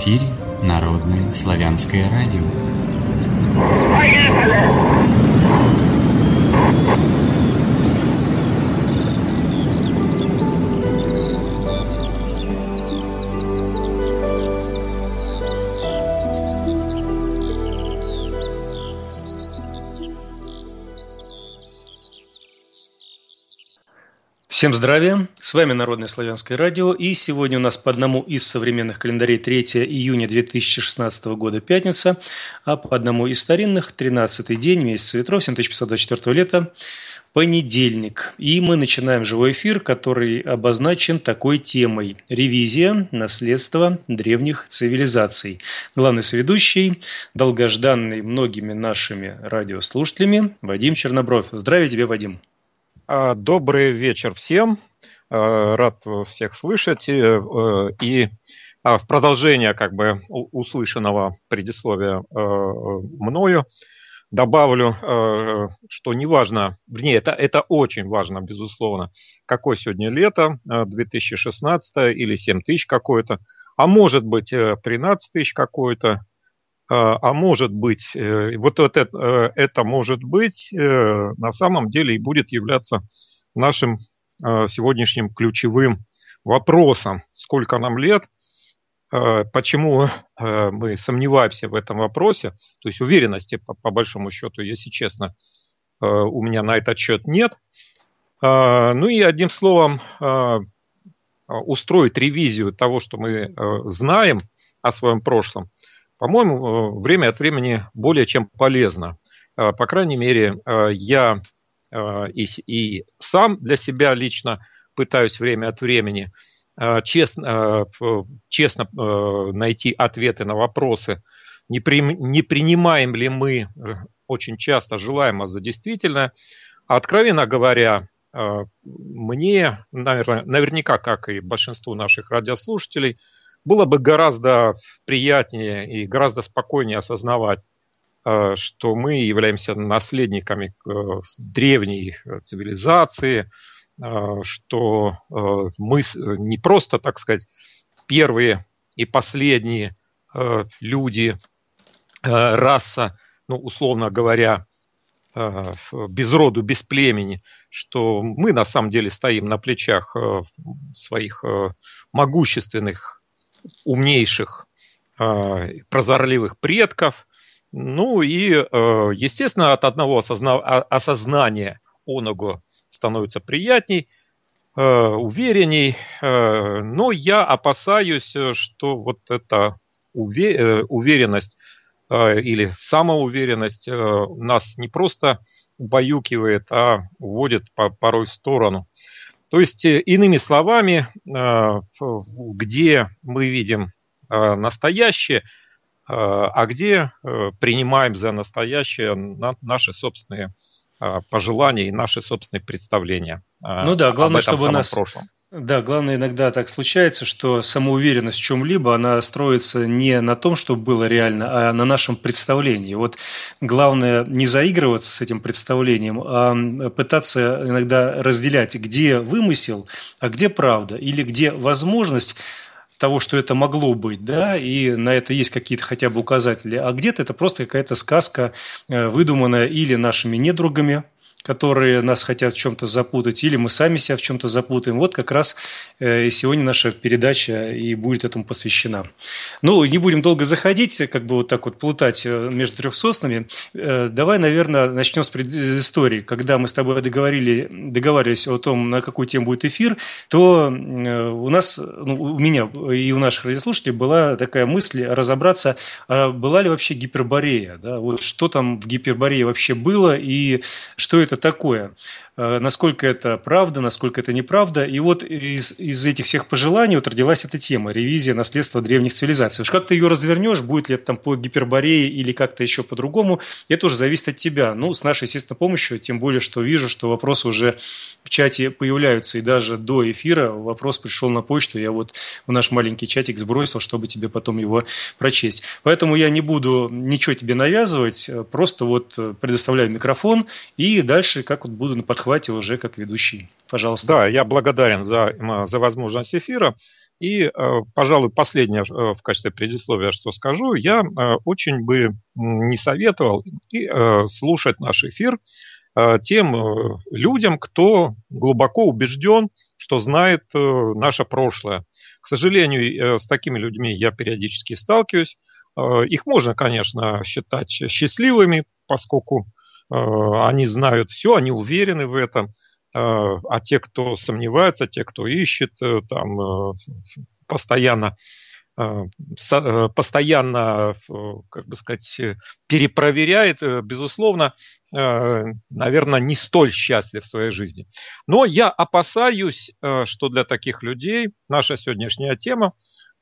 эфире Народное славянское радио. Всем здравия! С вами Народное славянское радио, и сегодня у нас по одному из современных календарей 3 июня 2016 года пятница, а по одному из старинных 13 день месяца ветров 7524 лета понедельник. И мы начинаем живой эфир, который обозначен такой темой – ревизия наследства древних цивилизаций. Главный соведущий, долгожданный многими нашими радиослушателями Вадим Чернобров. Здравия тебе, Вадим! А, добрый вечер всем. А, рад всех слышать. Э, э, и, а, в продолжение как бы услышанного предисловия э, мною добавлю, что неважно, вернее, это, это очень важно, безусловно, какое сегодня лето, 2016 или 7 тысяч какое-то, а может быть 13 тысяч какое-то, а, а может быть, вот, э, вот это, э, это может быть э, на самом деле и будет являться нашим а, сегодняшним ключевым вопросом, сколько нам лет, а, почему мы сомневаемся в этом вопросе, то есть уверенности по, по большому счету, если честно, у меня на этот счет нет. Ну и одним словом, устроить ревизию того, что мы знаем о своем прошлом, по-моему, э, время от времени более чем полезно. Э, по крайней мере, э, я и, и сам для себя лично пытаюсь время от времени честно, честно найти ответы на вопросы, не, при, не принимаем ли мы очень часто желаемо а за действительное. А откровенно говоря, мне, наверное, наверняка, как и большинству наших радиослушателей, было бы гораздо приятнее и гораздо спокойнее осознавать, э, что мы являемся наследниками э, древней э, цивилизации, что мы не просто, так сказать, первые и последние люди, раса, ну, условно говоря, без роду, без племени, что мы на самом деле стоим на плечах своих могущественных умнейших, а, прозорливых предков. Ну и, э, естественно, от одного осозна... А, осознания оного становится приятней, э, уверенней. Э, но я опасаюсь, что вот эта уве... уверенность или самоуверенность нас не просто убаюкивает, а вводит по порой в сторону. То есть, э, иными словами, э, где мы видим э, настоящее, а где принимаем за настоящее наши собственные пожелания и наши собственные представления. Ну да, главное, чтобы нас прошлом. Да, главное, иногда так случается, что самоуверенность в чем-либо, она строится не на том, что было реально, а на нашем представлении. Вот главное не заигрываться с этим представлением, а пытаться иногда разделять, где вымысел, а где правда, или где возможность того, что это могло быть, да, и на это есть какие-то хотя бы указатели, а где-то это просто какая-то сказка, э, выдуманная или нашими недругами, которые нас хотят в чем-то запутать, или мы сами себя в чем-то запутаем. Вот как раз э, и сегодня наша передача и будет этому посвящена. Ну, не будем долго заходить, как бы вот так вот плутать э, между трех соснами. Э, давай, наверное, начнем с предыстории. Когда мы с тобой договорили, договаривались о том, на какую тему будет эфир, то у нас, ну, у меня и у наших радиослушателей была такая мысль разобраться, а была ли вообще гиперборея, да, вот что там в гиперборее вообще было и что это это такое? Э, насколько это правда, насколько это неправда. И вот из, из этих всех пожеланий вот родилась эта тема – ревизия наследства древних цивилизаций. Уж как ты ее развернешь, будет ли это там по гиперборее или как-то еще по-другому, это уже зависит от тебя. Ну, с нашей, естественно, помощью, тем более, что вижу, что вопросы уже в чате появляются. И даже до эфира вопрос пришел на почту. Я вот в наш маленький чатик сбросил, чтобы тебе потом его прочесть. Поэтому я не буду ничего тебе навязывать, э, просто вот э, предоставляю микрофон и дальше как вот буду на подхват охвате уже как ведущий. Пожалуйста. Да, я благодарен за, за возможность эфира. И, э, пожалуй, последнее э, в качестве предисловия, что скажу, я э, очень бы не советовал слушать наш эфир тем людям, кто глубоко убежден, что знает наше прошлое. К сожалению, с такими людьми я периодически сталкиваюсь. Их можно, конечно, считать счастливыми, поскольку Э, они знают все, они уверены в этом, э, а те, кто сомневается, те, кто ищет, э, там постоянно постоянно, как бы сказать, перепроверяет, безусловно, наверное, не столь счастлив в своей жизни. Но я опасаюсь, что для таких людей наша сегодняшняя тема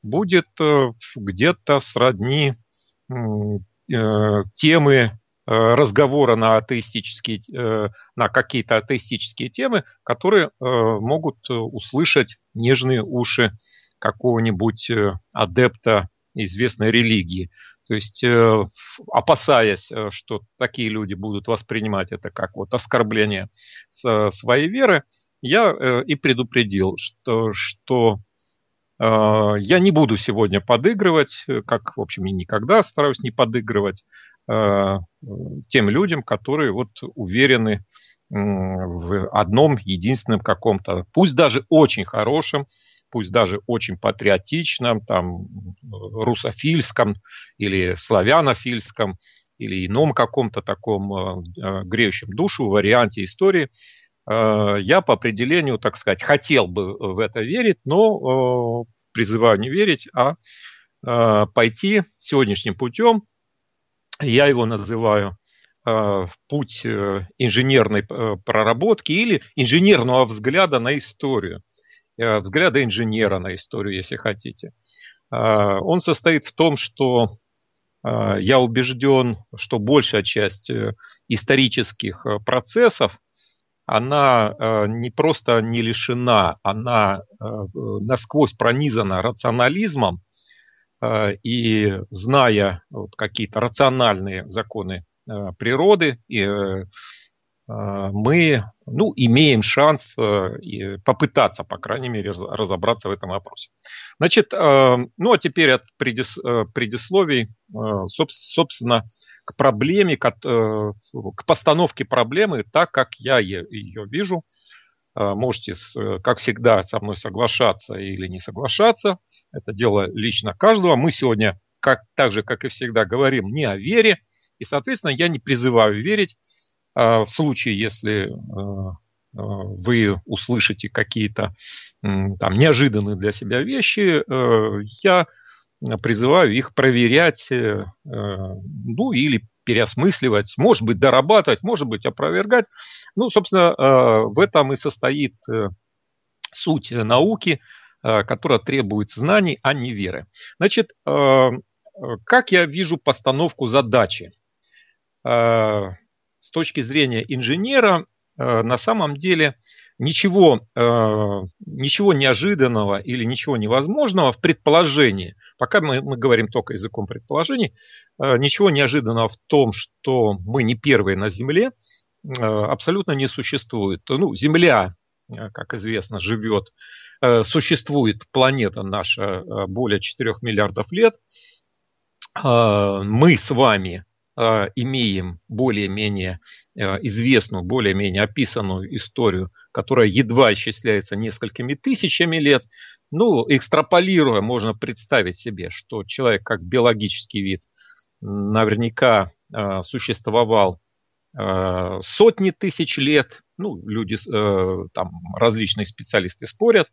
будет где-то сродни темы Э, разговора на атеистические, э, на какие-то атеистические темы, которые э, могут услышать нежные уши какого-нибудь адепта известной религии. То есть, опасаясь, что такие люди будут воспринимать это как вот оскорбление своей веры, я и предупредил, что, что я не буду сегодня подыгрывать, как, в общем, и никогда стараюсь не подыгрывать, Э, тем людям, которые вот уверены в одном единственном каком-то, пусть даже очень хорошем, пусть даже очень патриотичном, там, русофильском или славянофильском, или ином каком-то таком э, э, греющем душу варианте истории, я по определению, так сказать, хотел бы в это верить, но призываю не верить, а пойти сегодняшним путем, я его называю э, путь э, инженерной э, проработки или инженерного взгляда на историю, взгляда инженера на историю, если хотите. Он состоит в том, что я убежден, что большая часть исторических процессов, она не просто не лишена, она насквозь пронизана рационализмом, Э, и зная вот какие-то рациональные законы э, природы, и э, мы ну, имеем шанс попытаться, по крайней мере, разобраться в этом вопросе. Значит, ну а теперь от предисловий, собственно, к проблеме, к постановке проблемы, так как я ее вижу – Э, можете, э, как всегда, со мной соглашаться или не соглашаться. Это дело лично каждого. Мы сегодня, как, так же, как и всегда, говорим не о вере. И, соответственно, я не призываю верить. Э, в случае, если вы услышите какие-то там неожиданные для себя вещи, я Э, призываю их проверять, э, э, ну или переосмысливать, может быть, дорабатывать, может быть, опровергать. Ну, собственно, в этом и состоит суть науки, которая требует знаний, а не веры. Значит, как я вижу постановку задачи? С точки зрения инженера, на самом деле ничего, э, ничего неожиданного или ничего невозможного в предположении, пока мы, мы говорим только языком предположений, э, ничего неожиданного в том, что мы не первые на Земле, э, абсолютно не существует. Ну, Земля, э, как известно, живет, э, существует планета наша э, более 4 миллиардов лет. Э, мы с вами Э, имеем более-менее э, известную, более-менее описанную историю, которая едва исчисляется несколькими тысячами лет, ну, экстраполируя, можно представить себе, что человек как биологический вид наверняка э, существовал сотни тысяч лет. Ну, люди, там различные специалисты спорят,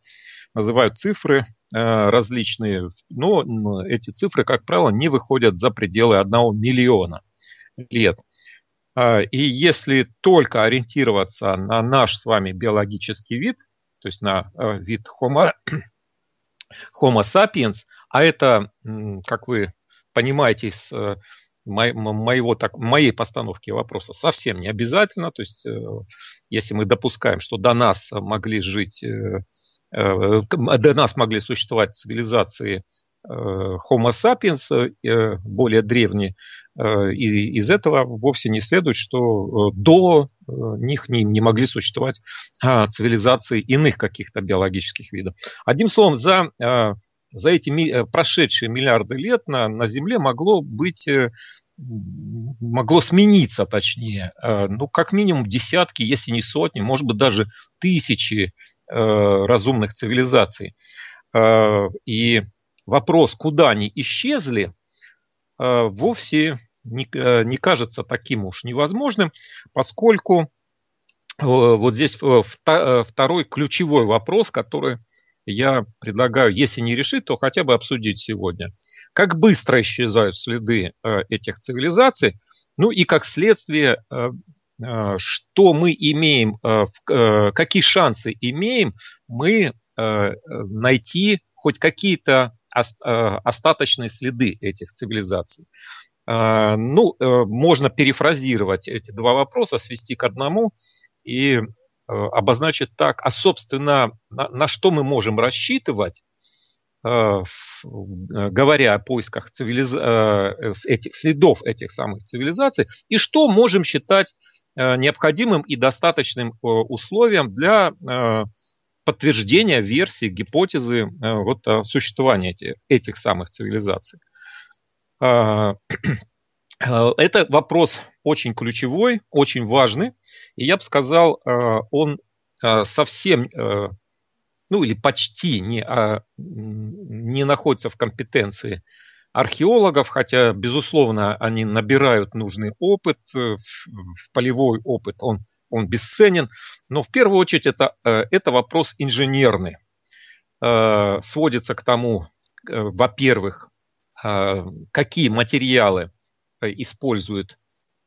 называют цифры различные, но эти цифры, как правило, не выходят за пределы одного миллиона лет. А, и если только ориентироваться на наш с вами биологический вид, то есть на э, вид Homo, Homo sapiens, а это, как вы понимаете, из э, моего, так, моей постановки вопроса совсем не обязательно. То есть, э, если мы допускаем, что до нас могли жить, до нас могли существовать цивилизации Э, Homo sapiens, э, более древний, э, и из этого вовсе не следует, что до них не, не могли существовать а, цивилизации иных каких-то биологических видов. Одним словом, за, за эти прошедшие миллиарды лет на, на Земле могло быть могло смениться, точнее, ну, как минимум десятки, если не сотни, может быть, даже тысячи разумных цивилизаций. И вопрос, куда они исчезли, э, вовсе не, э, не кажется таким уж невозможным, поскольку э, вот здесь второй ключевой вопрос, который я предлагаю, если не решить, то хотя бы обсудить сегодня. Как быстро исчезают следы этих цивилизаций, ну и как следствие, что мы имеем, какие шансы имеем мы найти хоть какие-то Э, остаточные следы этих цивилизаций. Э, ну, э, можно перефразировать эти два вопроса, свести к одному и обозначить так, а, собственно, на, на что мы можем рассчитывать, говоря о поисках цивилиз... этих следов этих самых цивилизаций, и что можем считать необходимым и достаточным условием для подтверждения версии, гипотезы э, вот, э, существования этих, этих самых цивилизаций. А, э, это вопрос очень ключевой, очень важный, и я бы сказал, он совсем, ну или почти не, а, не находится в компетенции археологов, хотя, безусловно, они набирают нужный опыт, в полевой опыт, он он бесценен. Но в первую очередь это, э, это вопрос инженерный. Э, сводится к тому, э, во-первых, какие материалы используют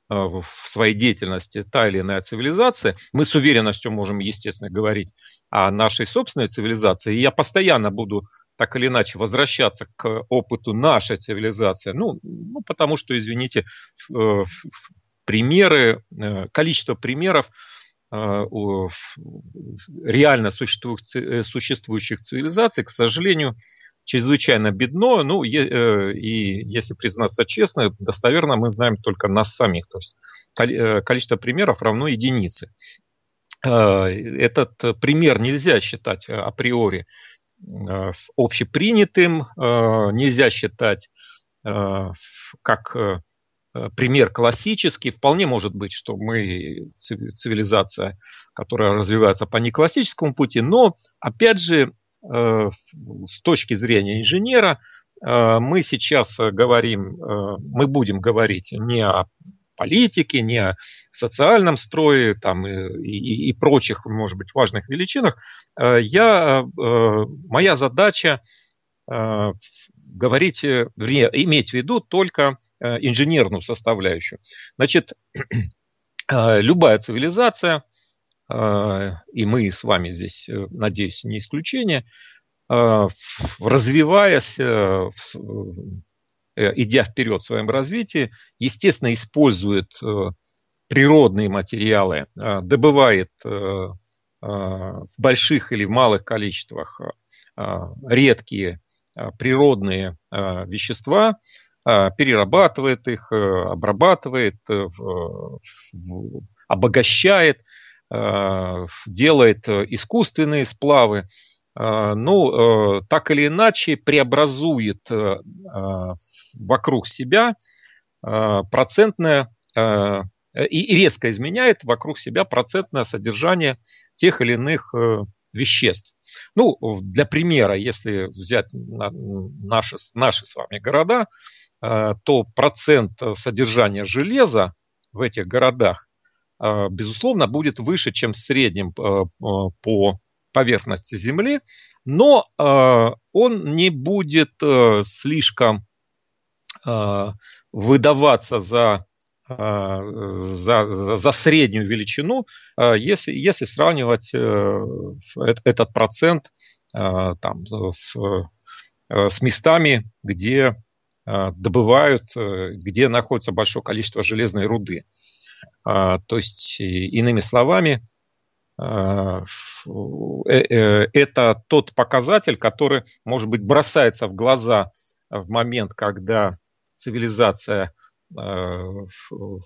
в своей деятельности та или иная цивилизация, мы с уверенностью можем, естественно, говорить о нашей собственной цивилизации. И я постоянно буду так или иначе возвращаться к опыту нашей цивилизации. Ну, ну потому что, извините, примеры, э, количество примеров э, реально э, существующих цивилизаций, к сожалению, чрезвычайно бедно. Ну, и если признаться честно, достоверно мы знаем только нас самих. То есть количество примеров равно единице. Этот пример нельзя считать априори общепринятым, нельзя считать как Э, пример классический. Вполне может быть, что мы цивилизация, которая развивается по неклассическому пути, но, опять же, э, с точки зрения инженера, э, мы сейчас говорим, мы будем говорить не о политике, не о социальном строе там, и, и, и прочих, может быть, важных величинах. Я, моя задача говорить, иметь в виду только Э, инженерную составляющую. Значит, э, любая цивилизация, э, и мы с вами здесь, надеюсь, не исключение, развиваясь, идя вперед в своем развитии, естественно, использует природные материалы, добывает в больших или в малых количествах редкие природные вещества, а, перерабатывает их, э, обрабатывает, э, обогащает, э, делает искусственные сплавы. А, ну, так или иначе, преобразует а, вокруг себя процентное и резко изменяет вокруг себя процентное содержание тех или иных веществ. Ну, для примера, если взять наши, наши с вами города, Э, то процент э, содержания железа в этих городах, э, безусловно, будет выше, чем в среднем по поверхности Земли, но он не будет слишком выдаваться за, за, за среднюю величину, если, если сравнивать этот процент там, с, с местами, где а, добывают, э, где находится большое количество железной руды. А, то есть, иными словами, а, э, э, это тот показатель, который, может быть, бросается в глаза в момент, когда цивилизация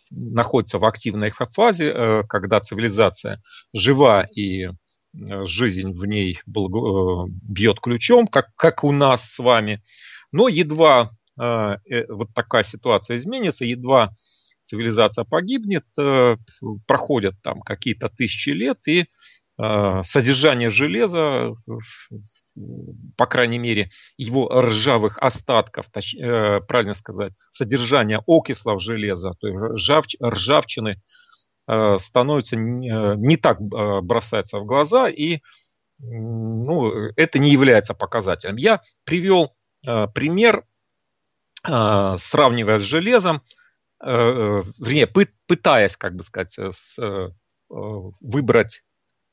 находится в активной фазе, когда цивилизация жива и жизнь в ней бьет ключом, как, как у нас с вами. Но едва а, э, вот такая ситуация изменится, едва цивилизация погибнет, э, проходят там какие-то тысячи лет, и а, содержание железа, э, по крайней мере, его ржавых остатков, точ, правильно сказать, содержание окислов железа, то есть ржав, ржавчины, становится не так бросается в глаза, и ну, это не является показателем. Я привел пример а, сравнивая с железом, э, э, вернее, пытаясь, как бы сказать, э, выбрать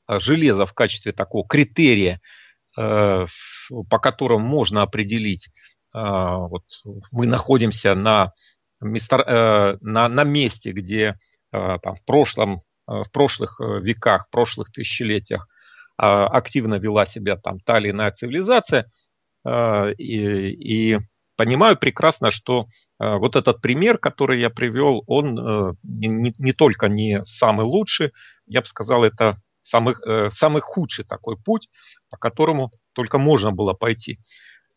железо в качестве такого критерия, по которому можно определить, вот мы находимся на, на, на месте, где там, в, прошлом, в прошлых веках, в прошлых тысячелетиях активно вела себя там та или иная цивилизация, и, и понимаю прекрасно, что э, вот этот пример, который я привел, он э, не, не только не самый лучший, я бы сказал, это самый, э, самый худший такой путь, по которому только можно было пойти.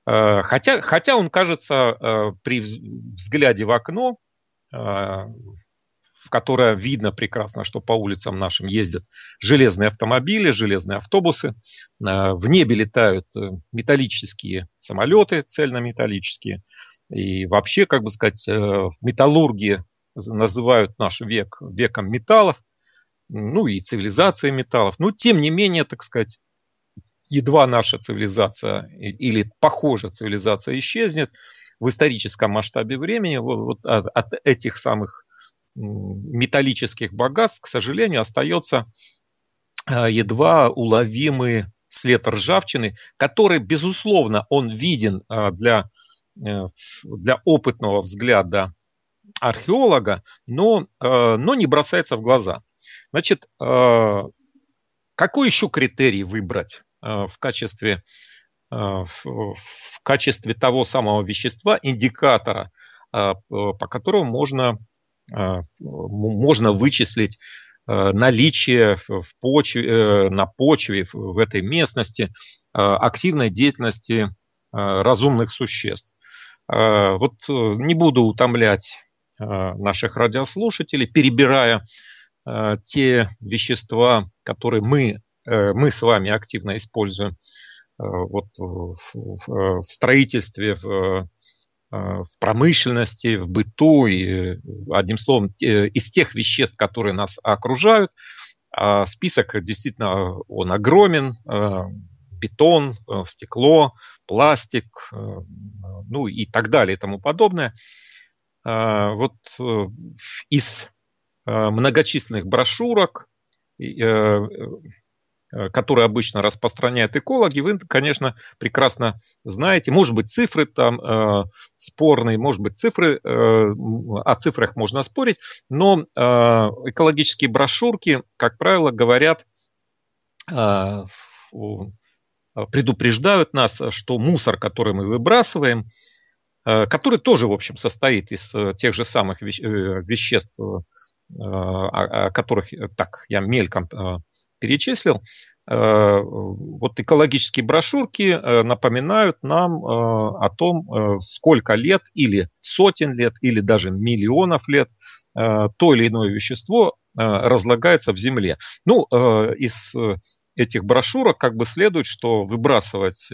Хотя, хотя он кажется при взгляде в окно в которое видно прекрасно, что по улицам нашим ездят железные автомобили, железные автобусы, э, в небе летают э, металлические самолеты, цельнометаллические, и вообще, как бы сказать, э, металлурги называют наш век веком металлов, ну и цивилизация металлов. Но ну, тем не менее, так сказать, едва наша цивилизация или похожая цивилизация исчезнет, в историческом масштабе времени вот, от, от этих самых металлических богатств, к сожалению, остается а, едва уловимый след ржавчины, который, безусловно, он виден а, для, э, для опытного взгляда археолога, но, а, но не бросается в глаза. Значит, какой еще критерий выбрать в качестве, в качестве того самого вещества, индикатора, по которому можно а, можно вычислить а, наличие в почве, э, на почве в этой местности а, активной деятельности разумных существ. Вот э, не буду утомлять наших радиослушателей, перебирая те вещества, которые мы, э, мы с вами активно используем вот в, в, в строительстве, в Э, в промышленности, в быту, и, одним словом, из тех веществ, которые нас окружают, а список действительно он огромен, э, бетон, э, стекло, пластик, ну и так далее и тому подобное. Вот из многочисленных брошюрок, Э, которые обычно распространяют экологи, вы, конечно, прекрасно знаете. Может быть, цифры там э, спорные, может быть, цифры, э, о цифрах можно спорить, но э, экологические брошюрки, как правило, говорят, э, предупреждают нас, что мусор, который мы выбрасываем, э, который тоже, в общем, состоит из э, тех же самых э, веществ, о которых так я мельком перечислил, э, вот экологические брошюрки э, напоминают нам э, о том, сколько лет или сотен лет, или даже миллионов лет то или иное вещество разлагается в земле. Ну, из этих брошюрок как бы следует, что выбрасывать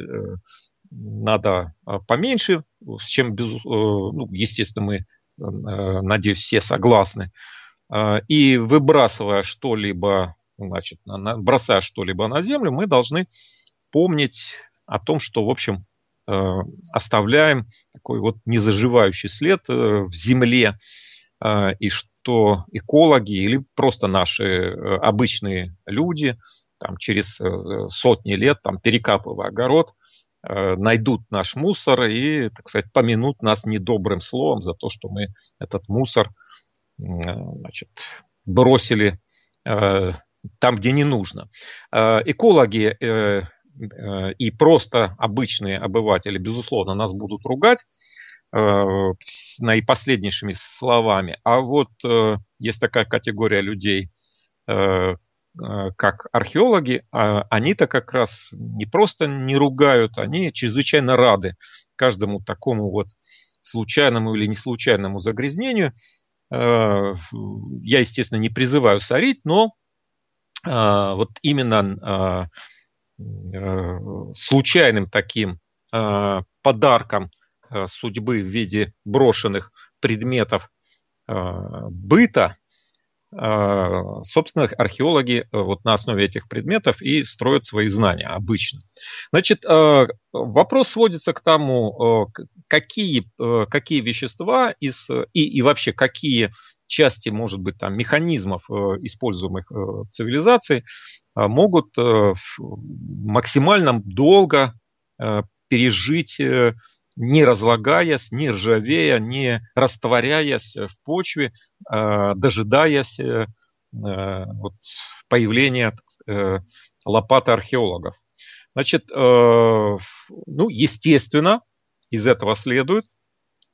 надо поменьше, с чем, ну, естественно, мы, надеюсь, все согласны. И выбрасывая что-либо значит, на, на, бросая что-либо на землю, мы должны помнить о том, что, в общем, э, оставляем такой вот незаживающий след э, в земле, э, и что экологи или просто наши э, обычные люди там, через э, сотни лет, там, перекапывая огород, э, найдут наш мусор и, так сказать, помянут нас недобрым словом за то, что мы этот мусор э, значит, бросили э, там, где не нужно. Э, экологи э, э, и просто обычные обыватели, безусловно, нас будут ругать наипоследнейшими словами. А вот есть такая категория людей, как археологи, а они-то как раз не просто не ругают, они чрезвычайно рады каждому такому вот случайному или не случайному загрязнению. Я, естественно, не призываю сорить, но а, вот именно а, э, случайным таким а, подарком судьбы в виде брошенных предметов быта, собственно, археологи э, вот на основе этих предметов и строят свои знания обычно. Значит, вопрос сводится к тому, э, какие, какие вещества из, и, и вообще какие части, может быть, там, механизмов, э, используемых э, в э, могут максимально долго пережить, не разлагаясь, не ржавея, не растворяясь в почве, дожидаясь вот, появления лопаты археологов. Значит, ну, естественно, из этого следует,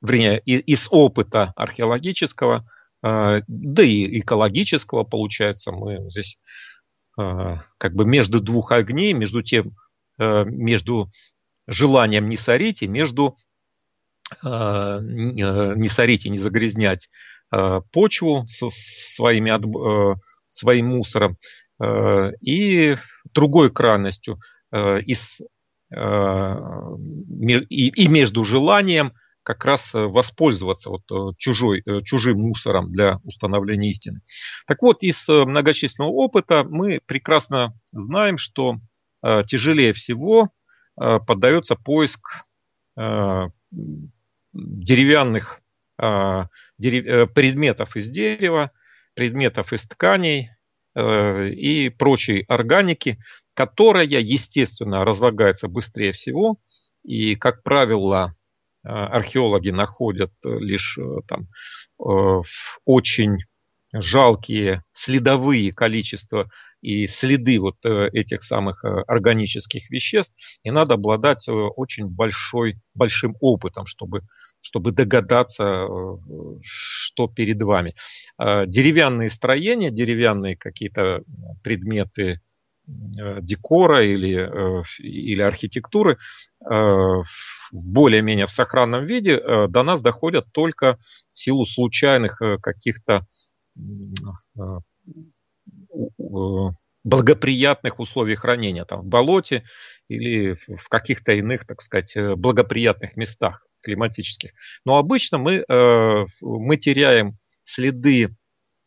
вернее, из опыта археологического, а, да и экологического получается. Мы здесь а, как бы между двух огней, между тем, а, между желанием не сорить и между не сорить и не загрязнять почву со своими, своим мусором и другой крайностью и между желанием – как раз э, воспользоваться вот э, чужой, э, чужим мусором для установления истины. Так вот, из многочисленного опыта мы прекрасно знаем, что тяжелее всего поддается поиск деревянных предметов из дерева, предметов из тканей и прочей органики, которая, естественно, разлагается быстрее всего и, как правило, Э, археологи находят э, лишь э, там, очень жалкие следовые количества и следы вот этих самых органических веществ, и надо обладать очень большой, большим опытом, чтобы, чтобы догадаться, что перед вами. Деревянные строения, деревянные какие-то предметы, Э, декора или, э, или архитектуры э, в более-менее в сохранном виде до нас доходят только в силу случайных каких-то благоприятных условий хранения, там, в болоте или в каких-то иных, так сказать, благоприятных местах климатических. Но обычно мы, мы теряем следы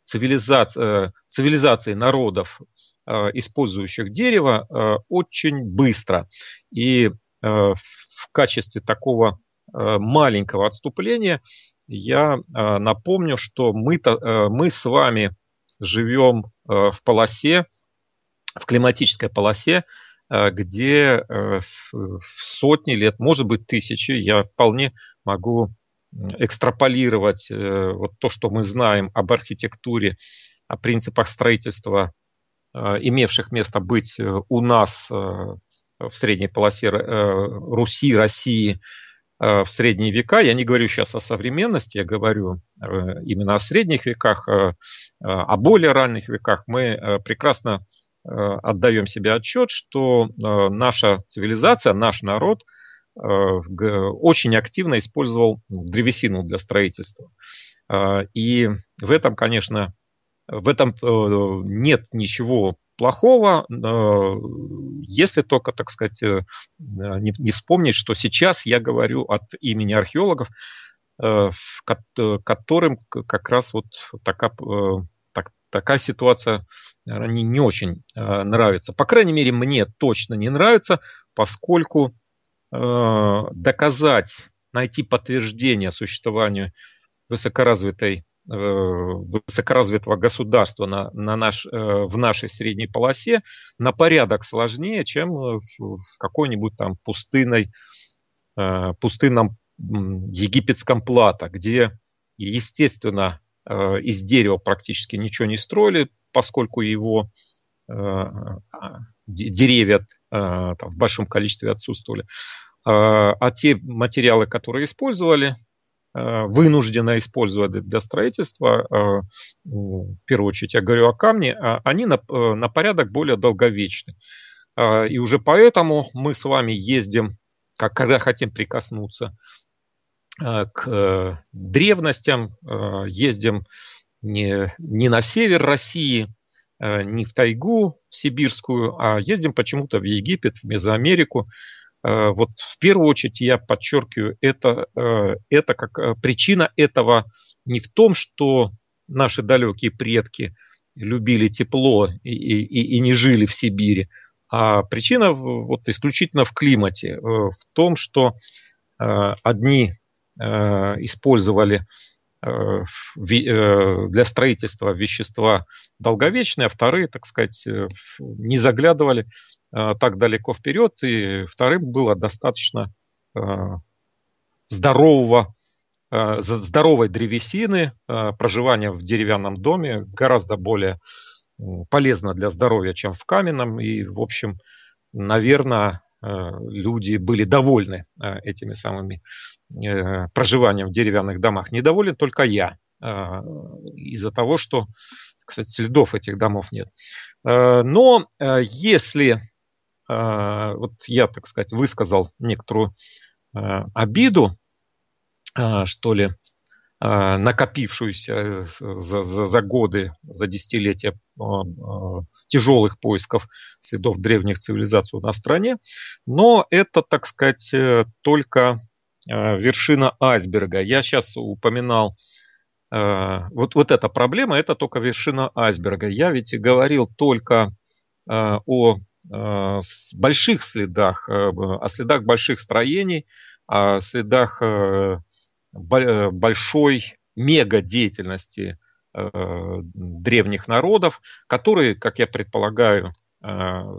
цивилизации, цивилизации народов Э, использующих дерево, э, очень быстро. И э, в качестве такого маленького отступления я напомню, что мы, то мы с вами живем в полосе, в климатической полосе, где сотни лет, может быть тысячи, я вполне могу экстраполировать вот то, что мы знаем об архитектуре, о принципах строительства Э, имевших место быть э, у нас э, в средней полосе Руси, России в средние века. Я не говорю сейчас о современности, я говорю именно о средних веках, о более ранних веках. Мы прекрасно отдаем себе отчет, что наша цивилизация, наш народ очень активно использовал древесину для строительства. И в этом, конечно, в этом э, нет ничего плохого, э, если только, так сказать, э, не вспомнить, что сейчас я говорю от имени археологов, которым как раз вот такая, так, такая ситуация не, не очень нравится. По крайней мере, мне точно не нравится, поскольку доказать, найти подтверждение существованию высокоразвитой Э, высокоразвитого государства на, на наш, э, в нашей средней полосе на порядок сложнее, чем э, в, какой-нибудь там пустынной, пустынном египетском плато, где, естественно, из дерева практически ничего не строили, поскольку его а, деревья там, в большом количестве отсутствовали. А, а те материалы, которые использовали, Э, вынужденно использованы для строительства, э, в первую очередь я говорю о камне, а они на, э, на порядок более долговечны. А, и уже поэтому мы с вами ездим, как когда хотим прикоснуться к древностям, ездим не, не на север России, не в тайгу сибирскую, а ездим почему-то в Египет, в Мезоамерику, Э, вот в первую очередь я подчеркиваю, это, э, это как э, причина этого не в том, что наши далекие предки любили тепло и, и, и не жили в Сибири, а причина вот исключительно в климате, в том, что одни использовали Э, э, для строительства вещества долговечные, а вторые, так сказать, э, не заглядывали так далеко вперед, и вторым было достаточно здорового, здоровой древесины, проживание в деревянном доме гораздо более полезно для здоровья, чем в каменном, и, в общем, наверное, люди были довольны этими самыми Э, проживанием в деревянных домах недоволен только я э, из-за того, что, кстати, следов этих домов нет. Э, но если вот я, так сказать, высказал некоторую обиду, что ли, накопившуюся за, за, за годы, за десятилетия тяжелых поисков следов древних цивилизаций у нас в стране, но это, так сказать, только Э, вершина айсберга. Я сейчас упоминал э, вот, вот эта проблема, это только вершина айсберга. Я ведь говорил только э, о больших следах, о следах больших строений, о следах большой мега-деятельности древних народов, которые, как я предполагаю,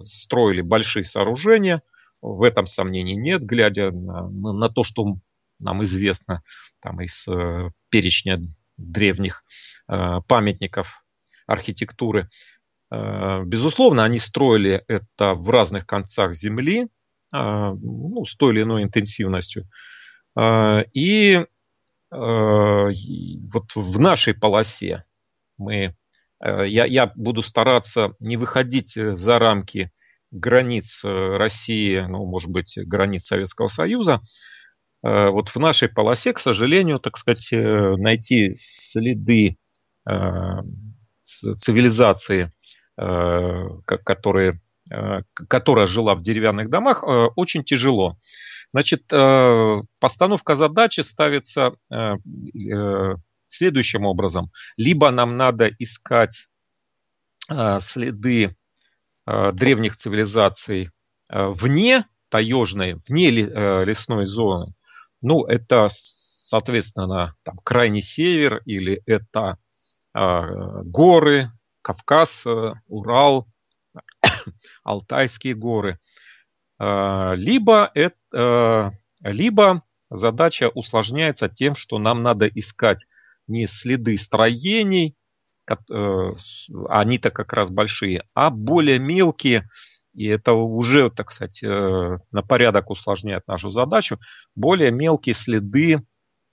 строили большие сооружения – в этом сомнений нет, глядя на, на то, что нам известно там, из э, перечня древних э, памятников архитектуры. Э, безусловно, они строили это в разных концах Земли, э, ну, с той или иной интенсивностью. Э, э, и вот в нашей полосе мы, я, я буду стараться не выходить за рамки границ э, России, ну, может быть, границ Советского Союза, э, вот в нашей полосе, к сожалению, так сказать, э, найти следы цивилизации, которые, которая жила в деревянных домах, очень тяжело. Значит, постановка задачи ставится следующим образом. Либо нам надо искать следы Э, древних цивилизаций э, вне таежной, вне э, лесной зоны, ну, это, соответственно, там, крайний север или это горы, Кавказ, Урал, Алтайские горы. Либо, это, либо задача усложняется тем, что нам надо искать не следы строений, Э, они-то как раз большие, а более мелкие, и это уже, так сказать, э, на порядок усложняет нашу задачу, более мелкие следы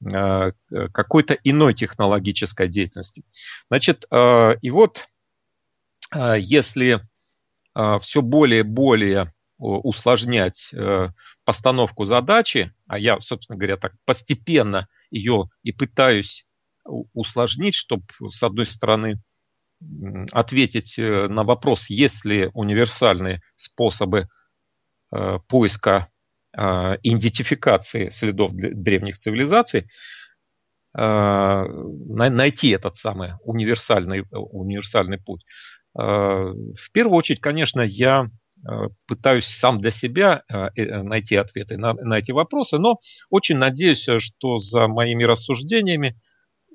э, какой-то иной технологической деятельности. Значит, и вот если все более и более усложнять постановку задачи, а я, собственно говоря, так постепенно ее и пытаюсь усложнить, чтобы, с одной стороны, ответить э, на вопрос, есть ли универсальные способы э, поиска э, идентификации следов древних цивилизаций, найти этот самый универсальный, универсальный путь. В первую очередь, конечно, я пытаюсь сам для себя найти ответы на, на эти вопросы, но очень надеюсь, что за моими рассуждениями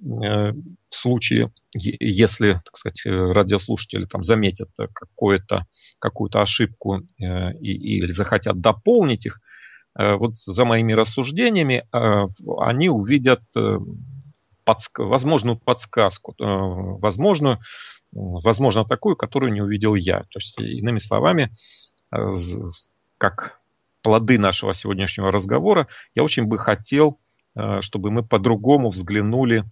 в э, случае, если, так сказать, э, радиослушатели там заметят э, какую-то какую ошибку и, или захотят дополнить их, вот за моими рассуждениями они увидят подск... возможную подсказку, возможную, возможно, такую, которую не увидел я. То есть, иными словами, как плоды нашего сегодняшнего разговора, я очень бы хотел, чтобы мы по-другому взглянули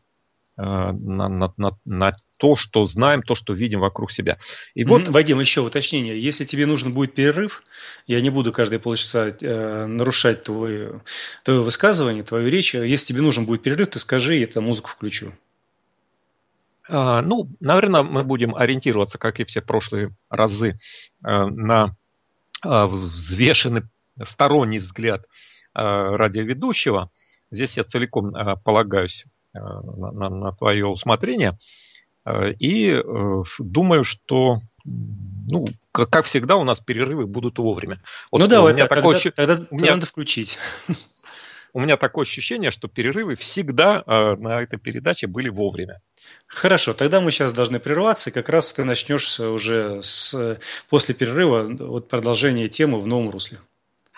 Э, на, на, на, на то, что знаем, то, что видим вокруг себя. И вот... Вадим, еще уточнение. Если тебе нужен будет перерыв, я не буду каждые полчаса э, нарушать твое, твое высказывание, твою речь. Если тебе нужен будет перерыв, ты скажи, я эту музыку включу. А, ну, наверное, мы будем ориентироваться, как и все прошлые разы, э, на э, взвешенный сторонний взгляд радиоведущего. Здесь я целиком полагаюсь Э, на, на, на твое усмотрение. Э, и э, думаю, что ну, как, как всегда, у нас перерывы будут вовремя. Вот ну да, у меня так, такое тогда, тогда у меня... надо включить. У меня такое ощущение, что перерывы всегда э, на этой передаче были вовремя. Хорошо, тогда мы сейчас должны прерваться, и как раз ты начнешь уже с, после перерыва вот продолжение темы в новом русле.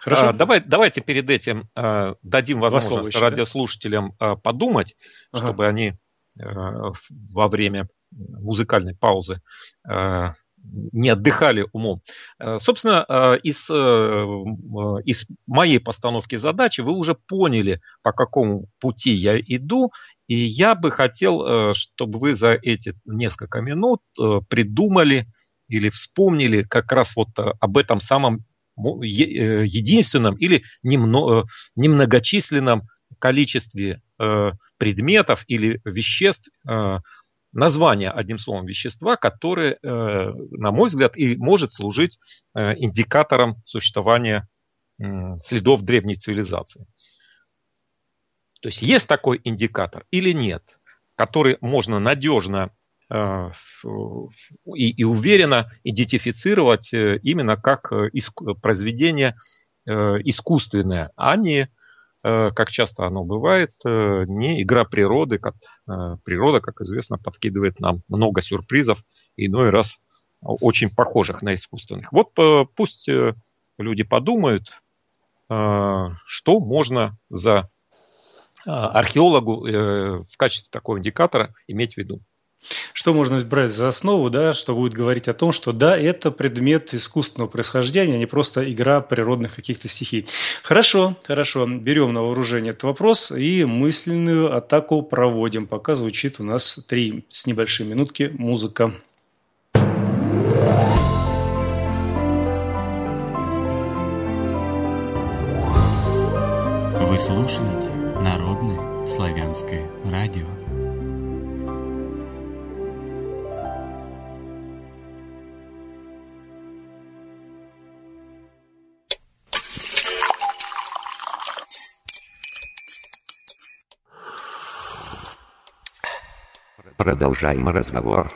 Хорошо. А, давай, давайте перед этим а, дадим возможность радиослушателям да? подумать, ага. чтобы они а, во время музыкальной паузы а, не отдыхали умом. А, собственно, а, из, а, из моей постановки задачи вы уже поняли, по какому пути я иду, и я бы хотел, чтобы вы за эти несколько минут придумали или вспомнили как раз вот об этом самом Э, единственном или немного, э, немногочисленном количестве э, предметов или веществ, название, одним словом, вещества, которое, на мой взгляд, и может служить индикатором существования следов древней цивилизации. То есть есть такой индикатор или нет, который можно надежно Э, и, и уверенно идентифицировать э, именно как э, иск, произведение искусственное, а не, как часто оно бывает, не игра природы. Как, природа, как известно, подкидывает нам много сюрпризов, иной раз очень похожих на искусственных. Вот пусть люди подумают, что можно за археологу в качестве такого индикатора иметь в виду. Что можно брать за основу, да, что будет говорить о том, что да, это предмет искусственного происхождения, а не просто игра природных каких-то стихий. Хорошо, хорошо, берем на вооружение этот вопрос и мысленную атаку проводим, пока звучит у нас три с небольшой минутки музыка. Вы слушаете Народное славянское радио. Продолжаем разговор.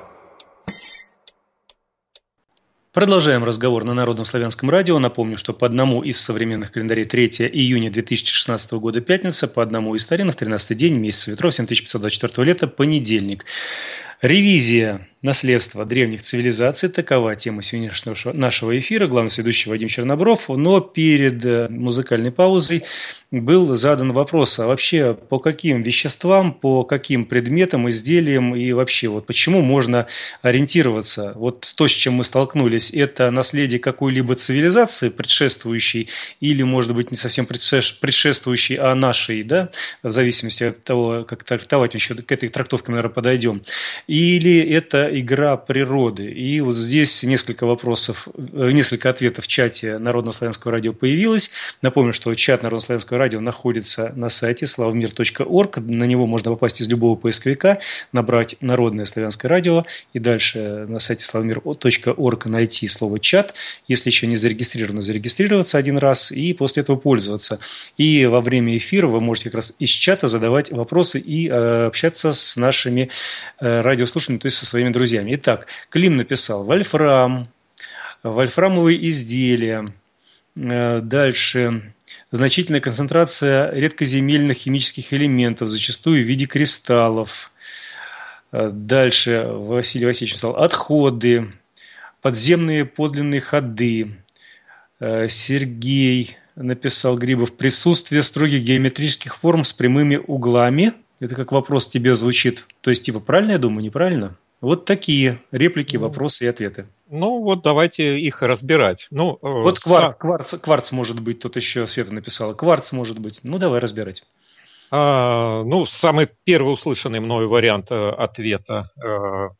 Продолжаем разговор на Народном славянском радио. Напомню, что по одному из современных календарей 3 июня 2016 года пятница, по одному из старинных 13 день месяца ветров 7524 лета понедельник. Ревизия наследства древних цивилизаций. Такова тема сегодняшнего нашего эфира. Главный ведущий Вадим Чернобров. Но перед э, музыкальной паузой был задан вопрос, а вообще по каким веществам, по каким предметам, изделиям и вообще вот почему можно ориентироваться? Вот то, с чем мы столкнулись, это наследие какой-либо цивилизации предшествующей или, может быть, не совсем предшествующей, а нашей, да, в зависимости от того, как трактовать, еще к этой трактовке, наверное, подойдем или это игра природы? И вот здесь несколько вопросов, э, несколько ответов в чате Народнославянского радио появилось. Напомню, что чат Народнославянского радио находится на сайте славмир.орг. На него можно попасть из любого поисковика, набрать «Народное славянское радио» и дальше на сайте славмир.орг найти слово «чат». Если еще не зарегистрировано, зарегистрироваться один раз и после этого пользоваться. И во время эфира вы можете как раз из чата задавать вопросы и э, общаться с нашими э, радио радиослушанием, то есть со своими друзьями. Итак, Клим написал «Вольфрам», «Вольфрамовые изделия», э, дальше «Значительная концентрация редкоземельных химических элементов, зачастую в виде кристаллов», э, Дальше Василий Васильевич написал «Отходы», «Подземные подлинные ходы», э, Сергей написал Грибов «Присутствие строгих геометрических форм с прямыми углами», это как вопрос тебе звучит. То есть, типа, правильно я думаю, неправильно? Вот такие реплики, ну. вопросы и ответы. Ну, вот давайте их разбирать. Ну, э, вот кварц, сам... кварц, кварц может быть, тут еще Света написала. Кварц может быть. Ну, давай разбирать. А, ну, самый первый услышанный мной вариант э, ответа э,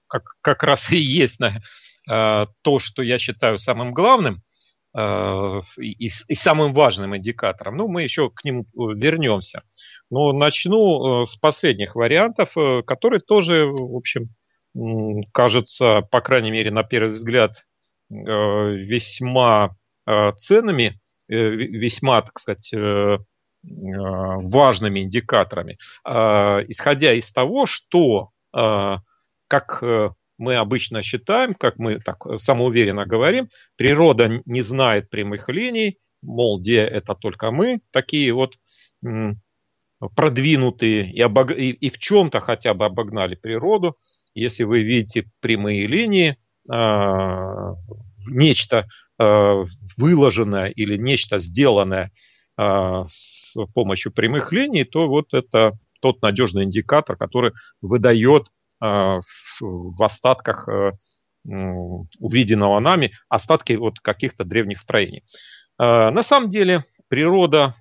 как, как раз и есть на, э, то, что я считаю самым главным э, и, и, и самым важным индикатором. Ну, мы еще к нему э, вернемся. Но ну, начну э, с последних вариантов, э, которые тоже, в общем, кажется, по крайней мере, на первый взгляд, э, весьма ценными, весьма, так сказать, важными индикаторами, а, исходя из того, что, как мы обычно считаем, как мы так самоуверенно говорим, природа не знает прямых линий, мол, где это только мы, такие вот продвинутые и, обог... и, и в чем-то хотя бы обогнали природу. Если вы видите прямые линии, э, нечто э, выложенное или нечто сделанное э, с помощью прямых линий, то вот это тот надежный индикатор, который выдает э, в остатках э, увиденного нами остатки вот каких-то древних строений. Э, на самом деле природа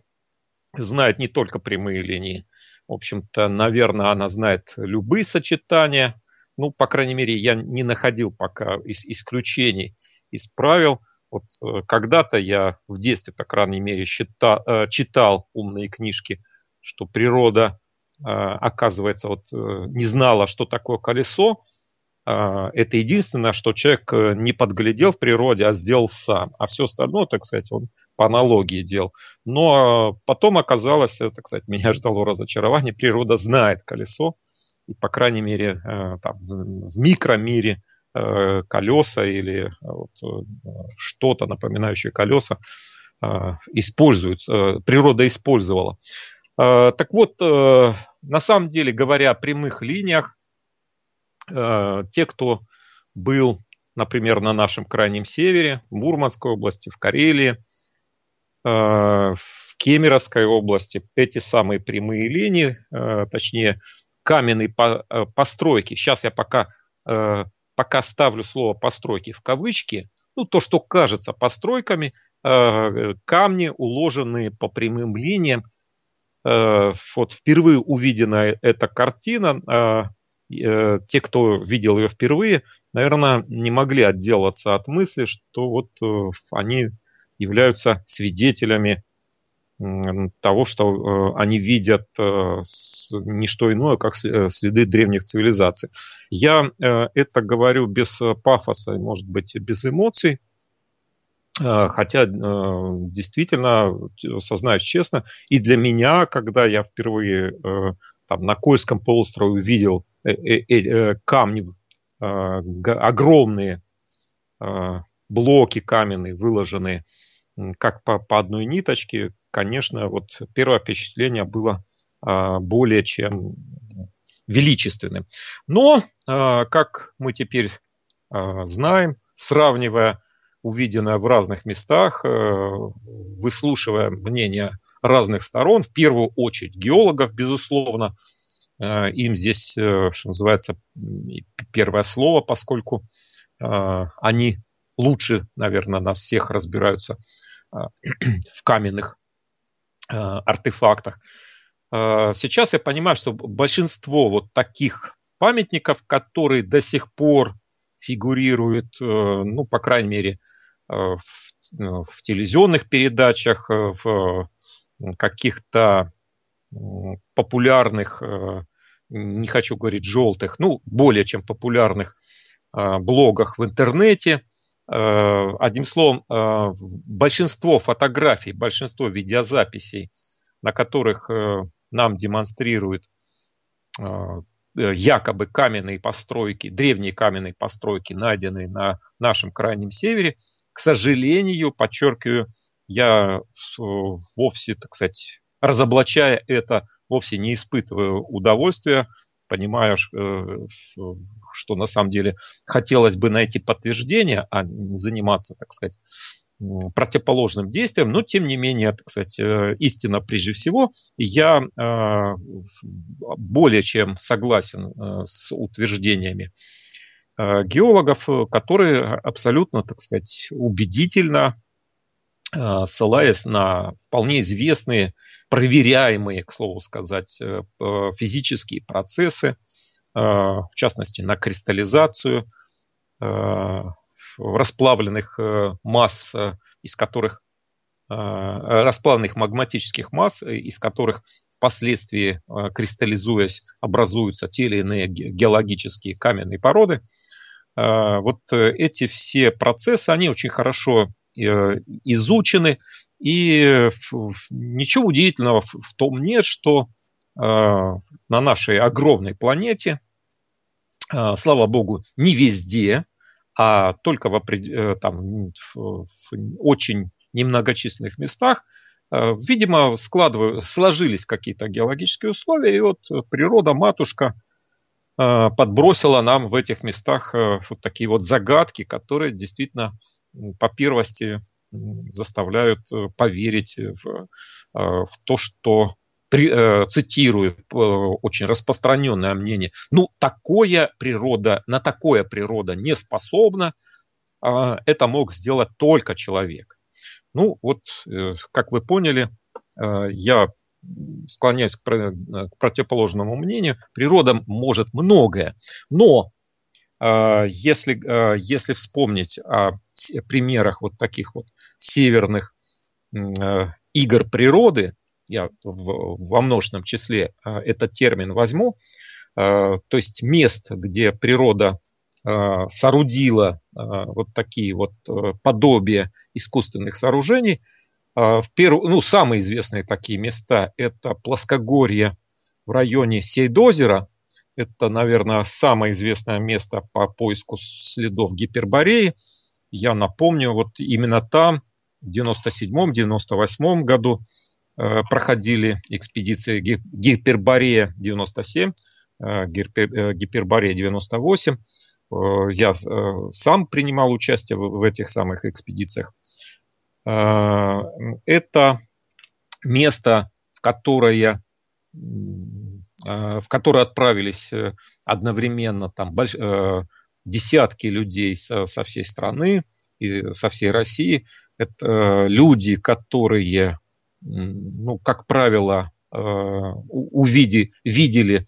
знает не только прямые линии. В общем-то, наверное, она знает любые сочетания. Ну, по крайней мере, я не находил пока исключений из правил. Вот э, когда-то я в детстве, по крайней мере, считал, э, читал умные книжки, что природа, э, оказывается, вот не знала, что такое колесо, а, это единственное, что человек э, не подглядел в природе, а сделал сам. А все остальное, так сказать, он по аналогии делал. Но э, потом оказалось, э, так сказать, меня ждало разочарование. Природа знает колесо, и, по крайней мере, там, в микромире колеса или вот что-то напоминающее колеса используют, природа использовала. Так вот, на самом деле, говоря о прямых линиях, Э, те, кто был, например, на нашем крайнем севере, в Мурманской области, в Карелии, э, в Кемеровской области, эти самые прямые линии, э, точнее, каменные постройки. Сейчас я пока, пока ставлю слово «постройки» в кавычки. Ну, то, что кажется постройками, камни, уложенные по прямым линиям. Вот впервые увидена эта картина Э, те, кто видел ее впервые, наверное, не могли отделаться от мысли, что вот э, они являются свидетелями того, что э, они видят не что иное, как следы древних цивилизаций. Я это говорю без пафоса, может быть, без эмоций, Э, хотя э, действительно, сознаюсь честно, и для меня, когда я впервые э, там, на Кольском полуострове увидел камни, огромные блоки каменные, выложенные как по, по одной ниточке, конечно, вот первое впечатление было более чем величественным. Но, как мы теперь знаем, сравнивая увиденное в разных местах, э, выслушивая мнение разных сторон, в первую очередь геологов, безусловно. Э, им здесь, э, что называется, первое слово, поскольку они лучше, наверное, на всех разбираются в каменных артефактах. Сейчас я понимаю, что большинство вот таких памятников, которые до сих пор фигурируют, ну, по крайней мере, Э, в, ну, в телевизионных передачах, э, в каких-то популярных, э, не хочу говорить желтых, ну, более чем популярных блогах в интернете. Одним словом, большинство фотографий, большинство видеозаписей, на которых нам демонстрируют якобы каменные постройки, древние каменные постройки, найденные на нашем крайнем севере – к сожалению, подчеркиваю, я э, вовсе, так сказать, разоблачая это, вовсе не испытываю удовольствия, понимаю, э, что на самом деле хотелось бы найти подтверждение, а не заниматься, так сказать, противоположным действием, но тем не менее, так сказать, э, истина прежде всего. Я более чем согласен с утверждениями Э, геологов, э, которые абсолютно, так сказать, убедительно, э, ссылаясь на вполне известные, проверяемые, к слову сказать, физические процессы, в частности, на кристаллизацию расплавленных масс, из которых расплавленных магматических масс, из которых впоследствии, кристаллизуясь, образуются те или иные геологические каменные породы – а, вот э, эти все процессы, они очень хорошо э, изучены, и ничего удивительного в том нет, что а, на нашей огромной планете, а, слава богу, не везде, а только в, э, там, в очень немногочисленных местах, видимо, складываю, сложились какие-то геологические условия, и вот природа, матушка – Э, подбросила нам в этих местах э, вот такие вот загадки, которые действительно по первости заставляют э, поверить в, в то, что цитирую очень распространенное мнение, ну, такое природа, на такое природа не способна, а это мог сделать только человек. Ну, вот, как вы поняли, я склоняюсь к, э, к противоположному мнению, природа может многое. Но э, если, э, если вспомнить о примерах вот таких вот северных игр природы, я в, во множественном числе этот термин возьму, то есть мест, где природа соорудила вот такие вот подобия искусственных сооружений – а, в первую, ну, самые известные такие места – это плоскогорье в районе Сейдозера. Это, наверное, самое известное место по поиску следов гипербореи. Я напомню, вот именно там в 97-98 году э, проходили экспедиции Гиперборея 97, э, э, Гиперборея 98. Я сам принимал участие в этих самых экспедициях. Э, это место, в которое э, в которое отправились э, одновременно там десятки людей со всей страны и со всей России. Это люди, которые, ну, как правило, увиди, видели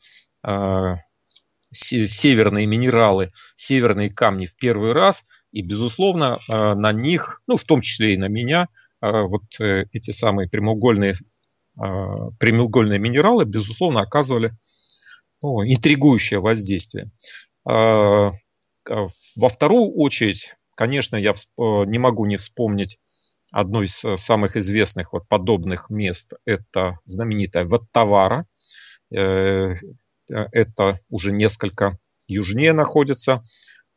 северные минералы, северные камни в первый раз – и, безусловно, э, на них, ну, в том числе и на меня, э, вот э, эти самые прямоугольные, прямоугольные минералы, безусловно, оказывали ну, интригующее воздействие. Во вторую очередь, конечно, я не могу не вспомнить одно из самых известных вот подобных мест. Это знаменитая Ваттавара. Это уже несколько южнее находится.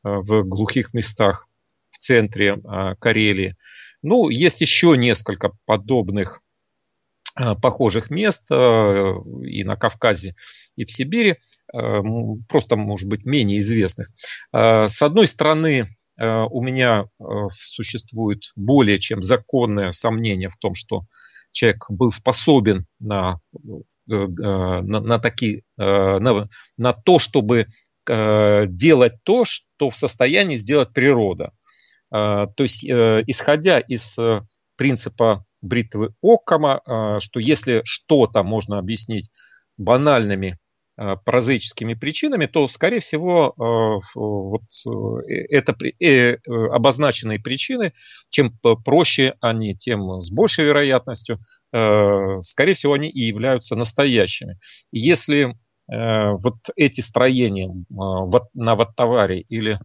Э, в глухих местах в центре э, Карелии. Ну, есть еще несколько подобных э, похожих мест и на Кавказе, и в Сибири, просто, может быть, менее известных. С одной стороны, у меня существует более чем законное сомнение в том, что человек был способен на, на, на, такие, на, на то, чтобы Э, делать то, что в состоянии сделать природа. Э, то есть, э, исходя из принципа бритвы Оккама, что если что-то можно объяснить банальными прозаическими причинами, то, скорее всего, вот это обозначенные причины, чем проще они, тем с большей вероятностью, скорее всего, они и являются настоящими. Если Э, вот эти строения э, на Ваттаваре или,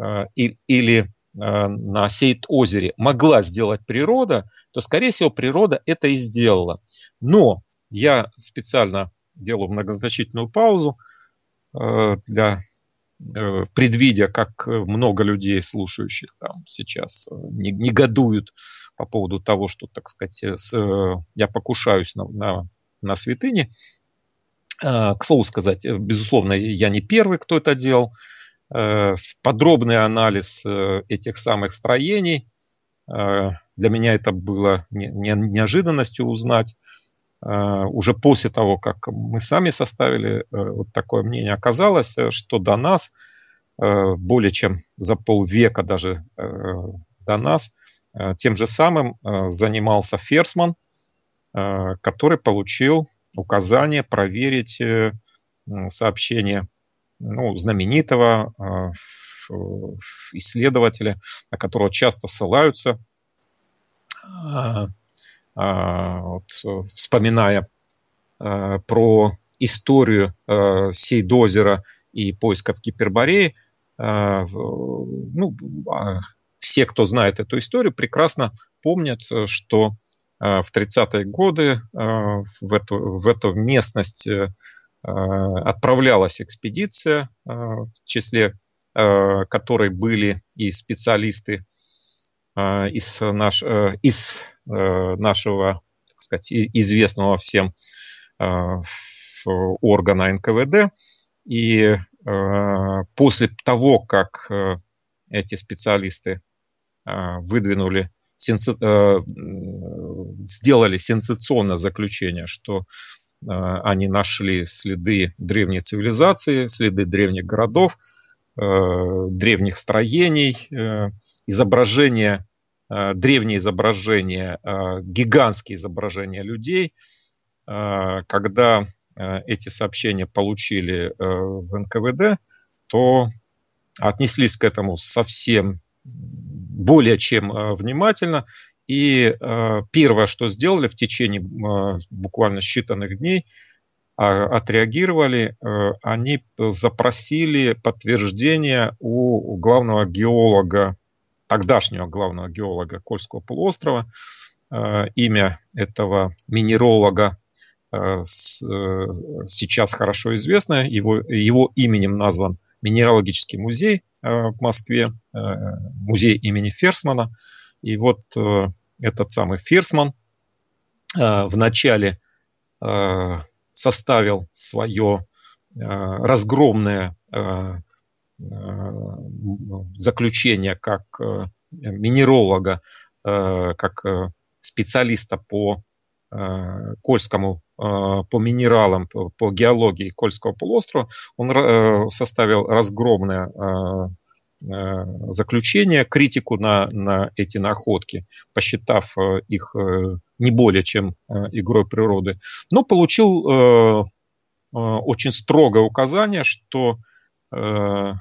э, или на Сейт-озере могла сделать природа, то, скорее всего, природа это и сделала. Но я специально делаю многозначительную паузу, для предвидя, как много людей, слушающих там сейчас, негодуют по поводу того, что, так сказать, я покушаюсь на, на, на святыни, Э, к слову сказать, э, безусловно, я не первый, кто это делал. Э, подробный анализ этих самых строений. Для меня это было неожиданностью узнать. Уже после того, как мы сами составили вот такое мнение, оказалось, что до нас, более чем за полвека даже до нас, тем же самым занимался Ферсман, который получил указание проверить э, сообщение ну, знаменитого э, исследователя, на которого часто ссылаются, а, а, вот, вспоминая э, про историю Сейдозера и поисков Кипербореи, ну, а, все, кто знает эту историю, прекрасно помнят, что а, в 30-е годы а, в эту, в эту местность э, а, отправлялась экспедиция, в числе которой были и специалисты из, наш, э, из э, нашего, так сказать, известного всем органа НКВД. И после того, как эти специалисты выдвинули сенса... Э, сделали сенсационное заключение, что э, они нашли следы древней цивилизации, следы древних городов, э, древних строений, изображения, древние изображения, гигантские изображения людей. Когда эти сообщения получили в НКВД, то отнеслись к этому совсем более чем а, внимательно. И а, первое, что сделали в течение а, буквально считанных дней, отреагировали, э, они запросили подтверждение у главного геолога, тогдашнего главного геолога Кольского полуострова, э, имя этого минеролога э, сейчас хорошо известное его, его именем назван минералогический музей э, в Москве, э, музей имени Ферсмана. И вот э, этот самый Ферсман в начале составил свое разгромное заключение как минеролога, как специалиста по Э, Кольскому э, по минералам, по геологии Кольского полуострова, он э, составил разгромное заключение, критику на, на эти находки, посчитав их не более чем игрой природы, но получил очень строгое указание, что те,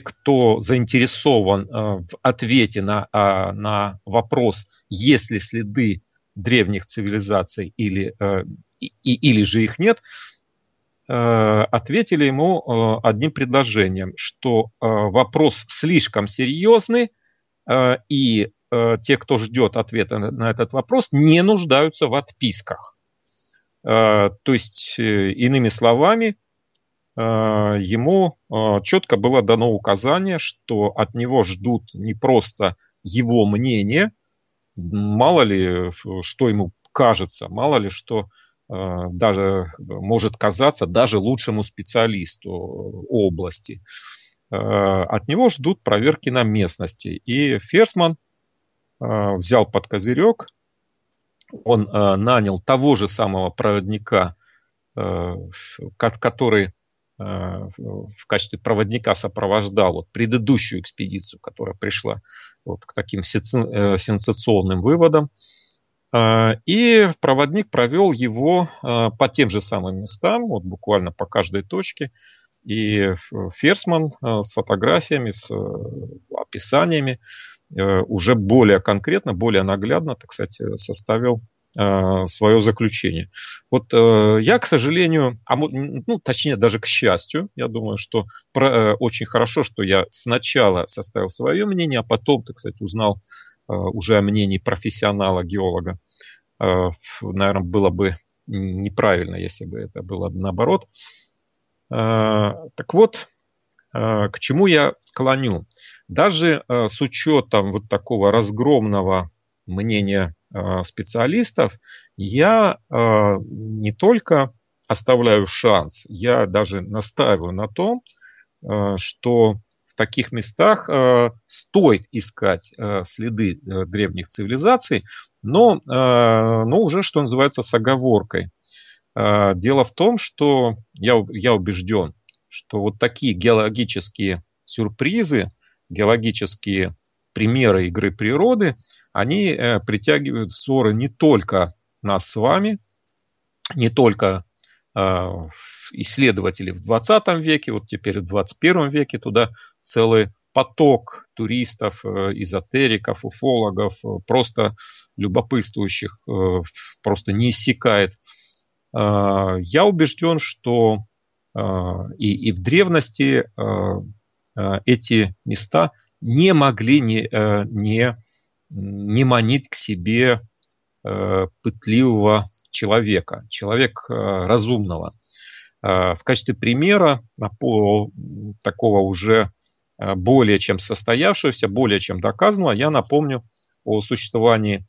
кто заинтересован в ответе на, на вопрос, есть ли следы древних цивилизаций или, э, и, или же их нет, э, ответили ему э, одним предложением, что вопрос слишком серьезный, и те, кто ждет ответа на этот вопрос, не нуждаются в отписках. То есть, иными словами, ему четко было дано указание, что от него ждут не просто его мнение, мало ли, что ему кажется, мало ли, что а, даже может казаться даже лучшему специалисту э, области. А, от него ждут проверки на местности. И Ферсман а, взял под козырек, он нанял того же самого проводника, э, который Э, в качестве проводника сопровождал вот предыдущую экспедицию, которая пришла вот к таким э, сенсационным выводам. Э, и проводник провел его по тем же самым местам, вот буквально по каждой точке. И Ферсман с фотографиями, с описаниями уже более конкретно, более наглядно, так сказать, составил Э, свое заключение. Вот э, я, к сожалению, а ну, точнее, даже к счастью, я думаю, что про, э, очень хорошо, что я сначала составил свое мнение, а потом, так кстати, узнал уже о мнении профессионала-геолога. Наверное, было бы неправильно, если бы это было наоборот. Так вот, к чему я клоню? Даже с учетом вот такого разгромного мнения Э, специалистов, я э, не только оставляю шанс, я даже настаиваю на том, э, что в таких местах стоит искать следы древних цивилизаций, но, но уже, что называется, с оговоркой. Дело в том, что я, я убежден, что вот такие геологические сюрпризы, геологические примеры игры природы – они э, притягивают ссоры не только нас с вами, не только исследователей э, в 20 веке, вот теперь в 21 веке туда целый поток туристов, э, эзотериков, уфологов, просто любопытствующих, просто не иссякает. Я убежден, что и, и в древности эти места не могли не, не не манит к себе э, пытливого человека, человек э, разумного. Э, в качестве примера такого уже более чем состоявшегося, более чем доказанного, я напомню о существовании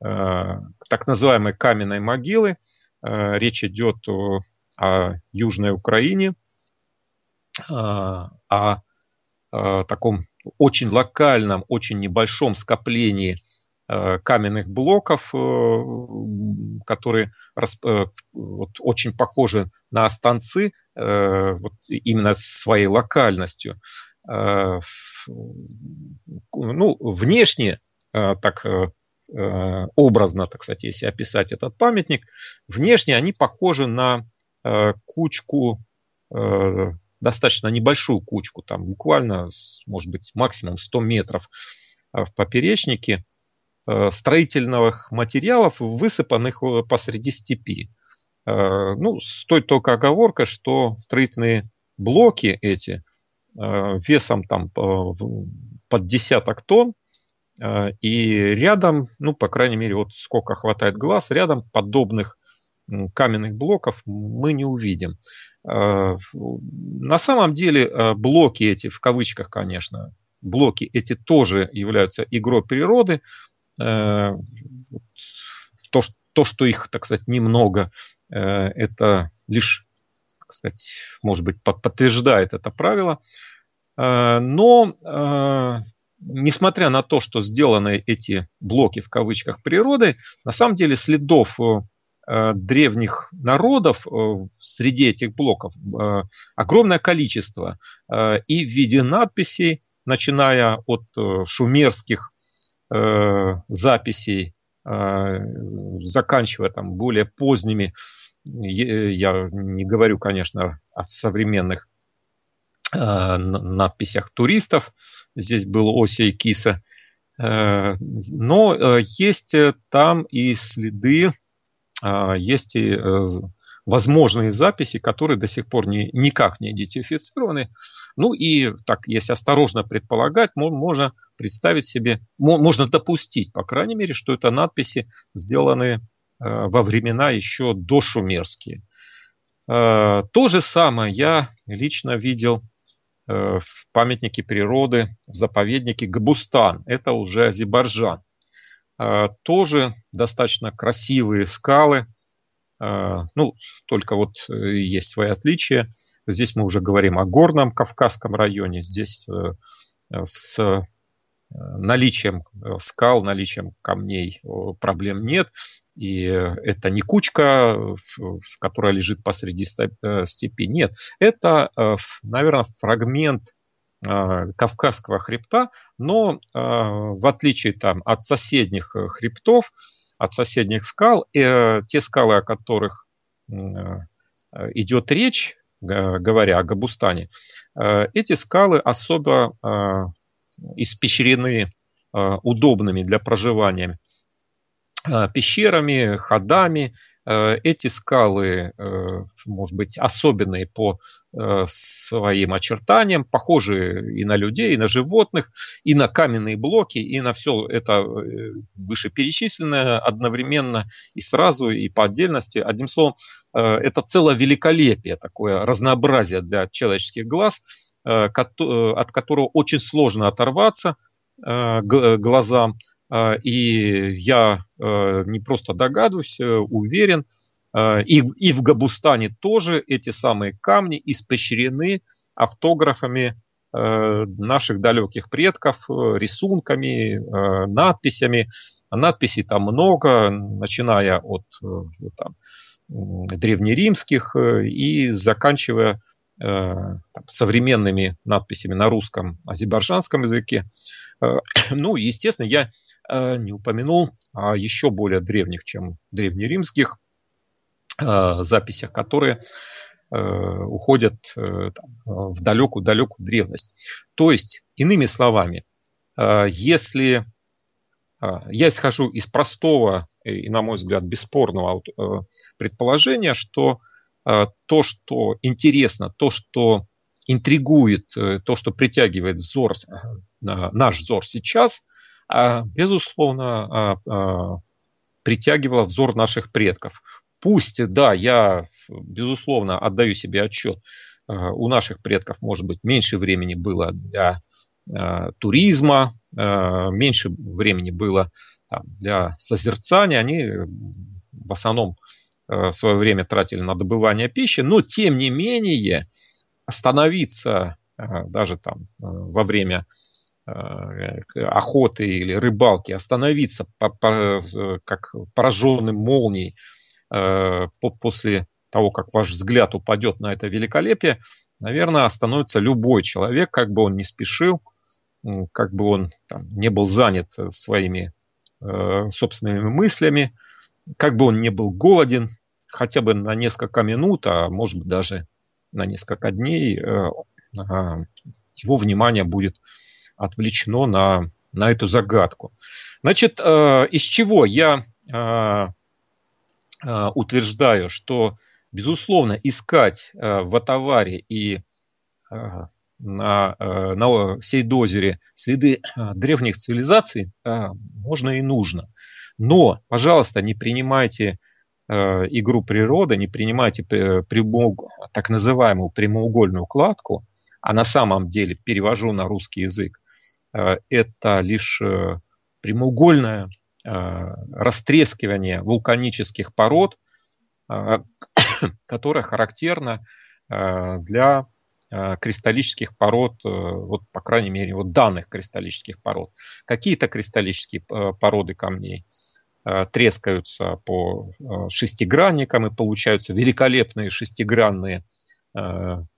так называемой каменной могилы. Речь идет о, о Южной Украине, о, о таком очень локальном, очень небольшом скоплении э, каменных блоков, э, которые э, вот, очень похожи на останцы, вот, именно своей локальностью. Ну, внешне, так образно, так сказать, если описать этот памятник, внешне они похожи на кучку достаточно небольшую кучку, там буквально, может быть, максимум 100 метров э, в поперечнике э, строительных материалов, высыпанных э, посреди степи. Ну, стоит только оговорка, что строительные блоки эти весом там под десяток тонн, и рядом, ну, по крайней мере, вот сколько хватает глаз, рядом подобных каменных блоков мы не увидим. Э, на самом деле э, блоки эти, в кавычках, конечно, блоки эти тоже являются игрой природы. Э, то, то что их, так сказать, немного, это лишь, так сказать, может быть, подтверждает это правило. Но несмотря на то, что сделаны эти блоки в кавычках природы, на самом деле следов Э, древних народов э, среди этих блоков э, огромное количество. И в виде надписей, начиная от шумерских записей, заканчивая там более поздними, я не говорю, конечно, о современных надписях туристов, здесь был Осей Киса, но есть там и следы а, есть и э, возможные записи, которые до сих пор не, никак не идентифицированы. Ну и так, если осторожно предполагать, можно представить себе, можно допустить, по крайней мере, что это надписи, сделанные э, во времена еще до шумерские. Э, то же самое я лично видел в памятнике природы, в заповеднике Габустан. Это уже Азербайджан. А, тоже достаточно красивые скалы. А, ну, только вот э, есть свои отличия. Здесь мы уже говорим о горном Кавказском районе. Здесь э, э, с наличием скал, наличием камней проблем нет. И это не кучка, которая лежит посреди степи. Нет, это, наверное, фрагмент а, Кавказского хребта, но а, в отличие там, от соседних э, хребтов, от соседних скал, э, те скалы, о которых э, идет речь, говоря о Габустане, эти скалы особо а, испещрены удобными для проживания пещерами, ходами Э, эти скалы, э, может быть, особенные по э, своим очертаниям, похожи и на людей, и на животных, и на каменные блоки, и на все это вышеперечисленное одновременно и сразу, и по отдельности. Одним словом, это целое великолепие, такое разнообразие для человеческих глаз, от которого очень сложно оторваться глазам. А, и я э, не просто догадываюсь, э, уверен, а, и, и в Габустане тоже эти самые камни испещрены автографами э, наших далеких предков, рисунками, надписями. Надписей там много, начиная от там, древнеримских и заканчивая там, современными надписями на русском, азербайджанском языке. Ну, естественно, я Э, не упомянул о а еще более древних, чем древнеримских, э, записях, которые э, уходят в далекую-далекую древность. То есть, иными словами, если я исхожу из простого и, на мой взгляд, бесспорного предположения, что то, что интересно, то, что интригует, то, что притягивает взор, наш взор сейчас, а, безусловно, а, а, притягивала взор наших предков. Пусть, да, я, безусловно, отдаю себе отчет, у наших предков, может быть, меньше времени было для туризма, меньше времени было для созерцания. Они в основном свое время тратили на добывание пищи, но тем не менее остановиться даже там во время Э, охоты или рыбалки, остановиться по, по, э, как пораженным молнией э, по, после того, как ваш взгляд упадет на это великолепие, наверное, остановится любой человек, как бы он не спешил, как бы он там, не был занят своими э, собственными мыслями, как бы он не был голоден, хотя бы на несколько минут, а может быть даже на несколько дней, э, э, его внимание будет отвлечено на, на эту загадку. Значит, э, из чего я э, э, утверждаю, что, безусловно, искать в Атаваре и на, на Дозере следы древних цивилизаций можно и нужно. Но, пожалуйста, не принимайте игру природы, не принимайте прямоуг... так называемую прямоугольную кладку, а на самом деле перевожу на русский язык, Э, это лишь э, прямоугольное э, растрескивание вулканических пород, которое характерно для кристаллических пород, вот по крайней мере вот данных кристаллических пород. Какие-то кристаллические породы камней трескаются по шестигранникам и получаются великолепные шестигранные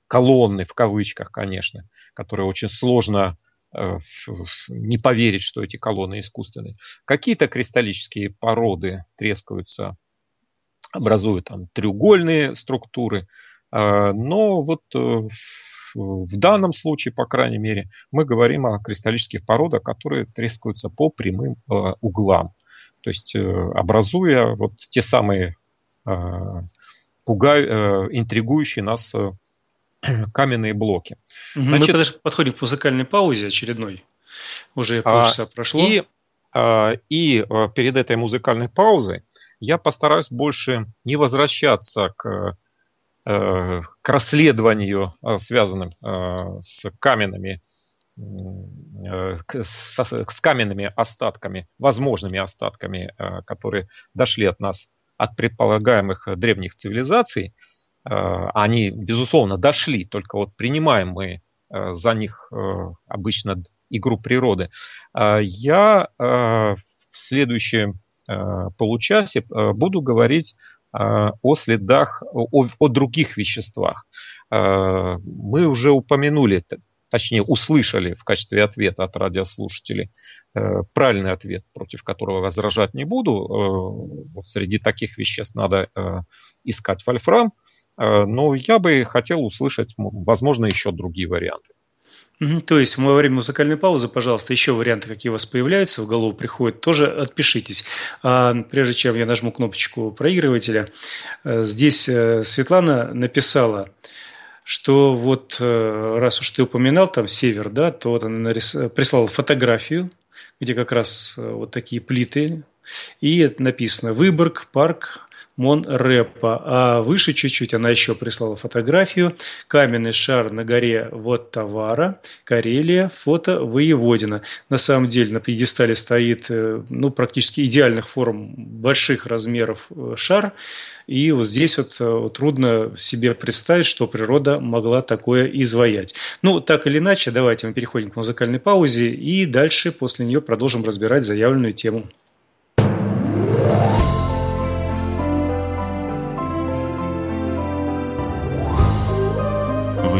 колонны в кавычках, конечно, которые очень сложно Э, не поверить, что эти колонны искусственные. Какие-то кристаллические породы трескаются, образуют там треугольные структуры. Э, но вот э, в данном случае, по крайней мере, мы говорим о кристаллических породах, которые трескаются по прямым углам. То есть образуя вот те самые пугающие интригующие нас каменные блоки. Значит, Мы подходим к музыкальной паузе очередной. Уже а, полчаса а, прошло. И, а, и а, перед этой музыкальной паузой я постараюсь больше не возвращаться к, э, к расследованию, а, связанным с каменными э, с каменными остатками, возможными остатками, которые дошли от нас от предполагаемых древних цивилизаций – Э, они, безусловно, дошли, только вот принимаем мы э, за них э, обычно игру природы. Я в следующем получасе буду говорить о следах, о, о других веществах. Мы уже упомянули, точнее услышали в качестве ответа от радиослушателей правильный ответ, против которого возражать не буду. среди таких веществ надо искать вольфрам. Э, но я бы хотел услышать, возможно, еще другие варианты. То есть во время музыкальной паузы, пожалуйста, еще варианты, какие у вас появляются, в голову приходят, тоже отпишитесь. А, прежде чем я нажму кнопочку проигрывателя, э, здесь э, Светлана написала, что вот раз уж ты упоминал там север, да, то вот она нарис... прислала фотографию, где как раз вот такие плиты, и написано «Выборг, парк, Монрепа. А выше чуть-чуть она еще прислала фотографию. Каменный шар на горе вот товара, Карелия, фото Воеводина. На самом деле на пьедестале стоит э, ну, практически идеальных форм, больших размеров э, шар. И вот здесь э, вот трудно себе представить, что природа могла такое изваять. Ну, так или иначе, давайте мы переходим к музыкальной паузе и дальше после нее продолжим разбирать заявленную тему.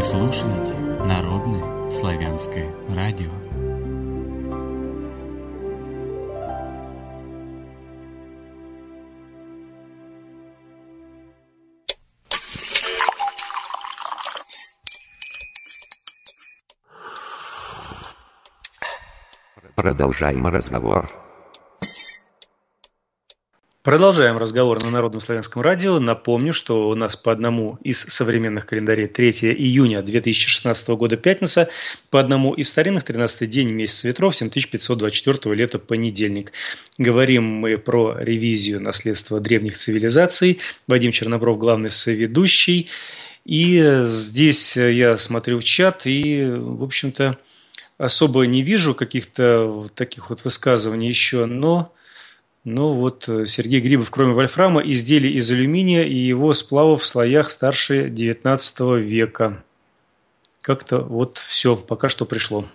слушаете Народное славянское радио. Продолжаем разговор. Продолжаем разговор на Народном славянском радио. Напомню, что у нас по одному из современных календарей 3 июня 2016 года пятница, по одному из старинных 13 день месяца ветров 7524 лета понедельник. Говорим мы про ревизию наследства древних цивилизаций. Вадим Чернобров, главный соведущий. И здесь я смотрю в чат и, в общем-то, особо не вижу каких-то таких вот высказываний еще, но ну вот э, Сергей Грибов, кроме вольфрама, изделий из алюминия и его сплавов в слоях старше 19 века. Как-то вот все, пока что пришло.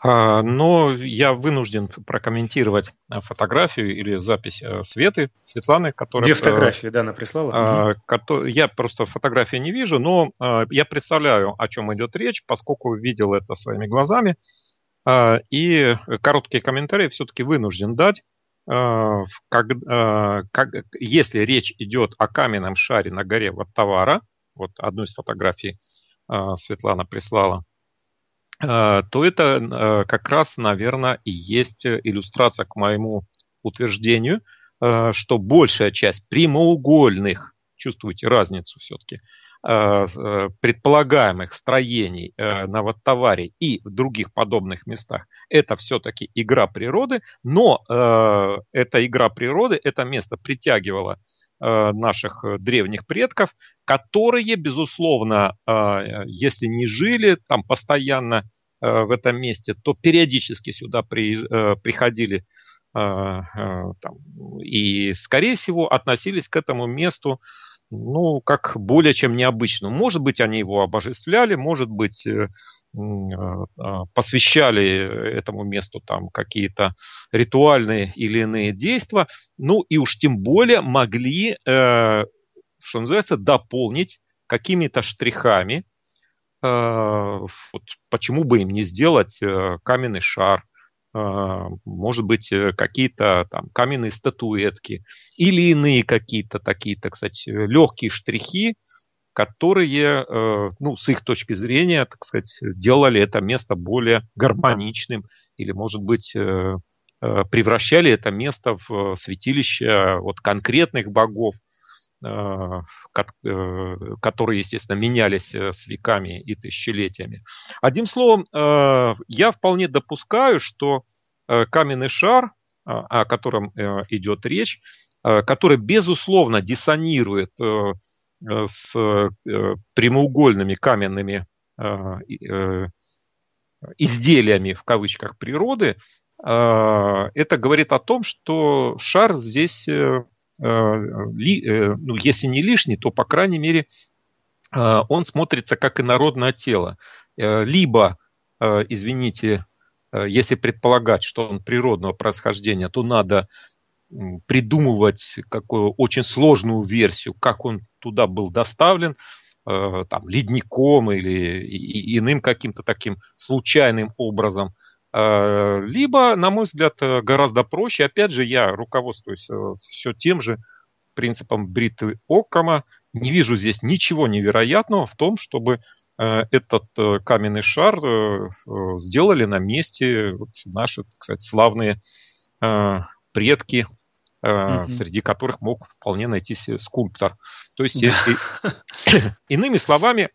А, но я вынужден прокомментировать э, фотографию или запись э, Светы, Светланы, которая... Где фотографии, да, она прислала? А, я просто фотографии не вижу, но я представляю, о чем идет речь, поскольку видел это своими глазами. А, и короткие комментарии все-таки вынужден дать. А, как, как, если речь идет о каменном шаре на горе Ваттавара, вот одну из фотографий а, Светлана прислала, а, то это как раз, наверное, и есть иллюстрация к моему утверждению, что большая часть прямоугольных, чувствуете разницу все-таки, Э, э, предполагаемых строений э, на Ваттаваре и в других подобных местах, это все-таки игра природы, но эта игра природы, это место притягивало наших древних предков, которые, безусловно, если не жили там постоянно в этом месте, то периодически сюда при, приходили там, и, скорее всего, относились к этому месту ну, как более чем необычную. Может быть, они его обожествляли, может быть, э, а, а, посвящали этому месту там какие-то ритуальные или иные действия, ну и уж тем более могли, э, что называется, дополнить какими-то штрихами, э, вот почему бы им не сделать каменный шар, а, может быть, э, какие-то там каменные статуэтки или иные какие-то такие, так сказать, легкие штрихи, которые, э, ну, с их точки зрения, так сказать, делали это место более гармоничным или, может быть, э, превращали это место в святилище вот конкретных богов, а, э, которые, естественно, менялись э, с веками и тысячелетиями. Одним словом, а, я вполне допускаю, что э, каменный шар, а, о котором идет речь, который, безусловно, диссонирует с прямоугольными каменными изделиями в кавычках природы, это говорит о том, что шар здесь Э, ли, э, ну, если не лишний, то, по крайней мере, э, он смотрится как инородное тело. Либо, извините, если предполагать, что он природного происхождения, то надо придумывать какую очень сложную версию, как он туда был доставлен, там, ледником или иным каким-то таким случайным образом – Э, либо, на мой взгляд, э, гораздо проще. Опять же, я руководствуюсь э, все тем же принципом бритвы Оккама. Не вижу здесь ничего невероятного в том, чтобы этот каменный шар сделали на месте вот наши, так сказать, славные предки, угу. среди которых мог вполне найтись скульптор. То есть, иными словами,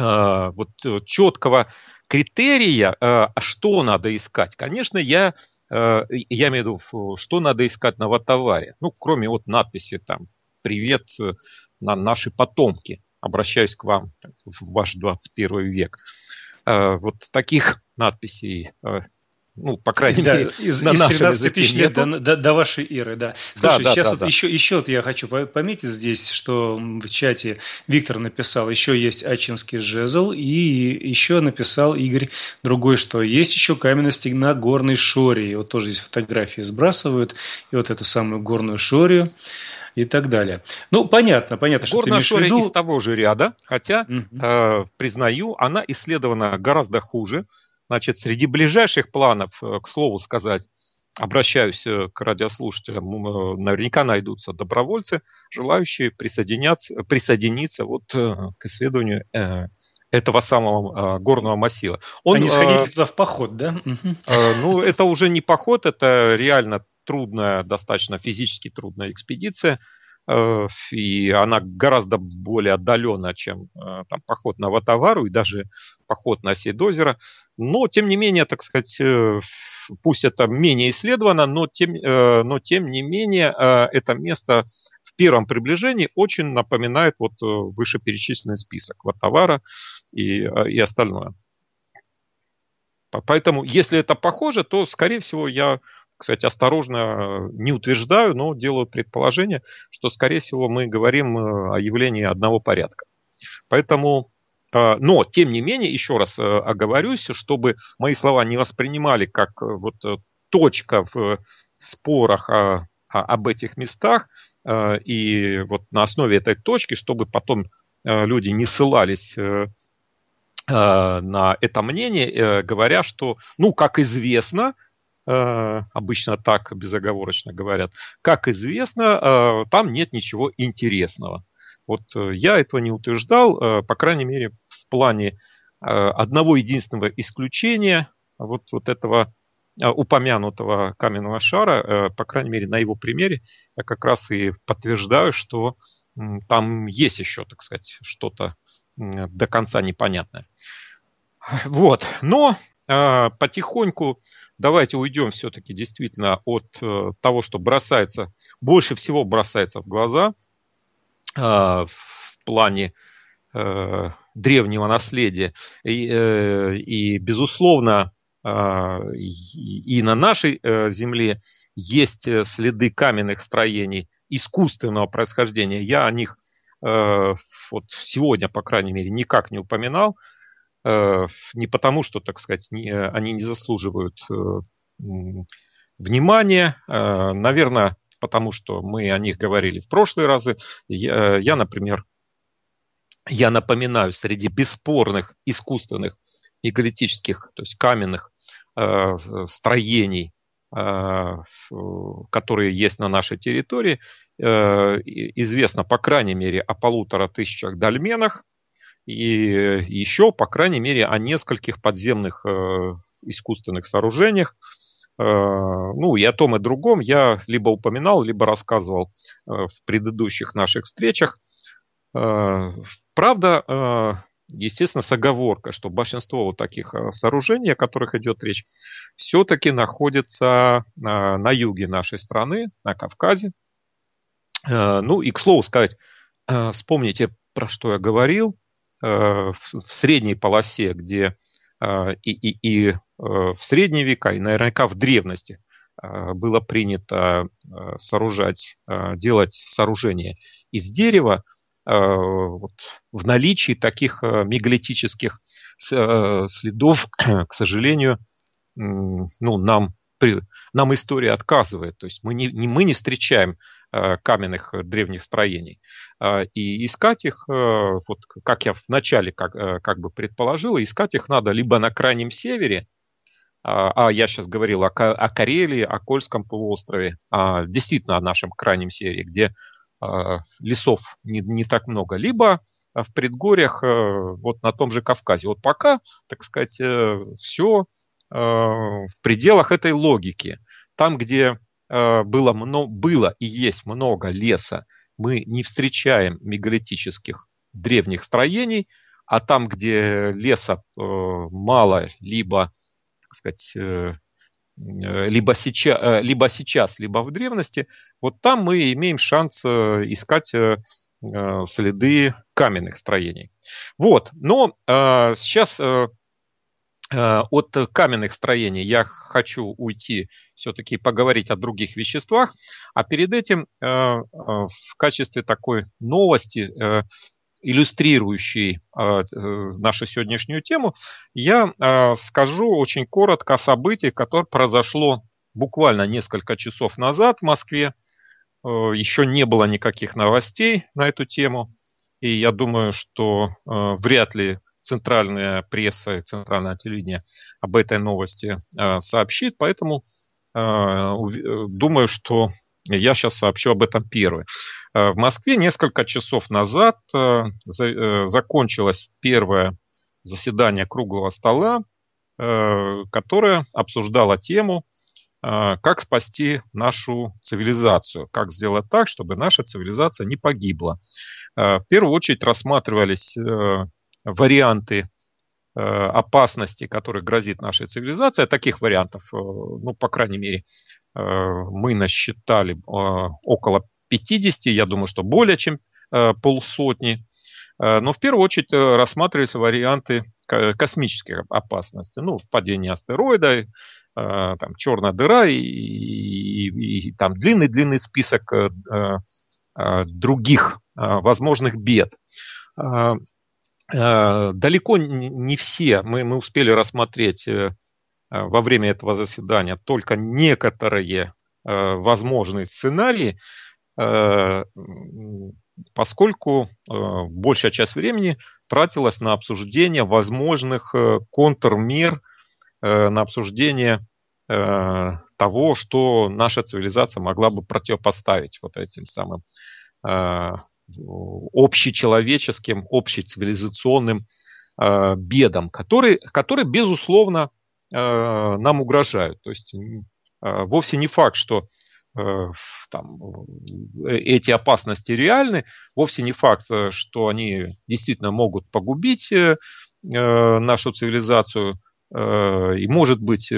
а, вот э, четкого критерия, а, а что надо искать. Конечно, я, я имею в виду, что надо искать на товаре. Ну, кроме вот надписи там «Привет э, на наши потомки, обращаюсь к вам в ваш 21 век». Вот таких надписей ну, по крайней да, мере, из, на из 13 тысяч лет до, до, до вашей эры, да. Слушай, да, да, сейчас да, вот да. Еще, еще вот я хочу пометить здесь, что в чате Виктор написал, еще есть Ачинский жезл, и еще написал Игорь другой, что есть еще каменности на горной шоре. вот тоже здесь фотографии сбрасывают, и вот эту самую горную шорию и так далее. Ну, понятно, понятно, что Горная ты шоре виду... из того же ряда, хотя, угу. э, признаю, она исследована гораздо хуже, Значит, среди ближайших планов, э, к слову сказать, обращаюсь э, к радиослушателям, э, наверняка найдутся добровольцы, желающие присоединяться, присоединиться вот к исследованию этого самого горного массива. Он, Они сходили туда в поход, да? Ну, это уже не поход, это реально трудная, достаточно физически трудная экспедиция, и она гораздо более отдалена, чем там, поход на Ватавару, и даже поход на оси дозера. Но, тем не менее, так сказать, э, пусть это менее исследовано, но тем, э, но, тем не менее, э, это место в первом приближении очень напоминает вот вышеперечисленный список вот товара и, и остальное. Поэтому, если это похоже, то, скорее всего, я, кстати, осторожно не утверждаю, но делаю предположение, что, скорее всего, мы говорим о явлении одного порядка. Поэтому а, но, тем не менее, еще раз э, оговорюсь, чтобы мои слова не воспринимали как э, вот э, точка в спорах об этих местах, и вот на основе этой точки, чтобы потом люди не ссылались на это мнение, говоря, что, ну, как известно, обычно так безоговорочно говорят, как известно, там нет ничего интересного. Вот э, я этого не утверждал, э, по крайней мере, в плане э, одного единственного исключения а вот, вот этого упомянутого каменного шара, по крайней мере, на его примере, я как раз и подтверждаю, что там есть еще, так сказать, что-то до конца непонятное. Вот, но потихоньку давайте уйдем все-таки действительно от того, что бросается, больше всего бросается в глаза, а, в плане э, древнего наследия. И, э, и безусловно, а, и на нашей э, земле есть следы каменных строений искусственного происхождения. Я о них вот сегодня, по крайней мере, никак не упоминал. Не потому, что, так сказать, они не заслуживают внимания. Наверное, потому что мы о них говорили в прошлые разы. Я, э, я например, я напоминаю, среди бесспорных искусственных мегалитических, то есть каменных э, строений, э, которые есть на нашей территории, э, известно, по крайней мере, о полутора тысячах дольменах, и еще, по крайней мере, о нескольких подземных э, искусственных сооружениях, Э, ну и о том и другом я либо упоминал, либо рассказывал э, в предыдущих наших встречах. Э, правда, естественно, с оговоркой, что большинство вот таких сооружений, о которых идет речь, все-таки находится на юге нашей страны, на Кавказе. Ну и, к слову сказать, вспомните, про что я говорил, в средней полосе, где и, и, и Э, в средние века и наверняка в древности э, было принято э, сооружать, делать сооружение из дерева вот, в наличии таких мегалитических следов, к сожалению, ну, нам, нам история отказывает. То есть мы не, мы не встречаем каменных древних строений. И искать их, вот как я вначале как, как бы предположил, искать их надо либо на крайнем севере, а, а я сейчас говорил о, Карелии, о Кольском полуострове, а, действительно о нашем крайнем севере, где а, лесов не, не так много, либо а, в предгорьях, э, вот на том же Кавказе. Вот пока, так сказать, э, все э, в пределах этой логики. Там, где было, было и есть много леса, мы не встречаем мегалитических древних строений, а там, где леса мало, либо так сказать, э, э, либо сейчас, э, либо сейчас, либо в древности, вот там мы имеем шанс искать следы каменных строений. Вот, но сейчас от каменных строений я хочу уйти все-таки поговорить о других веществах, а перед этим в качестве такой новости иллюстрирующий а, э, нашу сегодняшнюю тему, я а, скажу очень коротко о событии, которое произошло буквально несколько часов назад в Москве. Э, еще не было никаких новостей на эту тему. И я думаю, что э, вряд ли центральная пресса и центральное телевидение об этой новости сообщит. Поэтому думаю, что я сейчас сообщу об этом первый. Э, в Москве несколько часов назад э, э, закончилось первое заседание круглого стола, которое обсуждало тему, как спасти нашу цивилизацию, как сделать так, чтобы наша цивилизация не погибла. В первую очередь рассматривались варианты Э, опасности, которые грозит нашей цивилизации. А таких вариантов, э, ну, по крайней мере, э, мы насчитали около 50, я думаю, что более чем полсотни. Но в первую очередь рассматривались варианты космических опасностей. Ну, падение астероида, там, черная дыра и, и, и там длинный-длинный список других возможных бед. Э, далеко не все, мы, мы успели рассмотреть э, э, во время этого заседания только некоторые возможные сценарии, поскольку большая часть времени тратилась на обсуждение возможных контрмер, на обсуждение того, что наша цивилизация могла бы противопоставить вот этим самым общечеловеческим, общецивилизационным э, бедам, которые, которые безусловно, э, нам угрожают. То есть э, вовсе не факт, что э, там, э, эти опасности реальны, вовсе не факт, э, что они действительно могут погубить нашу цивилизацию, и может быть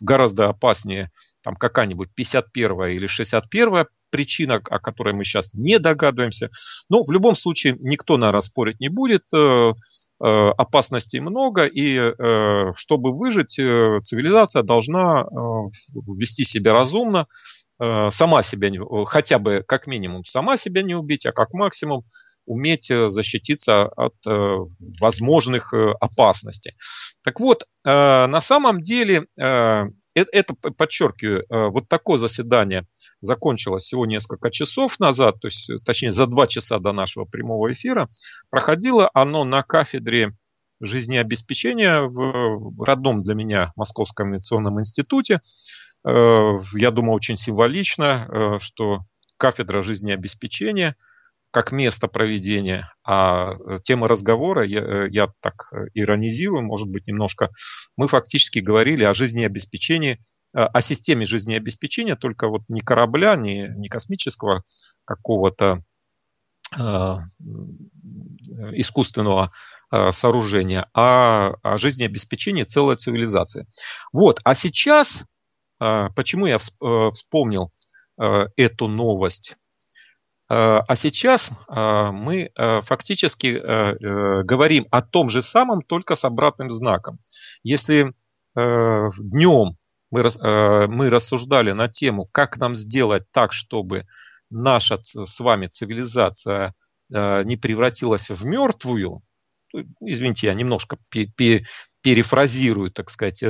гораздо опаснее там какая-нибудь 51 или 61 причина, о которой мы сейчас не догадываемся. Но в любом случае никто, наверное, спорить не будет. Э, э, опасностей много, и э, чтобы выжить, цивилизация должна вести себя разумно, сама себя, хотя бы как минимум сама себя не убить, а как максимум уметь защититься от возможных опасностей. Так вот, на самом деле Э, это, это подчеркиваю, э, вот такое заседание закончилось всего несколько часов назад, то есть, э, точнее, за два часа до нашего прямого эфира. Проходило оно на кафедре жизнеобеспечения в родном для меня Московском авиационном институте. Я думаю, очень символично, что кафедра жизнеобеспечения – как место проведения, а э, тема разговора, я, э, я так э, иронизирую, может быть, немножко, мы фактически говорили о жизнеобеспечении, о системе жизнеобеспечения, только вот не корабля, не, не космического какого-то э, искусственного э, сооружения, а о а жизнеобеспечении целой цивилизации. Вот, а сейчас, э, почему я вспомнил эту новость, Э, а сейчас э, мы э, фактически говорим о том же самом, только с обратным знаком. Если днем мы рассуждали на тему, как нам сделать так, чтобы наша с вами цивилизация не превратилась в мертвую, извините, я немножко перефразирую, так сказать,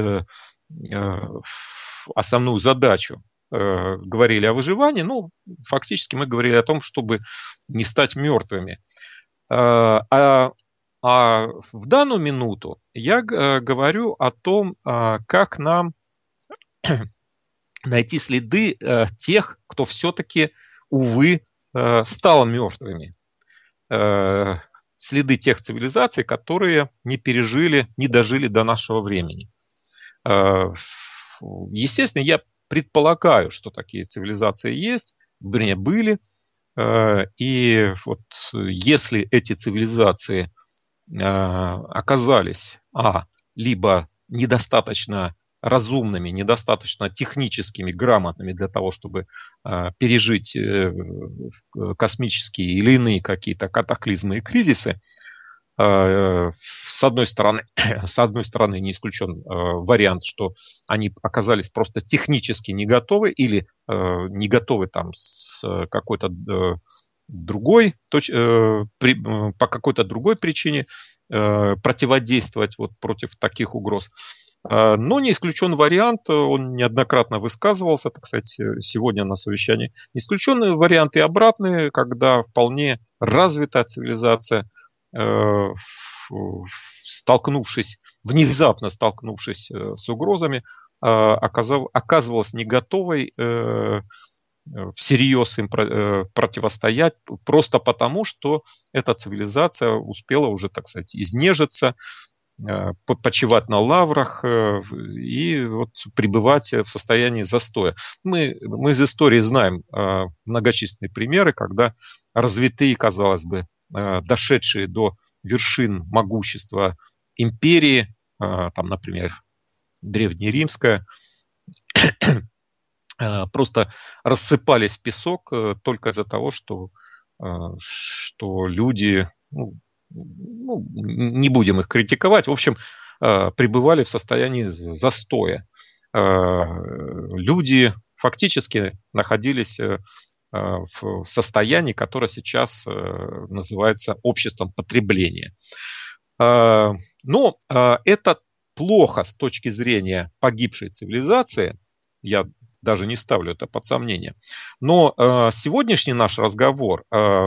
основную задачу, э, говорили о выживании, ну, фактически мы говорили о том, чтобы не стать мертвыми. Э, а, а в данную минуту я э, говорю о том, э, как нам найти следы э, тех, кто все-таки, увы, э, стал мертвыми. Э, следы тех цивилизаций, которые не пережили, не дожили до нашего времени. Э, естественно, я предполагаю, что такие цивилизации есть, вернее, были. Э, и вот э, если эти цивилизации э, оказались, а, либо недостаточно разумными, недостаточно техническими, грамотными для того, чтобы пережить космические или иные какие-то катаклизмы и кризисы, Э, с одной стороны, с одной стороны не исключен э, вариант, что они оказались просто технически не готовы или э, не готовы там с какой-то другой, по какой-то другой причине противодействовать вот против таких угроз. Но не исключен вариант, он неоднократно высказывался, так сказать, сегодня на совещании. Не исключен вариант и когда вполне развитая цивилизация – Э, столкнувшись, внезапно столкнувшись э, с угрозами, э, оказывалась не готовой всерьез им противостоять, просто потому, что эта цивилизация успела уже, так сказать, изнежиться, почивать на лаврах и вот пребывать в состоянии застоя. Мы, мы из истории знаем многочисленные примеры, когда развитые, казалось бы, Э, дошедшие до вершин могущества империи, э, там, например, древнеримская, э, просто рассыпались в песок только из-за того, что, что люди, ну, ну, не будем их критиковать, в общем, пребывали в состоянии застоя. Люди фактически находились а, в состоянии, которое сейчас э, называется обществом потребления. А, Но ну, а, это плохо с точки зрения погибшей цивилизации. Я даже не ставлю это под сомнение. Но сегодняшний наш разговор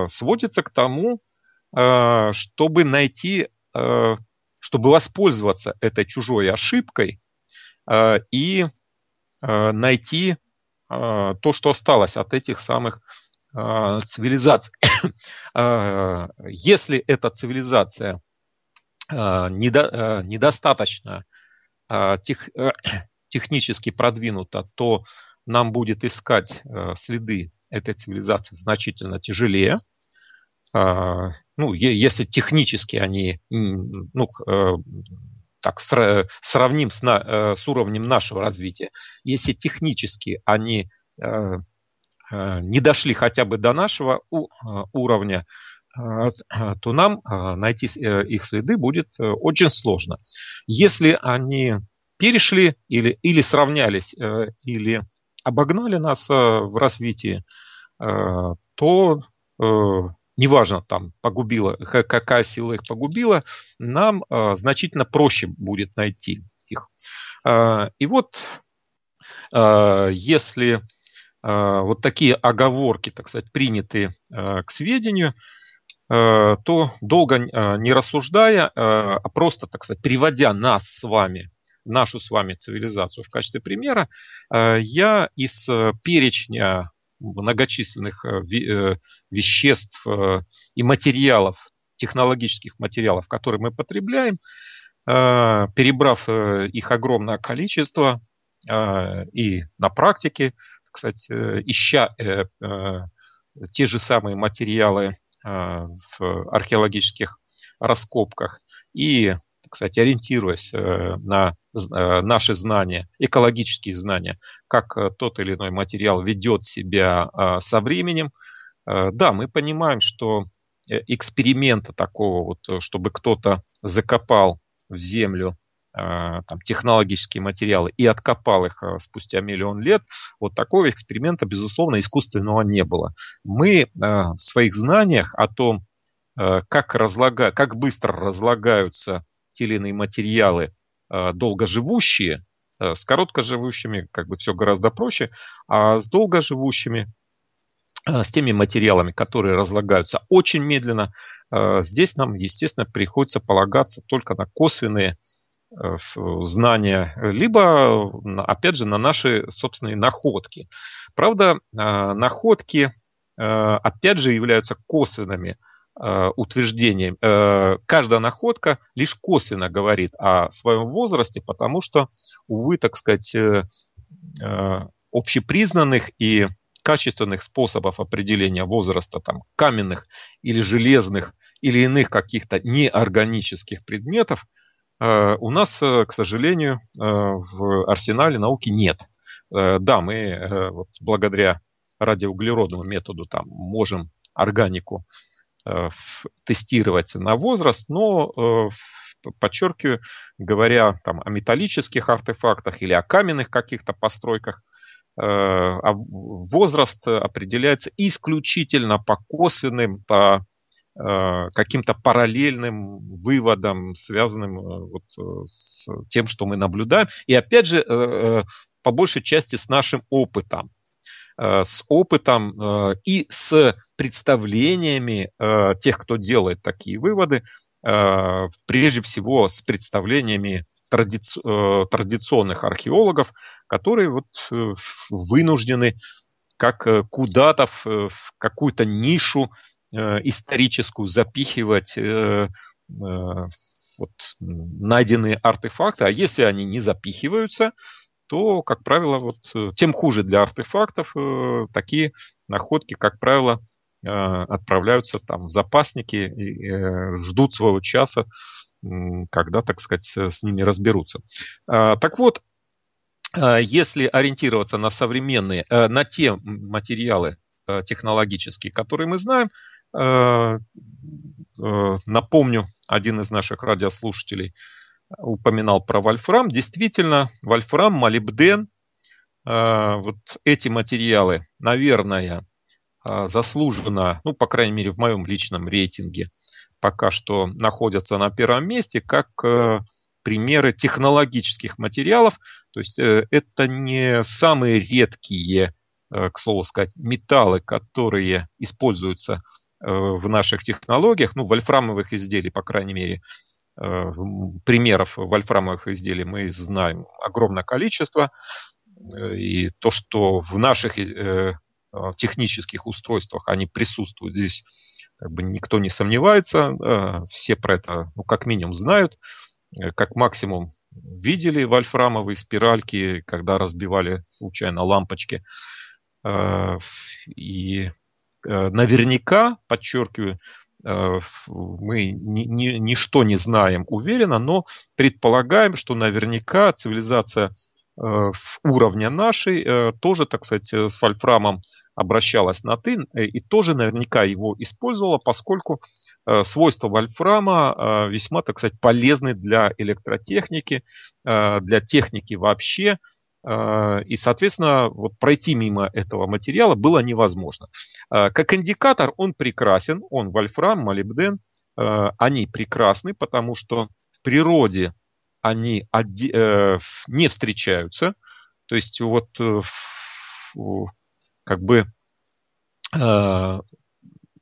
сводится к тому, чтобы найти, чтобы воспользоваться этой чужой ошибкой и найти а, то, что осталось от этих самых а, цивилизаций. А, если эта цивилизация недо, недостаточно тех, технически продвинута, то нам будет искать следы этой цивилизации значительно тяжелее. Ну, если технически они ну, так сравним с, на, э, с уровнем нашего развития, если технически они э, э, не дошли хотя бы до нашего уровня, то нам найти их следы будет очень сложно. Если они перешли или, или сравнялись, или обогнали нас в развитии, то неважно там погубила, какая сила их погубила, нам а, значительно проще будет найти их. А, и вот а, если вот такие оговорки, так сказать, приняты к сведению, то долго не рассуждая, а просто, так сказать, приводя нас с вами, нашу с вами цивилизацию в качестве примера, я из перечня многочисленных э, э, веществ э, и материалов, технологических материалов, которые мы потребляем, перебрав их огромное количество и на практике, кстати, ища те же самые материалы в археологических раскопках и кстати, ориентируясь э, на э, наши знания, экологические знания, как э, тот или иной материал ведет себя а, со временем. Да, мы понимаем, что эксперимента такого, вот, чтобы кто-то закопал в землю там, технологические материалы и откопал их спустя миллион лет, вот такого эксперимента, безусловно, искусственного не было. Мы в своих знаниях о том, как, разлага... как быстро разлагаются те или иные материалы э, долгоживущие, э, с короткоживущими как бы все гораздо проще, а с долгоживущими, э, с теми материалами, которые разлагаются очень медленно, здесь нам, естественно, приходится полагаться только на косвенные знания, либо, опять же, на наши собственные находки. Правда, находки, опять же, являются косвенными Э, утверждением. Э, каждая находка лишь косвенно говорит о своем возрасте, потому что, увы, так сказать, э, общепризнанных и качественных способов определения возраста там, каменных или железных или иных каких-то неорганических предметов у нас, к сожалению, в арсенале науки нет. Да, мы вот благодаря радиоуглеродному методу там можем органику Э, тестировать на возраст, но э, подчеркиваю, говоря там, о металлических артефактах или о каменных каких-то постройках, э, а возраст определяется исключительно по косвенным, по каким-то параллельным выводам, связанным вот с тем, что мы наблюдаем. И опять же, по большей части с нашим опытом. Э, с опытом э, и с представлениями э, тех, кто делает такие выводы, прежде всего с представлениями традици... традиционных археологов, которые вот вынуждены как куда-то в какую-то нишу историческую запихивать вот, найденные артефакты, а если они не запихиваются, то, как правило, вот, э, тем хуже для артефактов э, такие находки, как правило, э, отправляются там в запасники и ждут своего часа, когда, так сказать, с ними разберутся. А, так вот, а, если ориентироваться на современные, на те материалы технологические, которые мы знаем, напомню, один из наших радиослушателей – упоминал про вольфрам. Действительно, вольфрам, молибден, э, вот эти материалы, наверное, э, заслуженно, ну, по крайней мере, в моем личном рейтинге, пока что находятся на первом месте, как э, примеры технологических материалов. То есть это не самые редкие, к слову сказать, металлы, которые используются в наших технологиях, ну, вольфрамовых изделий, по крайней мере, Э, примеров вольфрамовых изделий мы знаем огромное количество. Э, и то, что в наших э, технических устройствах они присутствуют здесь, как бы никто не сомневается. Все про это, ну, как минимум, знают. Как максимум, видели вольфрамовые спиральки, когда разбивали случайно лампочки. И наверняка, подчеркиваю, Э, мы ни, ни, ничто не знаем уверенно, но предполагаем, что наверняка цивилизация э, уровня нашей э, тоже, так сказать, с вольфрамом обращалась на ты и тоже наверняка его использовала, поскольку свойства вольфрама весьма, так сказать, полезны для электротехники, для техники вообще – а, и, соответственно, вот пройти мимо этого материала было невозможно. А, как индикатор он прекрасен, он вольфрам, молибден, а, они прекрасны, потому что в природе они э, не встречаются. То есть вот э, как бы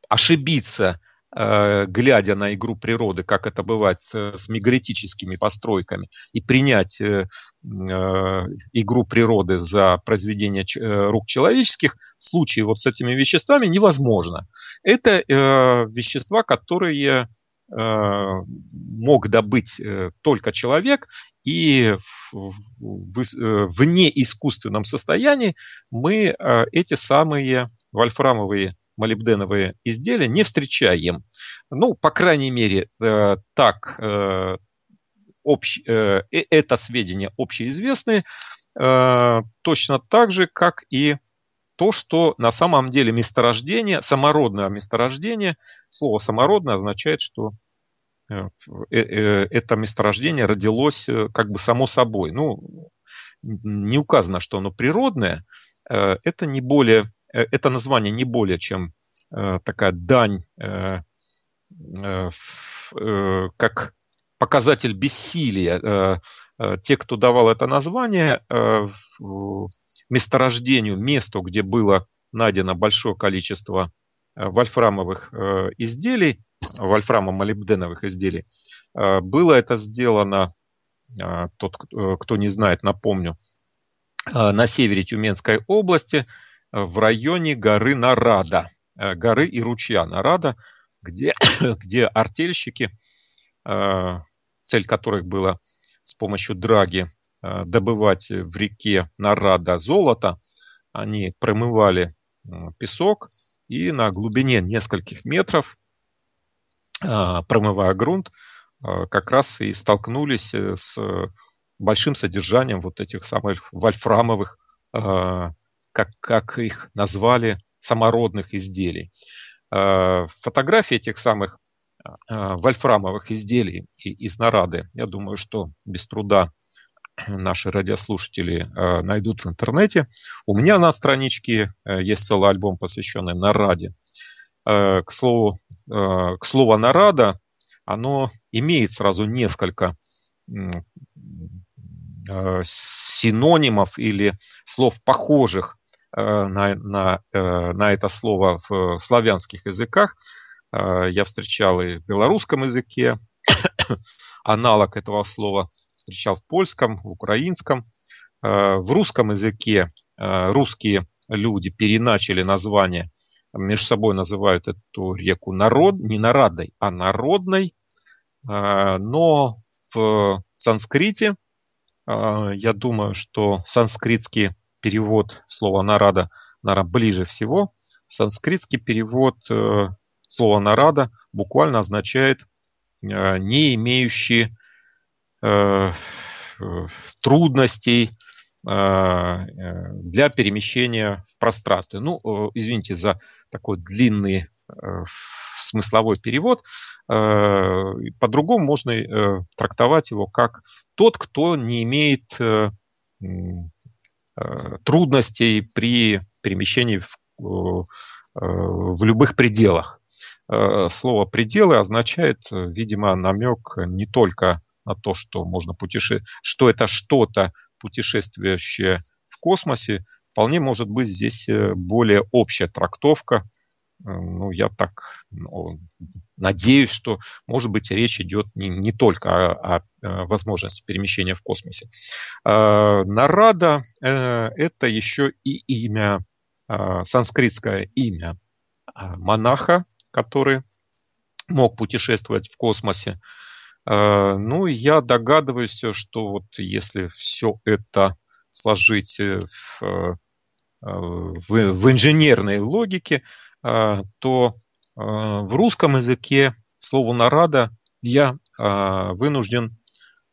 ошибиться – Э, глядя на игру природы, как это бывает э, с мегалитическими постройками, и принять э, игру природы за произведение рук человеческих, в случае вот с этими веществами невозможно. Это вещества, которые мог добыть только человек, и в, в, неискусственном состоянии мы эти самые вольфрамовые молибденовые изделия не встречаем. Ну, по крайней мере, э, так э, общ, э, это сведения общеизвестны, точно так же, как и то, что на самом деле месторождение, самородное месторождение, слово самородное означает, что это месторождение родилось как бы само собой. Ну, не указано, что оно природное, это не более Э, это название не более чем э, такая дань э, как показатель бессилия. Те, кто давал это название месторождению, месту, где было найдено большое количество вольфрамовых изделий, вольфрамо-молибденовых изделий, было это сделано, тот, кто не знает, напомню, на севере Тюменской области – в районе горы Нарада, э, горы и ручья Нарада, где, где артельщики, э, цель которых была с помощью драги э, добывать в реке Нарада золото, они промывали песок и на глубине нескольких метров, промывая грунт, как раз и столкнулись с большим содержанием вот этих самых вольфрамовых как, как их назвали, самородных изделий. Э, фотографии этих самых э, вольфрамовых изделий из нарады, я думаю, что без труда наши радиослушатели э, найдут в интернете. У меня на страничке есть целый альбом, посвященный нараде. К слову, к слову нарада, оно имеет сразу несколько синонимов или слов похожих Э, на, на, э, на это слово в э, славянских языках. Я встречал и в белорусском языке аналог этого слова, встречал в польском, в украинском. В русском языке русские люди переначали название, между собой называют эту реку народ, не нарадой, а народной. Но в санскрите, я думаю, что санскритские перевод слова нарада, нара ближе всего. Санскритский перевод э, слова нарада буквально означает э, не имеющие э, трудностей для перемещения в пространстве. Ну, извините за такой длинный смысловой перевод. По-другому можно трактовать его как тот, кто не имеет Э, трудностей при перемещении в, э, э, в любых пределах. Слово «пределы» означает, видимо, намек не только на то, что можно путеше... что это что-то путешествующее в космосе, вполне может быть здесь более общая трактовка – ну, я так ну, надеюсь, что, может быть, речь идет не, не только о, о э, возможности перемещения в космосе. Э, Нарада э, – это еще и имя, санскритское имя монаха, который мог путешествовать в космосе. Ну, я догадываюсь, что вот если все это сложить в, в, в инженерной логике, а, то а, в русском языке слово «нарада» я а, вынужден,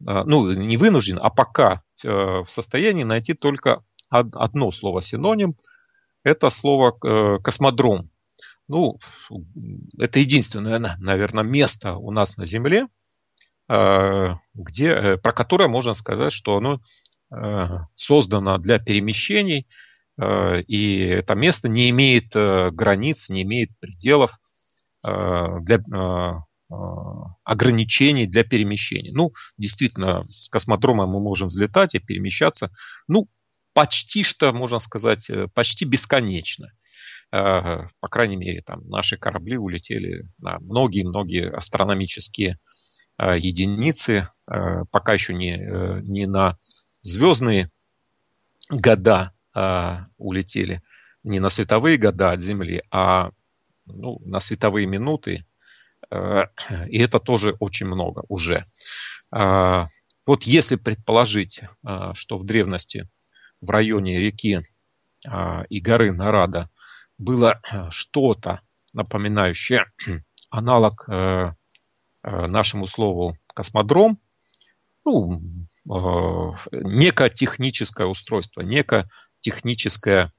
ну, не вынужден, а пока в состоянии найти только одно слово-синоним. Это слово «космодром». Ну, это единственное, наверное, место у нас на Земле, где, э, про которое можно сказать, что оно создано для перемещений – Э, и это место не имеет э, границ, не имеет пределов э, для ограничений для перемещения. Ну, действительно, с космодрома мы можем взлетать и перемещаться, ну, почти что, можно сказать, почти бесконечно. По крайней мере, там наши корабли улетели на многие-многие астрономические единицы, пока еще не, не на звездные года, а, улетели не на световые года от Земли, а ну, на световые минуты. А, и это тоже очень много уже. А, вот если предположить, что в древности в районе реки и горы Нарада было что-то напоминающее аналог нашему слову космодром, ну, некое техническое устройство, некое техническое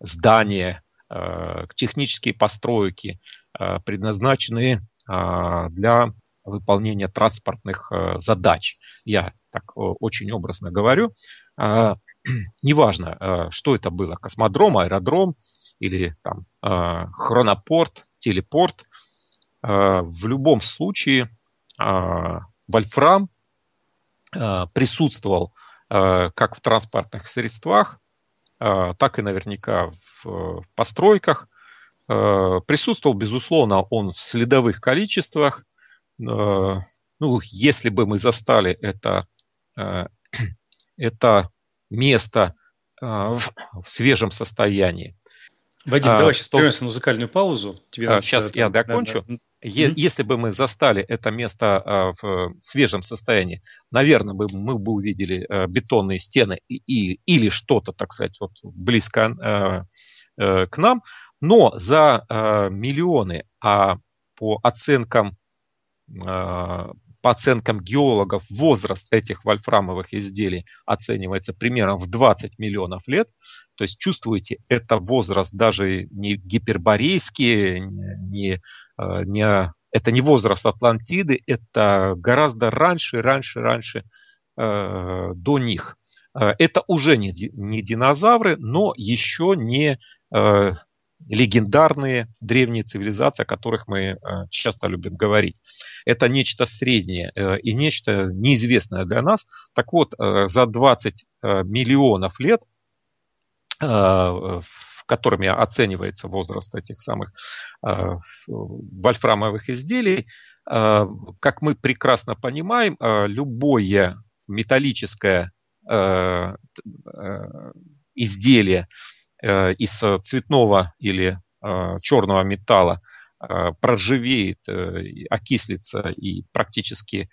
здание, э, технические постройки, э, предназначенные а, для выполнения транспортных э, задач. Я так очень образно говорю. А, неважно, что это было, космодром, аэродром или там хронопорт, телепорт. В любом случае а, вольфрам присутствовал Э, как в транспортных средствах, э, так и наверняка в э, постройках. Присутствовал, безусловно, он в следовых количествах. Ну, если бы мы застали это, это место в свежем состоянии. Вадим, а, давай сейчас то... прервемся на музыкальную паузу. Тебе а, сейчас я закончу. Да, да mm-hmm. Если бы мы застали это место а, в э, свежем состоянии, наверное, бы мы бы увидели э, бетонные стены и, и, или что-то, так сказать, вот близко а, э, к нам. Но за а, миллионы, а по оценкам по оценкам геологов, возраст этих вольфрамовых изделий оценивается примерно в 20 миллионов лет. То есть чувствуете, это возраст даже не гиперборейский, не а, не, это не возраст Атлантиды, это гораздо раньше, раньше, раньше а, до них. А, это уже не, не динозавры, но еще не легендарные древние цивилизации, о которых мы часто любим говорить. Это нечто среднее э, и нечто неизвестное для нас. Так вот, э, за 20 э, миллионов лет в которыми оценивается возраст этих самых э, вольфрамовых изделий, э, как мы прекрасно понимаем, э, любое металлическое изделие из цветного или черного металла проржавеет, окислится и практически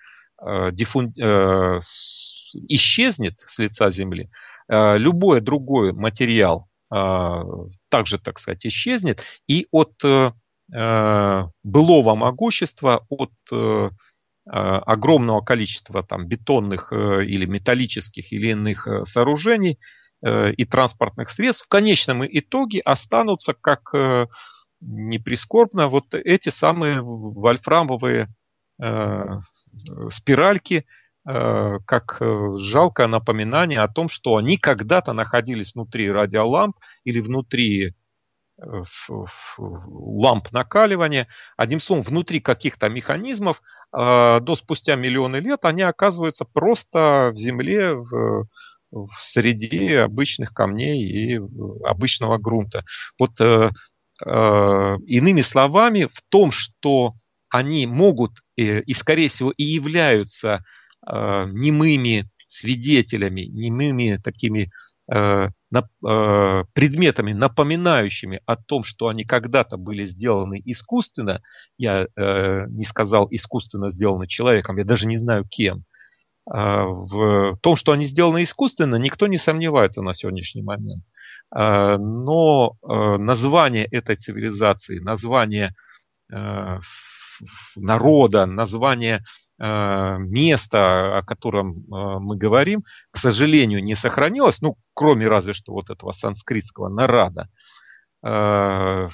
исчезнет с лица земли, любой другой материал, а, также, так сказать, исчезнет. И от э, э, былого могущества, от э, а, огромного количества там, бетонных или металлических или иных сооружений и транспортных средств в конечном итоге останутся, как не прискорбно, вот эти самые вольфрамовые спиральки – Э, как э, жалкое напоминание о том, что они когда-то находились внутри радиоламп или внутри э, ламп накаливания, одним словом, внутри каких-то механизмов, а, до спустя миллионы лет они оказываются просто в Земле, в, в среде обычных камней и обычного грунта. Вот иными словами, в том, что они могут и, скорее всего, и являются Э, немыми свидетелями, немыми такими э, э, предметами, напоминающими о том, что они когда-то были сделаны искусственно, я не сказал искусственно сделаны человеком, я даже не знаю кем, а, в том, что они сделаны искусственно, никто не сомневается на сегодняшний момент. А, но название этой цивилизации, название народа, название Э, место, о котором э, мы говорим, к сожалению, не сохранилось, ну, кроме разве что вот этого санскритского нарада. Э,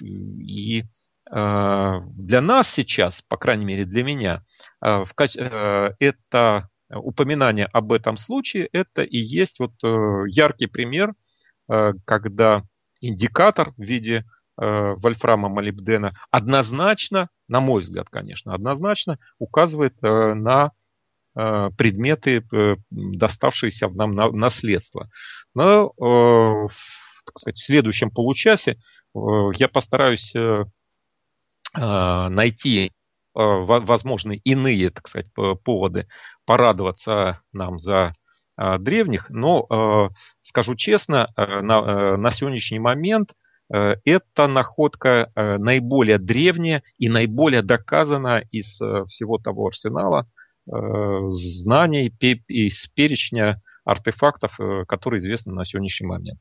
и для нас сейчас, по крайней мере для меня, это упоминание об этом случае, это и есть вот яркий пример, когда индикатор в виде Э, вольфрама молибдена однозначно, на мой взгляд, конечно, однозначно указывает э, на э, предметы, доставшиеся нам на наследство. Но, так сказать, в следующем получасе я постараюсь найти возможны иные, так сказать, поводы порадоваться нам за древних, но скажу честно, на, на сегодняшний момент Э, Это находка э, наиболее древняя и наиболее доказана из э, всего того арсенала знаний, из перечня артефактов, которые известны на сегодняшний момент.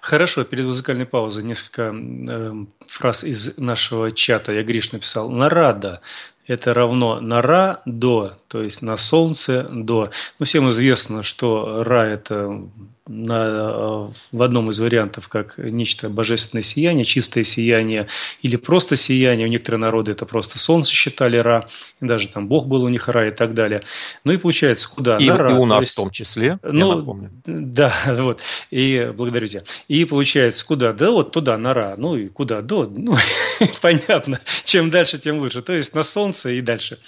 Хорошо, перед музыкальной паузой несколько э, фраз из нашего чата. Я Гриш написал. Нарада это равно на Ра до, то есть на Солнце до. Ну, всем известно, что Ра – это на, в одном из вариантов как нечто божественное сияние, чистое сияние или просто сияние. У некоторых народов это просто Солнце считали Ра, и даже там Бог был у них Ра и так далее. Ну и получается, куда? И, на Ра, и у нас то есть, в том числе, ну, я напомню. Да, вот. И благодарю тебя. И получается, куда? Да вот туда, на Ра. Ну и куда? До. Ну, понятно. Чем дальше, тем лучше. То есть на Солнце солнца и дальше.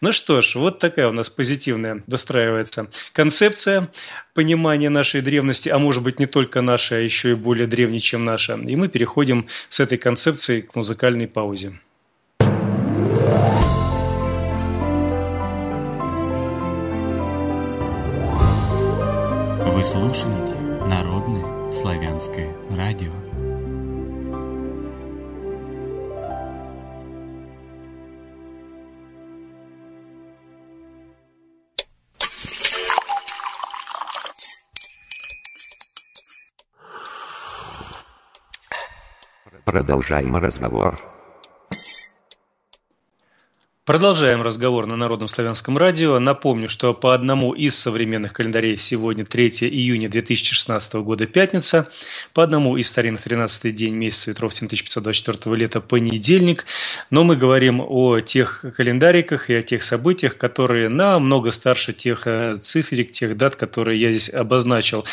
Ну что ж, вот такая у нас позитивная достраивается концепция понимания нашей древности, а может быть не только наша, а еще и более древней, чем наша. И мы переходим с этой концепции к музыкальной паузе. Вы слушаете Народное славянское радио. Продолжаем разговор. Продолжаем разговор на Народном славянском радио. Напомню, что по одному из современных календарей сегодня 3 июня 2016 года пятница, по одному из старинных 13 день месяца ветров 7524 лета понедельник. Но мы говорим о тех календариках и о тех событиях, которые намного старше тех э, циферик, тех дат, которые я здесь обозначил,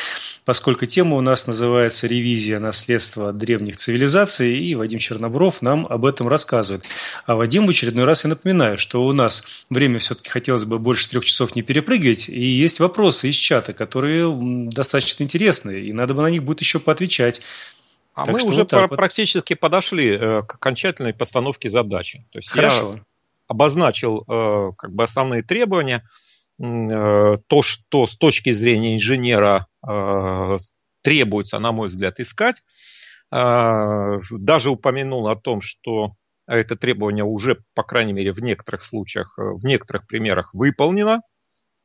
поскольку тема у нас называется «Ревизия наследства древних цивилизаций», и Вадим Чернобров нам об этом рассказывает. А Вадим в очередной раз я напоминаю напоминаю, что у нас время все-таки хотелось бы больше трех часов не перепрыгивать, и есть вопросы из чата, которые достаточно интересные и надо бы на них будет еще поотвечать. А так мы уже вот про- вот. практически подошли э, к окончательной постановке задачи. То есть Хорошо. Я обозначил э, как бы основные требования, э, то, что с точки зрения инженера э, требуется, на мой взгляд, искать. Э, даже упомянул о том, что а это требование уже, по крайней мере, в некоторых случаях, э, в некоторых примерах выполнено,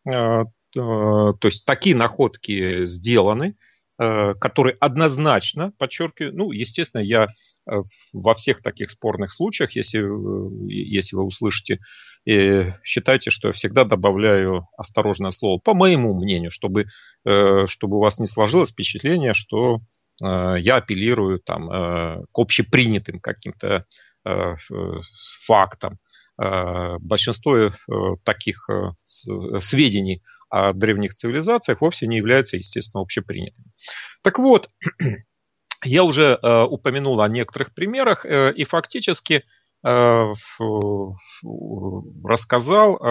э, э, то есть такие находки сделаны, которые однозначно, подчеркиваю, ну, естественно, я во всех таких спорных случаях, если, если вы услышите, считайте, что я всегда добавляю осторожное слово, по моему мнению, чтобы, чтобы у вас не сложилось впечатление, что я апеллирую там, к общепринятым каким-то Э, э, фактом э, Большинство таких сведений о древних цивилизациях вовсе не являются, естественно, общепринятыми. Так вот, я уже упомянул о некоторых примерах, и фактически рассказал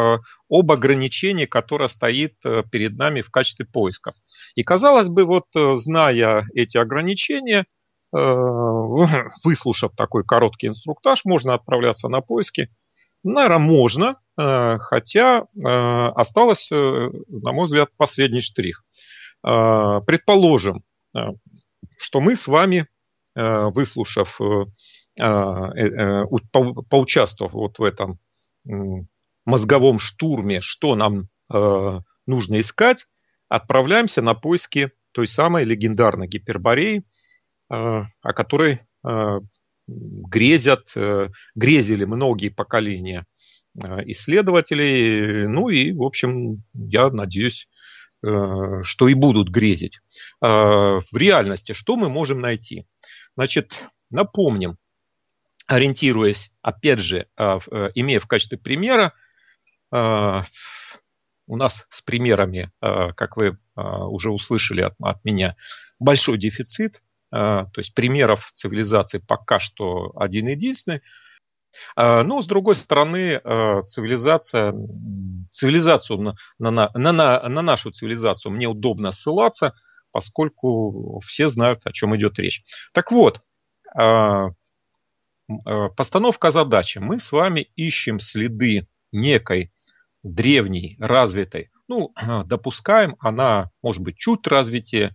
об ограничении, которое стоит перед нами в качестве поисков. И казалось бы, вот зная эти ограничения, Э, выслушав такой короткий инструктаж, можно отправляться на поиски. Наверное, можно, э, хотя э, осталось, на мой взгляд, последний штрих. Предположим, что мы с вами, выслушав, поучаствовав вот в этом мозговом штурме, что нам нужно искать, отправляемся на поиски той самой легендарной гипербореи – Э, о которой э, грезят, э, грезили многие поколения исследователей. Ну и, в общем, я надеюсь, что и будут грезить. В реальности что мы можем найти? Значит, напомним, ориентируясь, опять же, имея в качестве примера, у нас с примерами, как вы уже услышали от, от меня, большой дефицит – а, то есть примеров цивилизации пока что один единственный. А, но, с другой стороны, а, цивилизация, цивилизацию, на, на, на, на нашу цивилизацию мне удобно ссылаться, поскольку все знают, о чем идет речь. Так вот, постановка задачи. Мы с вами ищем следы некой древней, развитой, ну, допускаем, она может быть чуть развитее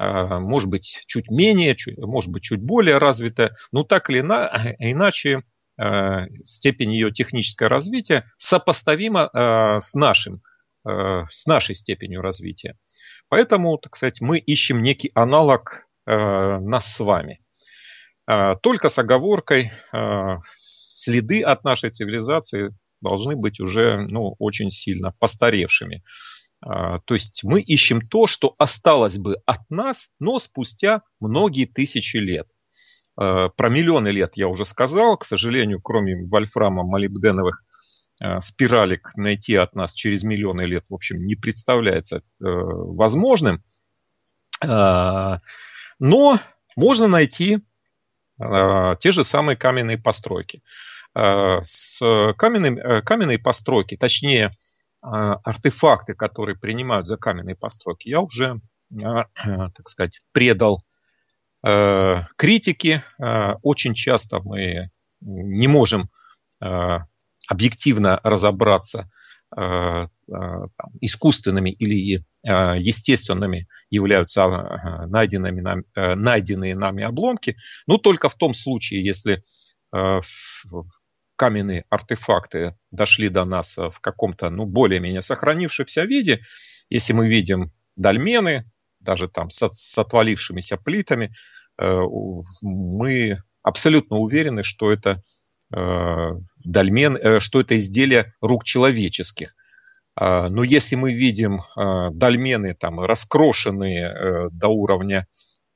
а, может быть, чуть менее, чуть, может быть, чуть более развитая, но так или иначе а, степень ее технического развития сопоставима а, с, нашим, с нашей степенью развития. Поэтому, так сказать, мы ищем некий аналог нас с вами. Только с оговоркой следы от нашей цивилизации должны быть уже ну, очень сильно постаревшими. А, то есть мы ищем то, что осталось бы от нас, но спустя многие тысячи лет. А, про миллионы лет я уже сказал. К сожалению, кроме вольфрама молибденовых а, спиралек найти от нас через миллионы лет, в общем, не представляется э, возможным. Но можно найти те же самые каменные постройки. С каменными, э, каменные постройки, точнее, а, артефакты, которые принимают за каменные постройки, я уже, а, так сказать, предал а, критики. Очень часто мы не можем объективно разобраться искусственными или естественными являются найденными нами, найденные нами обломки, но только в том случае, если каменные артефакты дошли до нас э, в каком-то, ну, более-менее сохранившемся виде, если мы видим дольмены, даже там с, с отвалившимися плитами, э, мы абсолютно уверены, что это э, дольмен, что это изделие рук человеческих. А, но если мы видим дольмены там раскрошенные до уровня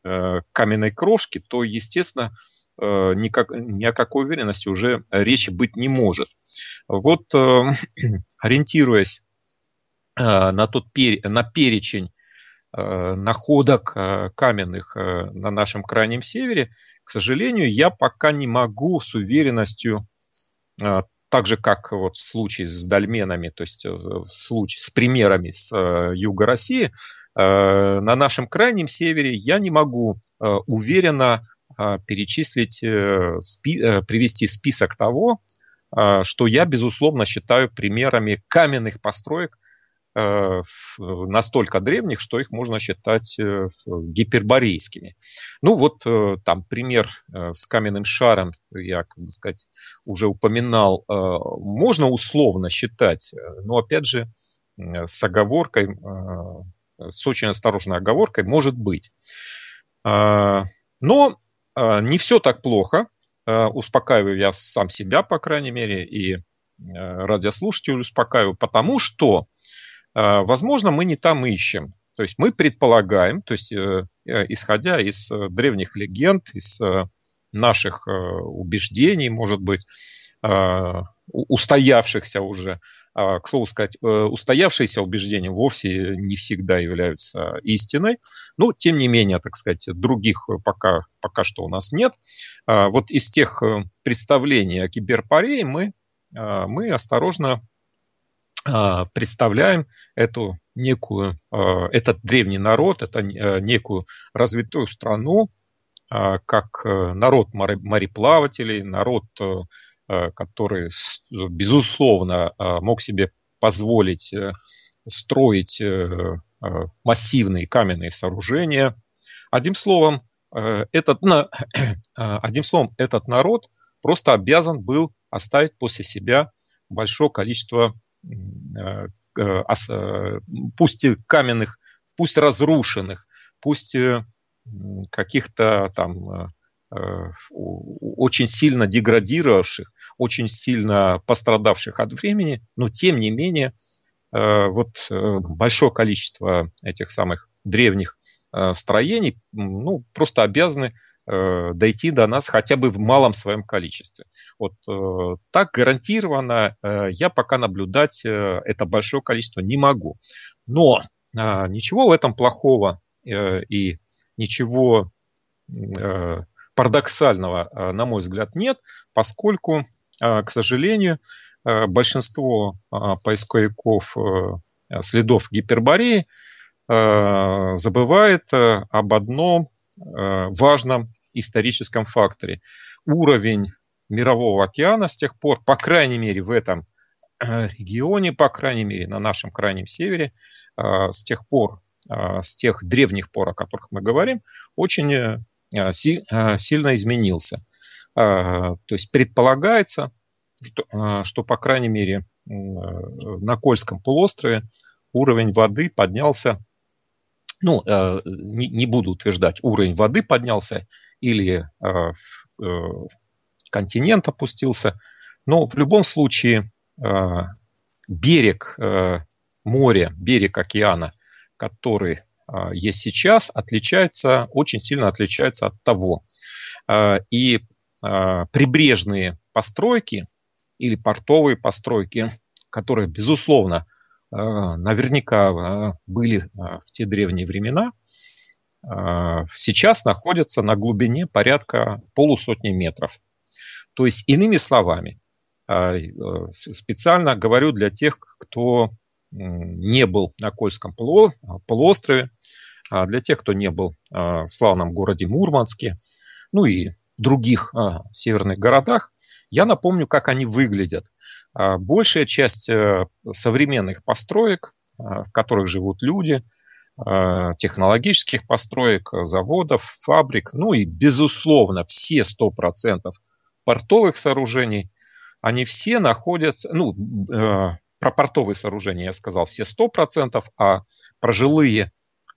каменной крошки, то, естественно, Э, никак, ни о какой уверенности уже речи быть не может. Вот эм, ориентируясь э, на, тот, на перечень э, находок каменных на нашем крайнем севере, к сожалению, я пока не могу с уверенностью, так же как вот в случае с дольменами, то есть в случае с примерами с юга России, на нашем крайнем севере я не могу уверенно а, перечислить, э, спи, э, привести список того, а, что я, безусловно, считаю примерами каменных построек э, настолько древних, что их можно считать гиперборейскими. Ну вот там пример с каменным шаром, я, как бы сказать, уже упоминал, можно условно считать, но опять же с оговоркой, с очень осторожной оговоркой, может быть. А, но а, не все так плохо, а, успокаиваю я сам себя, по крайней мере, и э, радиослушателей успокаиваю, потому что, а, возможно, мы не там ищем. То есть мы предполагаем, то есть э, э, исходя из древних легенд, из наших убеждений, может быть, устоявшихся уже, а, к слову сказать, э, устоявшиеся убеждения вовсе не всегда являются истиной. Но, тем не менее, так сказать, других пока, пока что у нас нет. А, вот из тех э, представлений о киберпарее мы, а, мы осторожно представляем эту некую, этот древний народ, это некую развитую страну, как э, народ мореплавателей, народ Э, который, безусловно, э, мог себе позволить э, строить массивные каменные сооружения. Одним словом, этот, одним словом, этот народ просто обязан был оставить после себя большое количество, пусть и каменных, пусть разрушенных, пусть каких-то там Э, очень сильно деградировавших, очень сильно пострадавших от времени, но тем не менее э, вот э, большое количество этих самых древних строений ну, просто обязаны дойти до нас хотя бы в малом своем количестве. Вот так гарантированно я пока наблюдать это большое количество не могу. Но а, ничего в этом плохого и ничего Парадоксального, э, на мой взгляд, нет, поскольку, э, к сожалению, э, большинство поисковиков следов гипербореи забывает об одном важном историческом факторе. Уровень мирового океана с тех пор, по крайней мере, в этом регионе, по крайней мере, на нашем крайнем севере, с тех пор, с тех древних пор, о которых мы говорим, очень Э, э, сильно изменился. Э, то есть предполагается, что, что по крайней мере на Кольском полуострове уровень воды поднялся, ну, не, не буду утверждать, уровень воды поднялся или континент опустился, но в любом случае берег моря, берег океана, который а, есть сейчас, отличается, очень сильно отличается от того. А, и а, прибрежные постройки или портовые постройки, которые, безусловно, наверняка были в те древние времена, сейчас находятся на глубине порядка полусотни метров. То есть, иными словами, специально говорю для тех, кто не был на Кольском полуострове, а для тех, кто не был а, в славном городе Мурманске, ну и других а, северных городах, я напомню, как они выглядят. Большая часть э, современных построек, в которых живут люди, технологических построек, заводов, фабрик, ну и, безусловно, все 100% портовых сооружений, они все находятся, ну, э, про портовые сооружения я сказал все 100%, а про жилые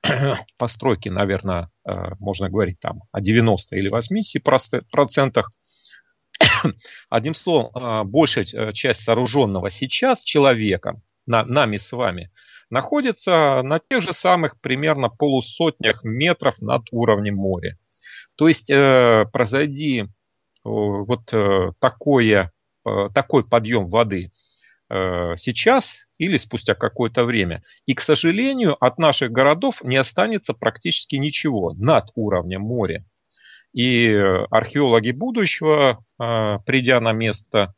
постройки, наверное, э, можно говорить там о 90 или 80 процентах. Одним словом, э, большая э, часть сооруженного сейчас человеком, на, нами с вами, находится на тех же самых примерно полусотнях метров над уровнем моря. То есть произойди вот такое, такой подъем воды сейчас, или спустя какое-то время. И, к сожалению, от наших городов не останется практически ничего над уровнем моря. И э, археологи будущего, э, придя на место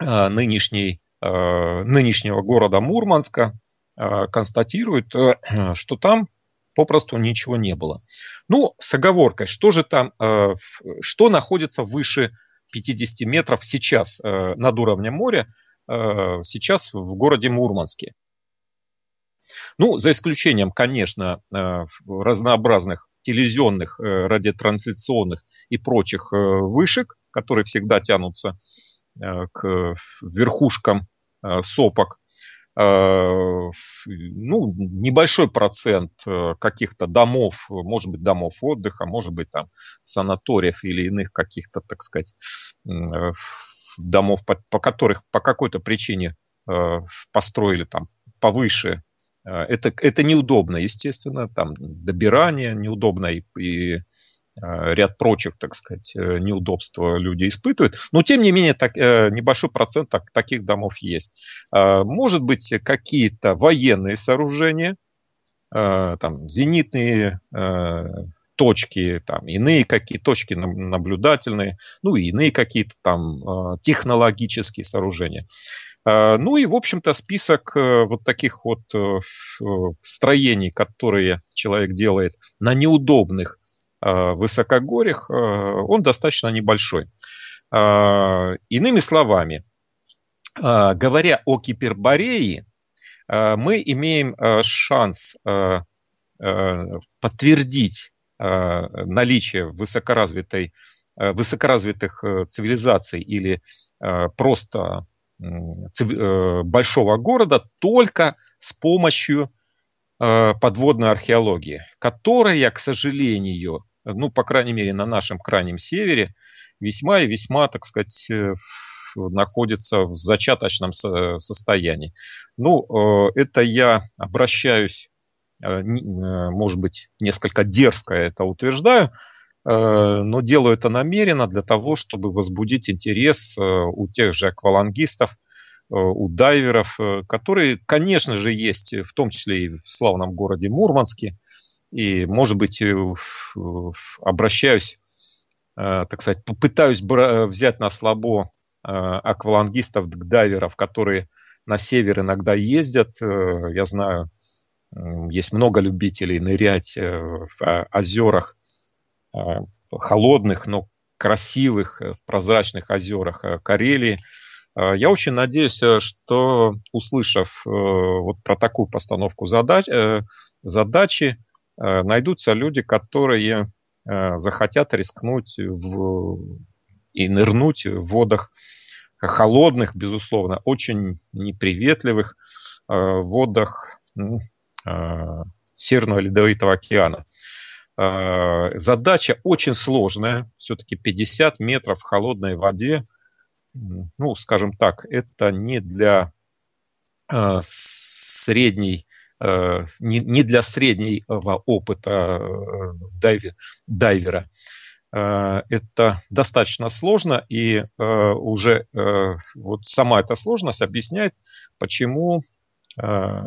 э, нынешней, нынешнего города Мурманска, констатируют, что там попросту ничего не было. Ну, с оговоркой, что же там, что находится выше 50 метров сейчас над уровнем моря – Э, сейчас в городе Мурманске. Ну, за исключением, конечно, э, разнообразных телевизионных, э, радиотрансляционных и прочих вышек, которые всегда тянутся к верхушкам сопок. Ну, небольшой процент каких-то домов, может быть, домов отдыха, может быть, там санаториев или иных каких-то, так сказать, домов, по, по которых по какой-то причине э, построили там повыше. Э, это, это неудобно, естественно, там добирание неудобно и, и э, ряд прочих, так сказать, э, неудобств люди испытывают. Но, тем не менее, так, небольшой процент так, таких домов есть. Может быть, какие-то военные сооружения, там, зенитные точки, там иные какие точки наблюдательные, ну и иные какие-то там а, технологические сооружения. А, ну и, в общем-то, список э, вот таких вот э, э, строений, которые человек делает на неудобных а, высокогорьях, он достаточно небольшой. Иными словами, говоря о Кипербореи, мы имеем шанс подтвердить Э, наличие высокоразвитой, э, высокоразвитых э, цивилизаций или просто большого города только с помощью подводной археологии, которая, к сожалению, ну, по крайней мере, на нашем крайнем севере, весьма и весьма, так сказать, находится в зачаточном состоянии. Ну, это я обращаюсь Э, э, может быть, несколько дерзко я это утверждаю, э, но делаю это намеренно для того, чтобы возбудить интерес у тех же аквалангистов, у дайверов, которые, конечно же, есть в том числе и в славном городе Мурманске. И, может быть, обращаюсь, так сказать, попытаюсь взять на слабо аквалангистов, дайверов, которые на север иногда ездят. Я знаю, есть много любителей нырять э, в а, озерах а, холодных, но красивых, э, в прозрачных озерах э, Карелии. А, я очень надеюсь, что, услышав вот про такую постановку задач, задачи, найдутся люди, которые захотят рискнуть в, и нырнуть в водах холодных, безусловно, очень неприветливых водах, Э, Северного Ледовитого океана. Э, задача очень сложная, все-таки 50 метров в холодной воде, ну, скажем так, это не для э, средней не для среднего опыта дайвера. Это достаточно сложно, и уже вот сама эта сложность объясняет, почему Э,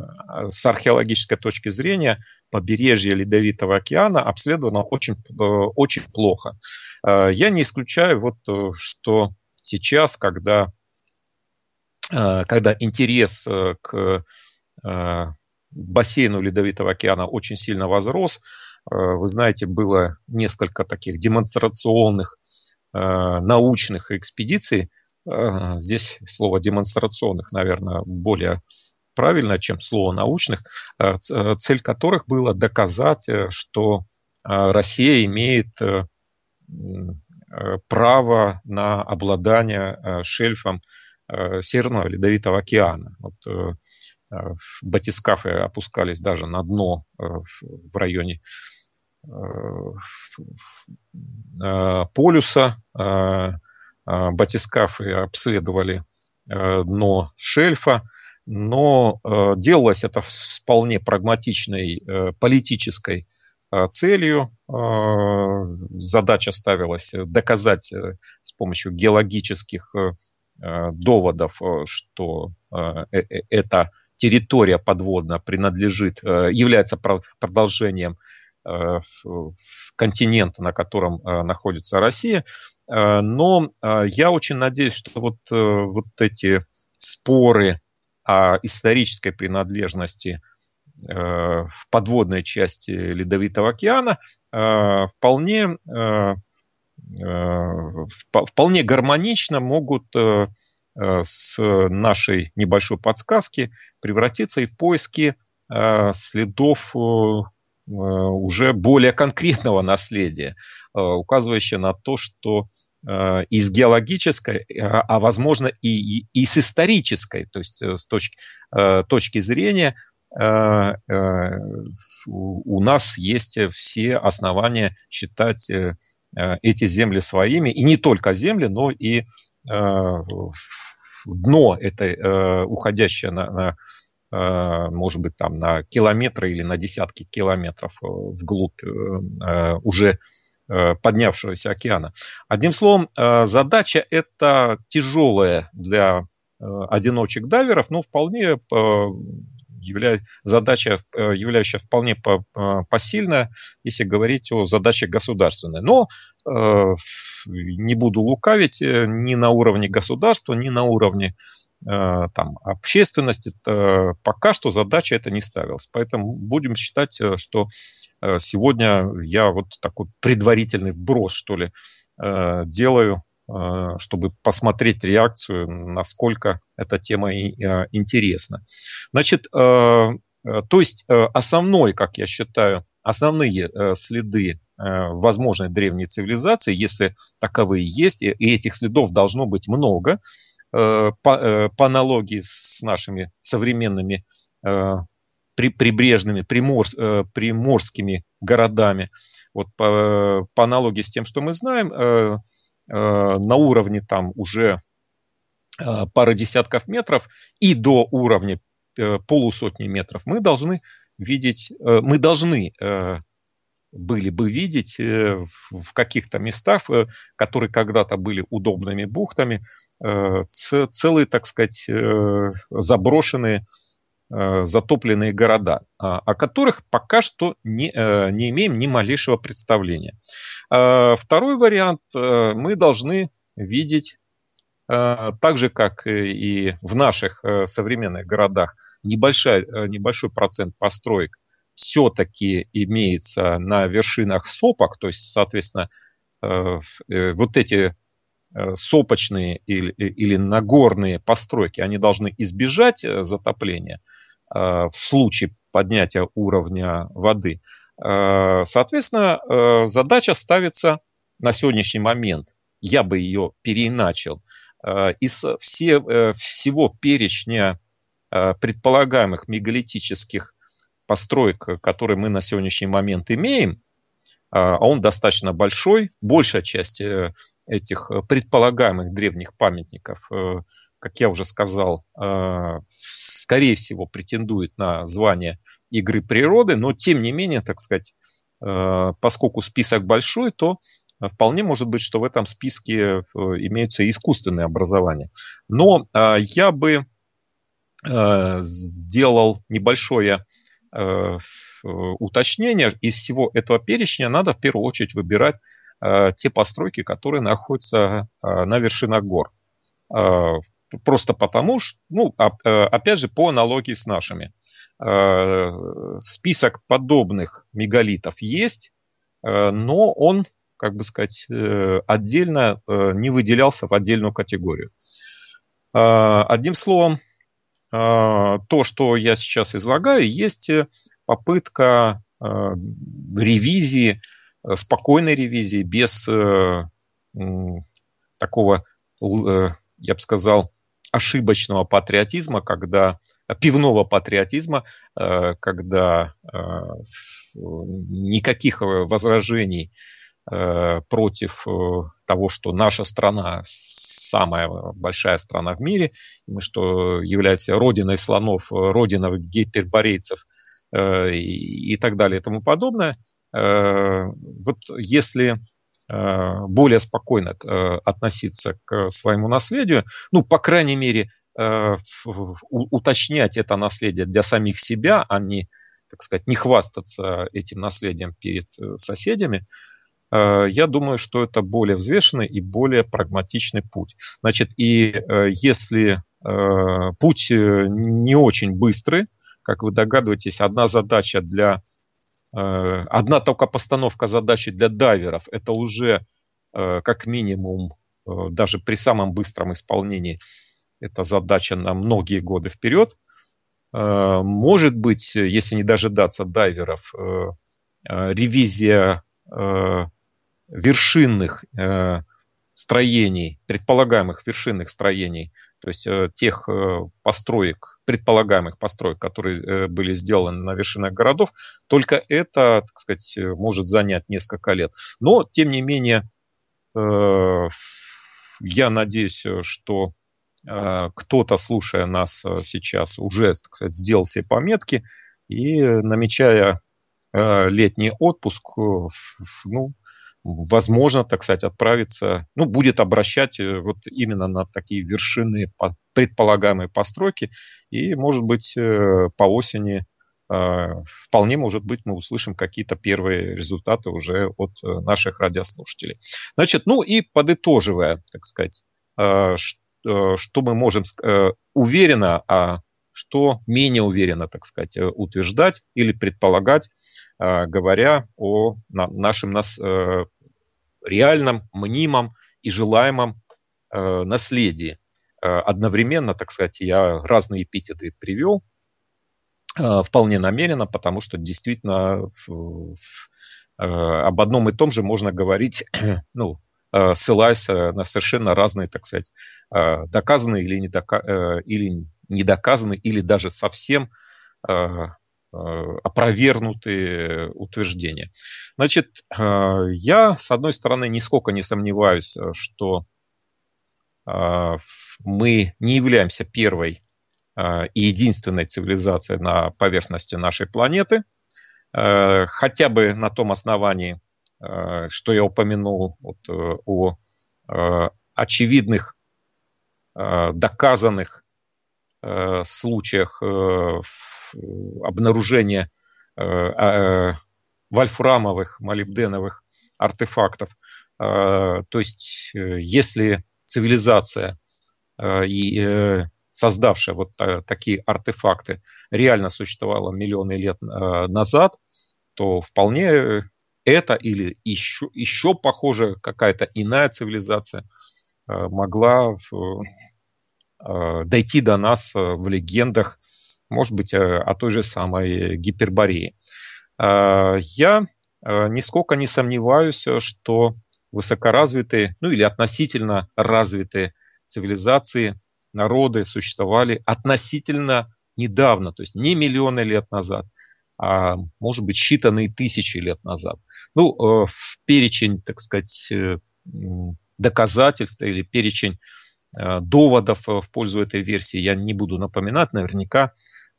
с археологической точки зрения побережье Ледовитого океана обследовано очень, э, очень плохо. Э, я не исключаю, вот, что сейчас, когда, когда интерес к бассейну Ледовитого океана очень сильно возрос, вы знаете, было несколько таких демонстрационных научных экспедиций, здесь слово демонстрационных, наверное, более правильно, чем слово научных, э, э, цель которых была доказать, э, что Россия имеет право на обладание шельфом Северного Ледовитого океана. Вот батискафы опускались даже на дно в районе полюса. Батискафы обследовали дно шельфа но э, делалось это с вполне прагматичной э, политической э, целью. Э, задача ставилась э, доказать э, с помощью геологических э, э доводов, э, что э, э, эта территория подводная принадлежит, э, является про продолжением э, континента, на котором находится Россия. но я очень надеюсь, что вот, вот эти споры о исторической принадлежности э, в подводной части Ледовитого океана э, вполне, э, вполне гармонично могут с нашей небольшой подсказки превратиться и в поиски следов уже более конкретного наследия, указывающее на то, что Э, из геологической, э, а возможно и, и, и с исторической, то есть э, с точки, точки зрения у нас есть все основания считать эти земли своими, и не только земли, но и дно этой уходящее на, на может быть, там на километры или на десятки километров вглубь уже Э, поднявшегося океана. Одним словом, э, задача это тяжелая для э, одиночек дайверов, но вполне задача, являющая вполне посильная, если говорить о задаче государственной. Но не буду лукавить, ни на уровне государства, ни на уровне там, общественности пока что задача эта не ставилась. Поэтому будем считать, что Э, сегодня я вот такой предварительный вброс, что ли, э, делаю, э, чтобы посмотреть реакцию, насколько эта тема интересна. Значит, то есть основной, как я считаю, основные следы возможной древней цивилизации, если таковые есть, и этих следов должно быть много, по, по аналогии с нашими современными при, прибрежными, примор, э, приморскими городами. Вот по, по аналогии с тем, что мы знаем, э, э, на уровне там уже э, пары десятков метров и до уровня э, полусотни метров мы должны видеть, э, мы должны э, были бы видеть э, в каких-то местах, э, которые когда-то были удобными бухтами, э, целые, так сказать, заброшенные Э, затопленные города, а, о которых пока что не, э, не имеем ни малейшего представления. Э, второй вариант мы должны видеть так же, как и в наших современных городах, небольшой, небольшой процент построек все-таки имеется на вершинах сопок, то есть, соответственно, вот эти сопочные или, или нагорные постройки, они должны избежать затопления – Э, в случае поднятия уровня воды. Э, соответственно, э, задача ставится на сегодняшний момент, я бы ее переиначил, из все, всего перечня предполагаемых мегалитических построек, которые мы на сегодняшний момент имеем, а он достаточно большой, большая часть этих э, предполагаемых древних памятников, э, как я уже сказал, э, скорее всего, претендует на звание игры природы, но тем не менее, так сказать, поскольку список большой, то вполне может быть, что в этом списке имеются искусственные образования. Но я бы сделал небольшое уточнение, из всего этого перечня надо в первую очередь выбирать Э, те постройки, которые находятся э, на вершинах гор. Э, просто потому, что, ну, опять же, по аналогии с нашими. Список подобных мегалитов есть, но он, как бы сказать, отдельно не выделялся в отдельную категорию. Одним словом, то, что я сейчас излагаю, есть попытка ревизии Э, спокойной ревизии, без э, такого, э, я бы сказал, ошибочного патриотизма, когда пивного патриотизма, когда никаких возражений против того, что наша страна самая большая страна в мире, мы что является родиной слонов, родиной гиперборейцев и так далее и тому подобное, Э, вот если э, более спокойно э, относиться к своему наследию, ну, по крайней мере, уточнять это наследие для самих себя, а не, так сказать, не хвастаться этим наследием перед соседями, я думаю, что это более взвешенный и более прагматичный путь. Значит, и если путь не очень быстрый, как вы догадываетесь, одна задача для Э, одна только постановка задачи для дайверов – это уже э, как минимум, э, даже при самом быстром исполнении, это задача на многие годы вперед. Может быть, если не дожидаться дайверов, ревизия вершинных строений, предполагаемых вершинных строений, то есть тех построек, предполагаемых построек, которые э, были сделаны на вершинах городов, только это, так сказать, э, может занять несколько лет. Но, тем не менее, э, я надеюсь, что кто-то, слушая нас сейчас, уже, так сказать, сделал все пометки и, намечая летний отпуск, ну, возможно, так сказать, отправиться, ну, будет обращать вот именно на такие вершины предполагаемой постройки. И, может быть, э, по осени э, вполне может быть мы услышим какие-то первые результаты уже от э, наших радиослушателей. Значит, ну и подытоживая, так сказать, что мы можем уверенно, а что менее уверенно, так сказать, утверждать или предполагать, говоря о нашем нас реальном, мнимом и желаемом наследии Э, одновременно, так сказать, я разные эпитеты привел, э, вполне намеренно, потому что действительно э, об одном и том же можно говорить, ну, ссылаясь на совершенно разные, так сказать, доказанные или, недока... или недоказанные, или даже совсем опровергнутые утверждения. Значит, я, с одной стороны, нисколько не сомневаюсь, что а, мы не являемся первой а, и единственной цивилизацией на поверхности нашей планеты, а, хотя бы на том основании, что я упомянул вот, э, о очевидных, доказанных случаях э, обнаружения вольфрамовых, молибденовых артефактов. То есть, э, если цивилизация э, и э, создавшая вот э, такие артефакты, реально существовала миллионы лет назад, то вполне это или еще, еще похоже какая-то иная цивилизация могла дойти до нас в легендах, может быть, о той же самой Гиперборее. Я нисколько не сомневаюсь, что высокоразвитые, ну или относительно развитые цивилизации, народы существовали относительно недавно, то есть не миллионы лет назад, а может быть считанные тысячи лет назад. Ну, э, в перечень, так сказать, э, доказательств или перечень э, доводов в пользу этой версии я не буду напоминать, наверняка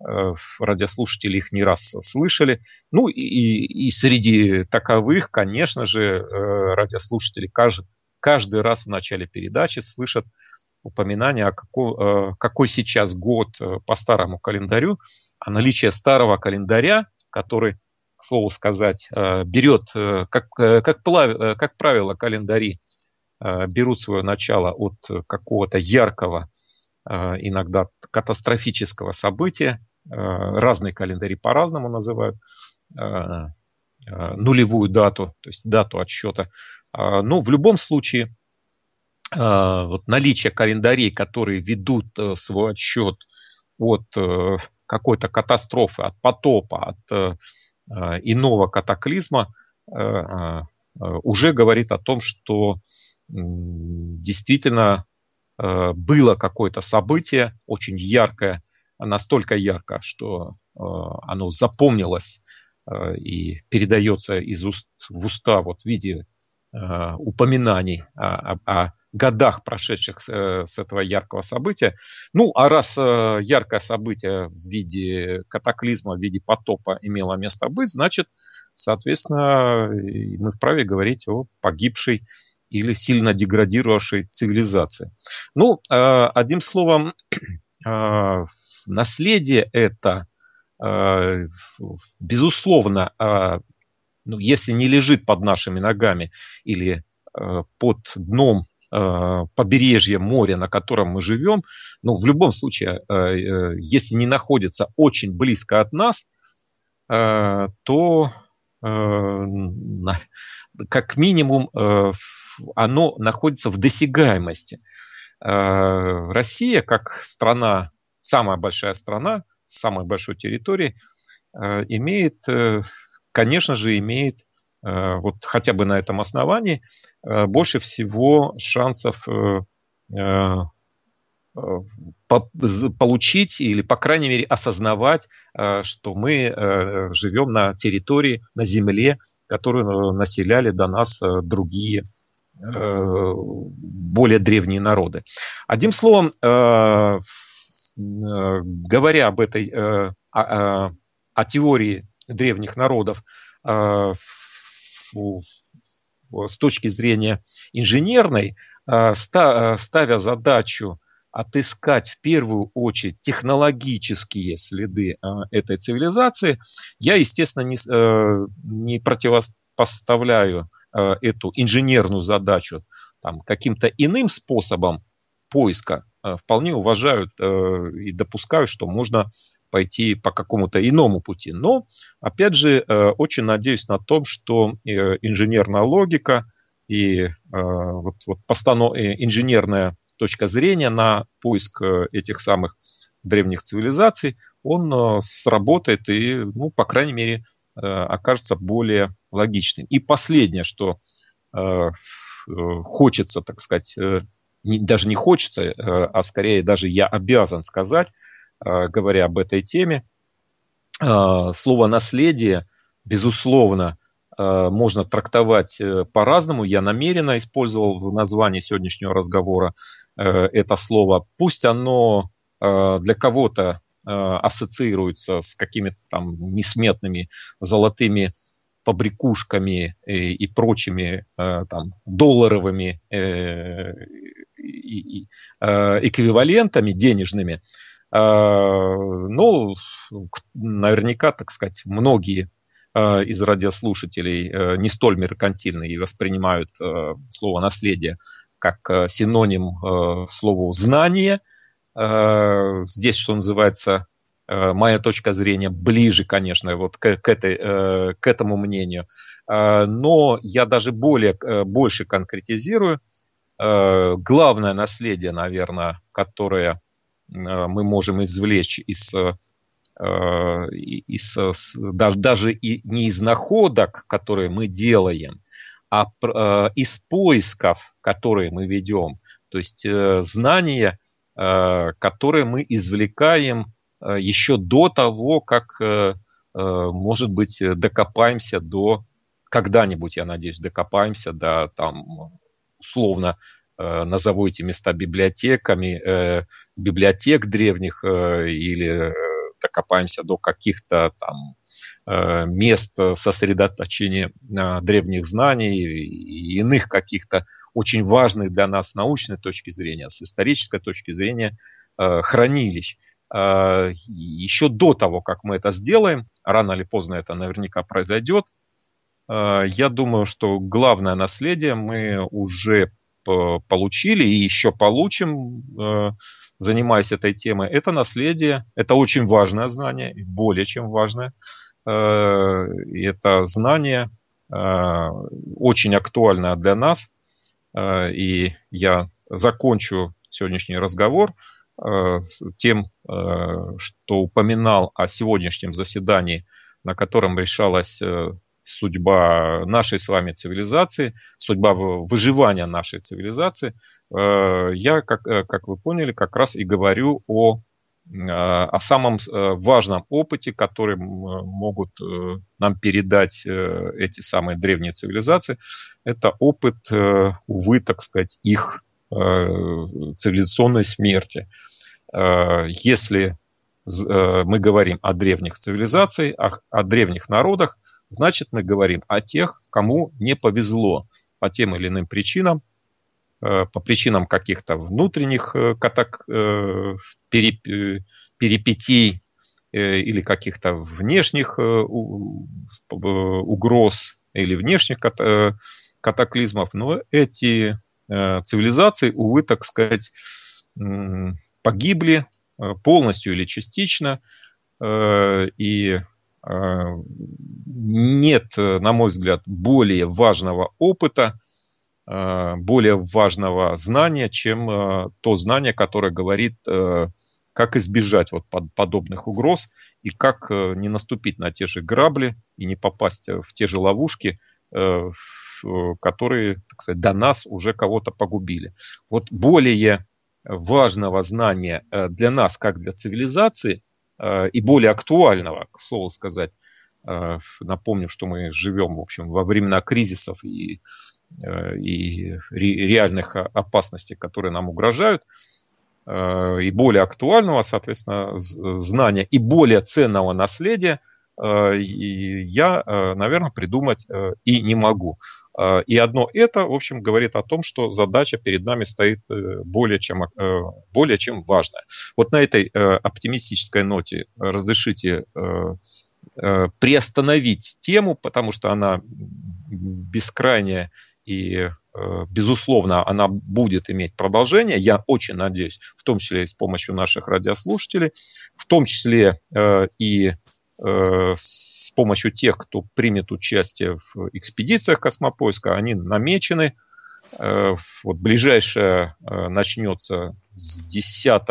Э, радиослушатели их не раз слышали. Ну и, и, среди таковых, конечно же, э, радиослушатели каждый, каждый раз в начале передачи слышат упоминание о каком э, какой сейчас год по старому календарю, о наличии старого календаря, который, к слову сказать, берет, как, как, как правило, календари берут свое начало от какого-то яркого, иногда катастрофического события, Э, разные календари по-разному называют, э, э, нулевую дату, то есть дату отсчета. Но ну, в любом случае, вот наличие календарей, которые ведут свой отсчет от какой-то катастрофы, от потопа, от иного катаклизма, уже говорит о том, что действительно было какое-то событие очень яркое, настолько ярко, что э, оно запомнилось э, и передается из уст в уста вот в виде э, упоминаний о, о, о годах, прошедших с, с этого яркого события. Ну, а раз яркое событие в виде катаклизма, в виде потопа имело место быть, значит, соответственно, мы вправе говорить о погибшей или сильно деградировавшей цивилизации. Ну, одним словом, наследие это, э, безусловно, э, ну, если не лежит под нашими ногами или э, под дном побережья моря, на котором мы живем, но ну, в любом случае, если не находится очень близко от нас, то как минимум оно находится в досягаемости. Россия, как страна самая большая страна с самой большой территорией, э, имеет, э, конечно же, имеет э, вот хотя бы на этом основании больше всего шансов получить или, по крайней мере, осознавать, что мы живем на территории, на земле, которую населяли до нас другие более древние народы. Одним словом, Э, говоря об этой, о, э, о, а, а, о теории древних народов э, с точки зрения инженерной, ставя задачу отыскать в первую очередь технологические следы этой цивилизации, я, естественно, не, не противопоставляю эту инженерную задачу каким-то иным способом поиска э, вполне уважают э, и допускают, что можно пойти по какому-то иному пути. Но, опять же, э, очень надеюсь на том, что инженерная логика и вот, вот постанов... инженерная точка зрения на поиск этих самых древних цивилизаций, он сработает и, ну, по крайней мере, окажется более логичным. И последнее, что хочется, так сказать, не, даже не хочется, э, а скорее даже я обязан сказать, э, говоря об этой теме, э, слово «наследие», безусловно, можно трактовать по-разному. Я намеренно использовал в названии сегодняшнего разговора это слово. Пусть оно для кого-то ассоциируется с какими-то там несметными золотыми побрякушками и, э, и прочими э, там, долларовыми э, и, и, э, эквивалентами денежными, э, ну, наверняка, так сказать, многие э, из радиослушателей э, не столь меркантильны и воспринимают слово «наследие» как синоним э, слову «знание», Здесь, что называется, Э, моя точка зрения ближе, конечно, вот к, к, этой, э, к этому мнению. Э, но я даже более, больше конкретизирую. Главное наследие, наверное, которое мы можем извлечь из, из даже и не из находок, которые мы делаем, а из поисков, которые мы ведем. То есть знания, которые мы извлекаем Э, еще до того, как, э, э, может быть, докопаемся до, когда-нибудь, я надеюсь, докопаемся до, там, условно, назову эти места библиотеками, библиотек древних или докопаемся до каких-то там мест сосредоточения древних знаний и иных каких-то очень важных для нас с научной точки зрения, с исторической точки зрения хранилищ. Э, еще до того, как мы это сделаем, рано или поздно это наверняка произойдет, э, я думаю, что главное наследие мы уже получили и еще получим, э, занимаясь этой темой. Это наследие, это очень важное знание, более чем важное. Это знание очень актуальное для нас. И я закончу сегодняшний разговор тем, Э, что упоминал о сегодняшнем заседании, на котором решалась э, судьба нашей с вами цивилизации, судьба выживания нашей цивилизации, э, я, как, как вы поняли, как раз и говорю о, о самом важном опыте, который могут нам передать эти самые древние цивилизации. Это опыт, увы, так сказать, их цивилизационной смерти. Э, если э, мы говорим о древних цивилизациях, о, древних народах, значит мы говорим о тех, кому не повезло по тем или иным причинам, э, по причинам каких-то внутренних катак, перипетий или каких-то внешних угроз или внешних катаклизмов, но эти цивилизации, увы, так сказать, погибли э, полностью или частично, э, и э, нет, на мой взгляд, более важного опыта, более важного знания, чем то знание, которое говорит, как избежать вот подобных угроз и как не наступить на те же грабли и не попасть в те же ловушки, которые, так сказать, до нас уже кого-то погубили. Вот более важного знания э, для нас, как для цивилизации, э, и более актуального, к слову сказать. Э, напомню, что мы живем, в общем, во времена кризисов и, и реальных а, опасностей, которые нам угрожают, и более актуального, соответственно, знания и более ценного наследия – я, наверное, придумать и не могу. А, и одно это, в общем, говорит о том, что задача перед нами стоит э, более чем, э, более чем важная. Вот на этой э, оптимистической ноте разрешите приостановить тему, потому что она бескрайняя и безусловно, она будет иметь продолжение, я очень надеюсь, в том числе и с помощью наших радиослушателей, в том числе и Э, с помощью тех, кто примет участие в экспедициях космопоиска, они намечены. Э, вот ближайшая э, начнется с 10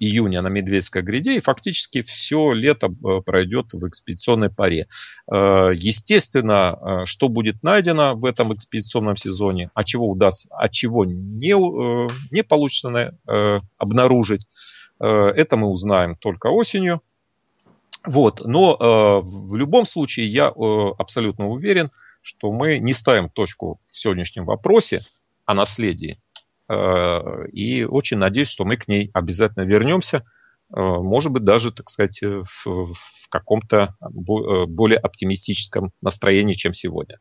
июня на Медведской гряде, и фактически все лето пройдет в экспедиционной паре. Естественно, что будет найдено в этом экспедиционном сезоне, а чего удастся, а чего не, не получится обнаружить, это мы узнаем только осенью, вот, но э, в любом случае я э, абсолютно уверен, что мы не ставим точку в сегодняшнем вопросе о наследии. Э, и очень надеюсь, что мы к ней обязательно вернемся, э, может быть, даже, так сказать, э, в, в каком-то бо э, более оптимистическом настроении, чем сегодня.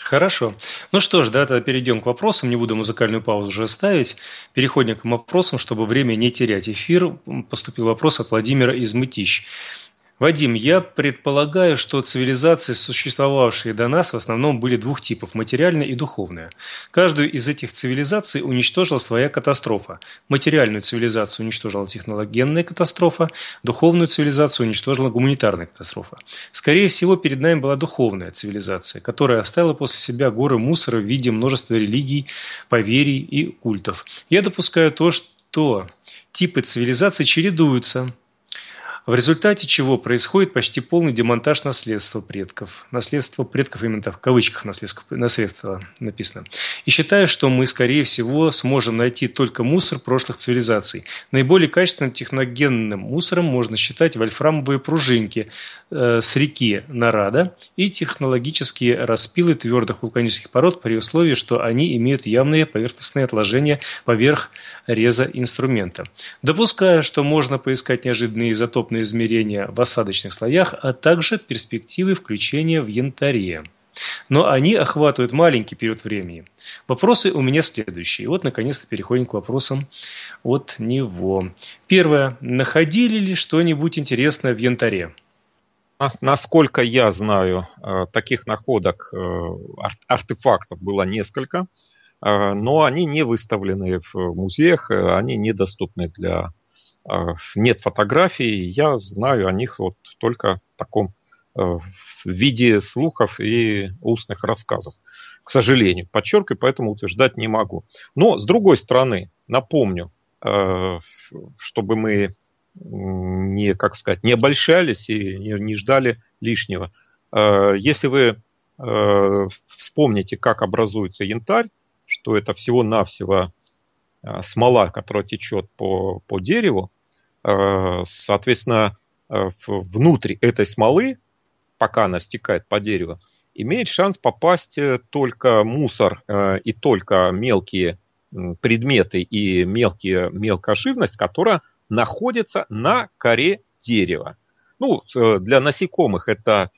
Хорошо. Ну что ж, да, тогда перейдем к вопросам. Не буду музыкальную паузу уже ставить. Переходим к вопросам, чтобы время не терять. Эфир поступил вопрос от Владимира из Мытищ. Вадим, я предполагаю, что цивилизации, существовавшие до нас, в основном были двух типов – материальная и духовная. Каждую из этих цивилизаций уничтожила своя катастрофа. Материальную цивилизацию уничтожила техногенная катастрофа, духовную цивилизацию уничтожила гуманитарная катастрофа. Скорее всего, перед нами была духовная цивилизация, которая оставила после себя горы мусора в виде множества религий, поверий и культов. Я допускаю то, что типы цивилизаций чередуются – в результате чего происходит почти полный демонтаж наследства предков. Наследство предков именно в кавычках наследство, наследство написано. И считаю, что мы, скорее всего, сможем найти только мусор прошлых цивилизаций. Наиболее качественным техногенным мусором можно считать вольфрамовые пружинки э, с реки Нарада и технологические распилы твердых вулканических пород при условии, что они имеют явные поверхностные отложения поверх реза инструмента. Допускаю, что можно поискать неожиданные изотопы кислотные измерения в осадочных слоях, а также перспективы включения в янтаре. Но они охватывают маленький период времени. Вопросы у меня следующие. Вот, наконец-то, переходим к вопросам от него. Первое. Находили ли что-нибудь интересное в янтаре? А, насколько я знаю, э, таких находок, э, артефактов было несколько, э, но они не выставлены в музеях, они недоступны для а, нет фотографий, я знаю о них вот только в таком э, в виде слухов и устных рассказов. К сожалению, подчеркиваю, поэтому утверждать не могу. Но, с другой стороны, напомню, э, чтобы мы не, как сказать, не обольщались и не ждали лишнего. Э, если вы вспомните, как образуется янтарь, что это всего-навсего Э, смола, которая течет по, по дереву, э, соответственно, э, внутрь этой смолы, пока она стекает по дереву, имеет шанс попасть только мусор и только мелкие предметы и мелкие, мелкая живность, которая находится на коре дерева. Ну, для насекомых это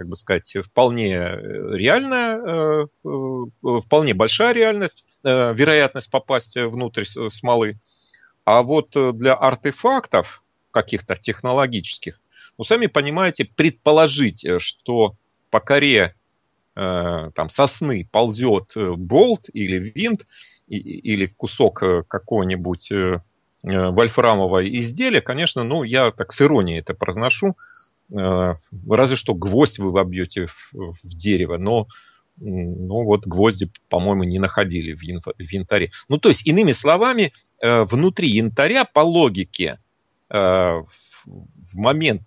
как бы сказать, вполне э, реальная, э, э, вполне большая реальность, вероятность попасть внутрь смолы. А вот для артефактов каких-то технологических, ну, сами понимаете, предположить, что по коре там, сосны ползет болт или винт, или кусок какого-нибудь вольфрамового изделия, конечно, ну, я так с иронией это произношу, Э, разве что гвоздь вы вобьете в, в дерево, но ну вот гвозди, по-моему, не находили в, янтаре, в янтаре. Ну то есть, иными словами, э, внутри янтаря по логике э, в момент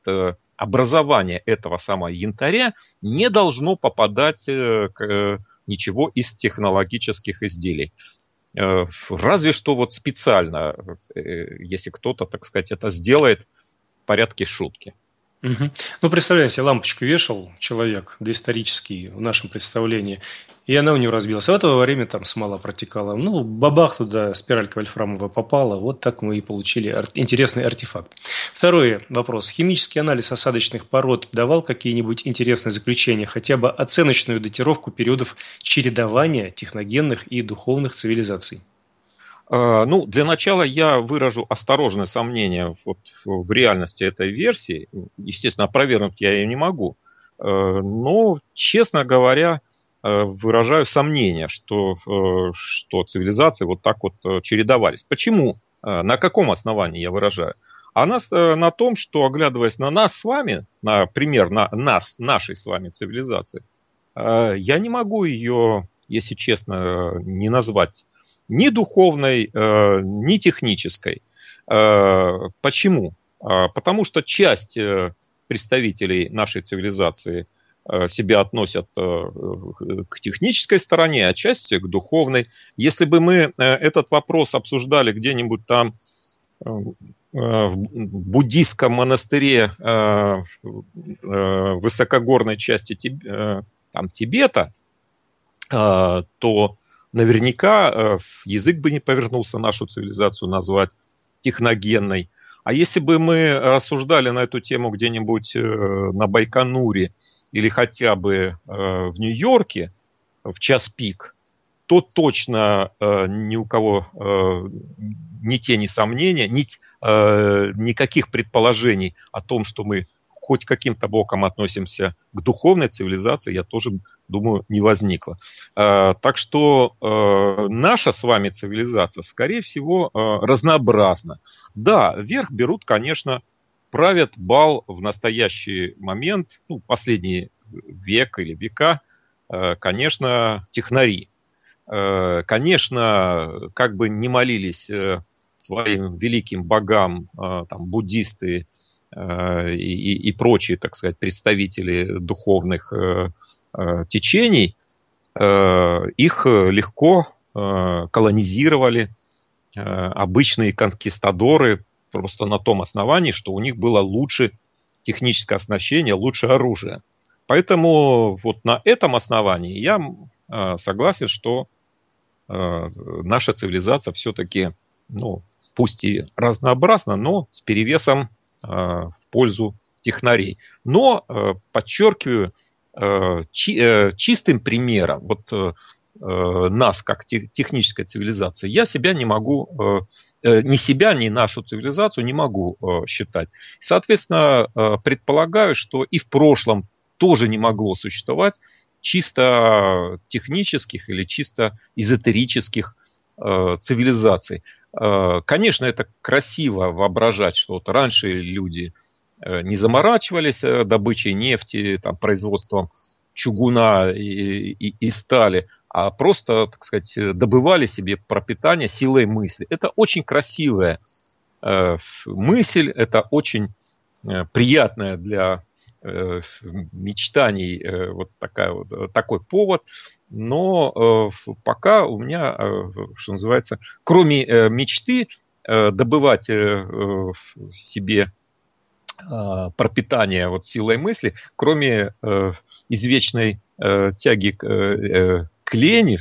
образования этого самого янтаря не должно попадать ничего из технологических изделий. Разве что вот специально, если кто-то, так сказать, это сделает в порядке шутки. Угу. Ну, представляю лампочку вешал человек доисторический в нашем представлении, и она у него разбилась. А в это время там смола протекала. Ну, бабах туда, спиралька вольфрамовая попала. Вот так мы и получили ар- интересный артефакт. Второй вопрос. Химический анализ осадочных пород давал какие-нибудь интересные заключения, хотя бы оценочную датировку периодов чередования техногенных и духовных цивилизаций? Э, ну, для начала я выражу осторожное сомнение вот в реальности этой версии. Естественно, опровергнуть я ее не могу. Э, но, честно говоря, э, выражаю сомнение, что, что цивилизации вот так вот чередовались. Почему? На каком основании я выражаю? А нас на том, что, оглядываясь на нас с вами, на пример на нас, нашей с вами цивилизации, я не могу ее, если честно, не назвать ни духовной, э, ни технической. Э, почему? Э, потому что часть представителей нашей цивилизации себя относят к технической стороне, а часть к духовной. Если бы мы этот вопрос обсуждали где-нибудь там в буддийском монастыре высокогорной части там, Тибета, то наверняка э, язык бы не повернулся нашу цивилизацию назвать техногенной. А если бы мы рассуждали на эту тему где-нибудь э, на Байконуре или хотя бы э, в Нью-Йорке в час пик, то точно ни у кого ни те, ни сомнения, ни, никаких предположений о том, что мы хоть каким-то боком относимся к духовной цивилизации, я тоже думаю, не возникло. А, так что а, наша с вами цивилизация, скорее всего, а, разнообразна. Да, вверх берут, конечно, правят бал в настоящий момент, ну, последний век или века, конечно, технари. Конечно, как бы не молились э, своим великим богам там, буддисты, Э, и, и, прочие, так сказать, представители духовных э, э, течений, их легко колонизировали обычные конкистадоры просто на том основании, что у них было лучше техническое оснащение, лучше оружие. Поэтому вот на этом основании я согласен, что наша цивилизация все-таки, ну, пусть и разнообразна, но с перевесом Э, в пользу технарей. Но, э, подчеркиваю, э, чистым примером вот нас как техническая цивилизация, я себя не могу, ни себя, ни нашу цивилизацию не могу считать. Соответственно, предполагаю, что и в прошлом тоже не могло существовать чисто технических или чисто эзотерических э, цивилизаций. Э, конечно, это красиво воображать что-то. Раньше люди э, не заморачивались э, добычей нефти, там, производством чугуна и, и, и стали, а просто, так сказать, добывали себе пропитание силой мысли. Это очень красивая э, мысль, это очень э, приятная для Э, мечтаний э, вот такая вот, э, такой повод. Но пока у меня, что называется, кроме мечты добывать себе а, пропитание вот силой мысли, кроме извечной тяги к лени,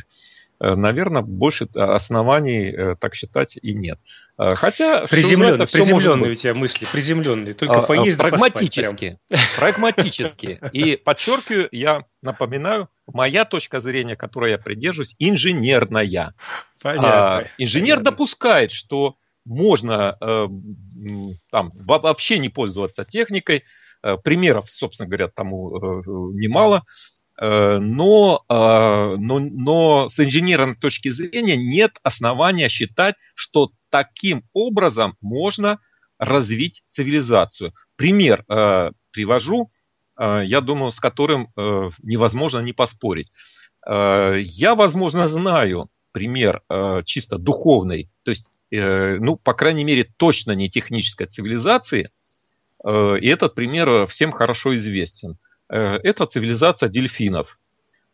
Э, наверное, больше э, оснований э, так считать и нет. Хотя приземленные, приземленные у тебя мысли, приземленные, только а, поесть прагматически, да прагматически. И подчеркиваю, я напоминаю, моя точка зрения, которой я придерживаюсь, инженерная. Понятно. А, инженер понятно. допускает, что можно там вообще не пользоваться техникой. Примеров, собственно говоря, тому немало. Э, но, а, но, но с инженерной точки зрения нет основания считать, что таким образом можно развить цивилизацию. Пример э, привожу, э, я думаю, с которым невозможно не поспорить. Я, возможно, знаю пример чисто духовной, то есть, ну, по крайней мере, точно не технической цивилизации, и этот пример всем хорошо известен – Э, это цивилизация дельфинов.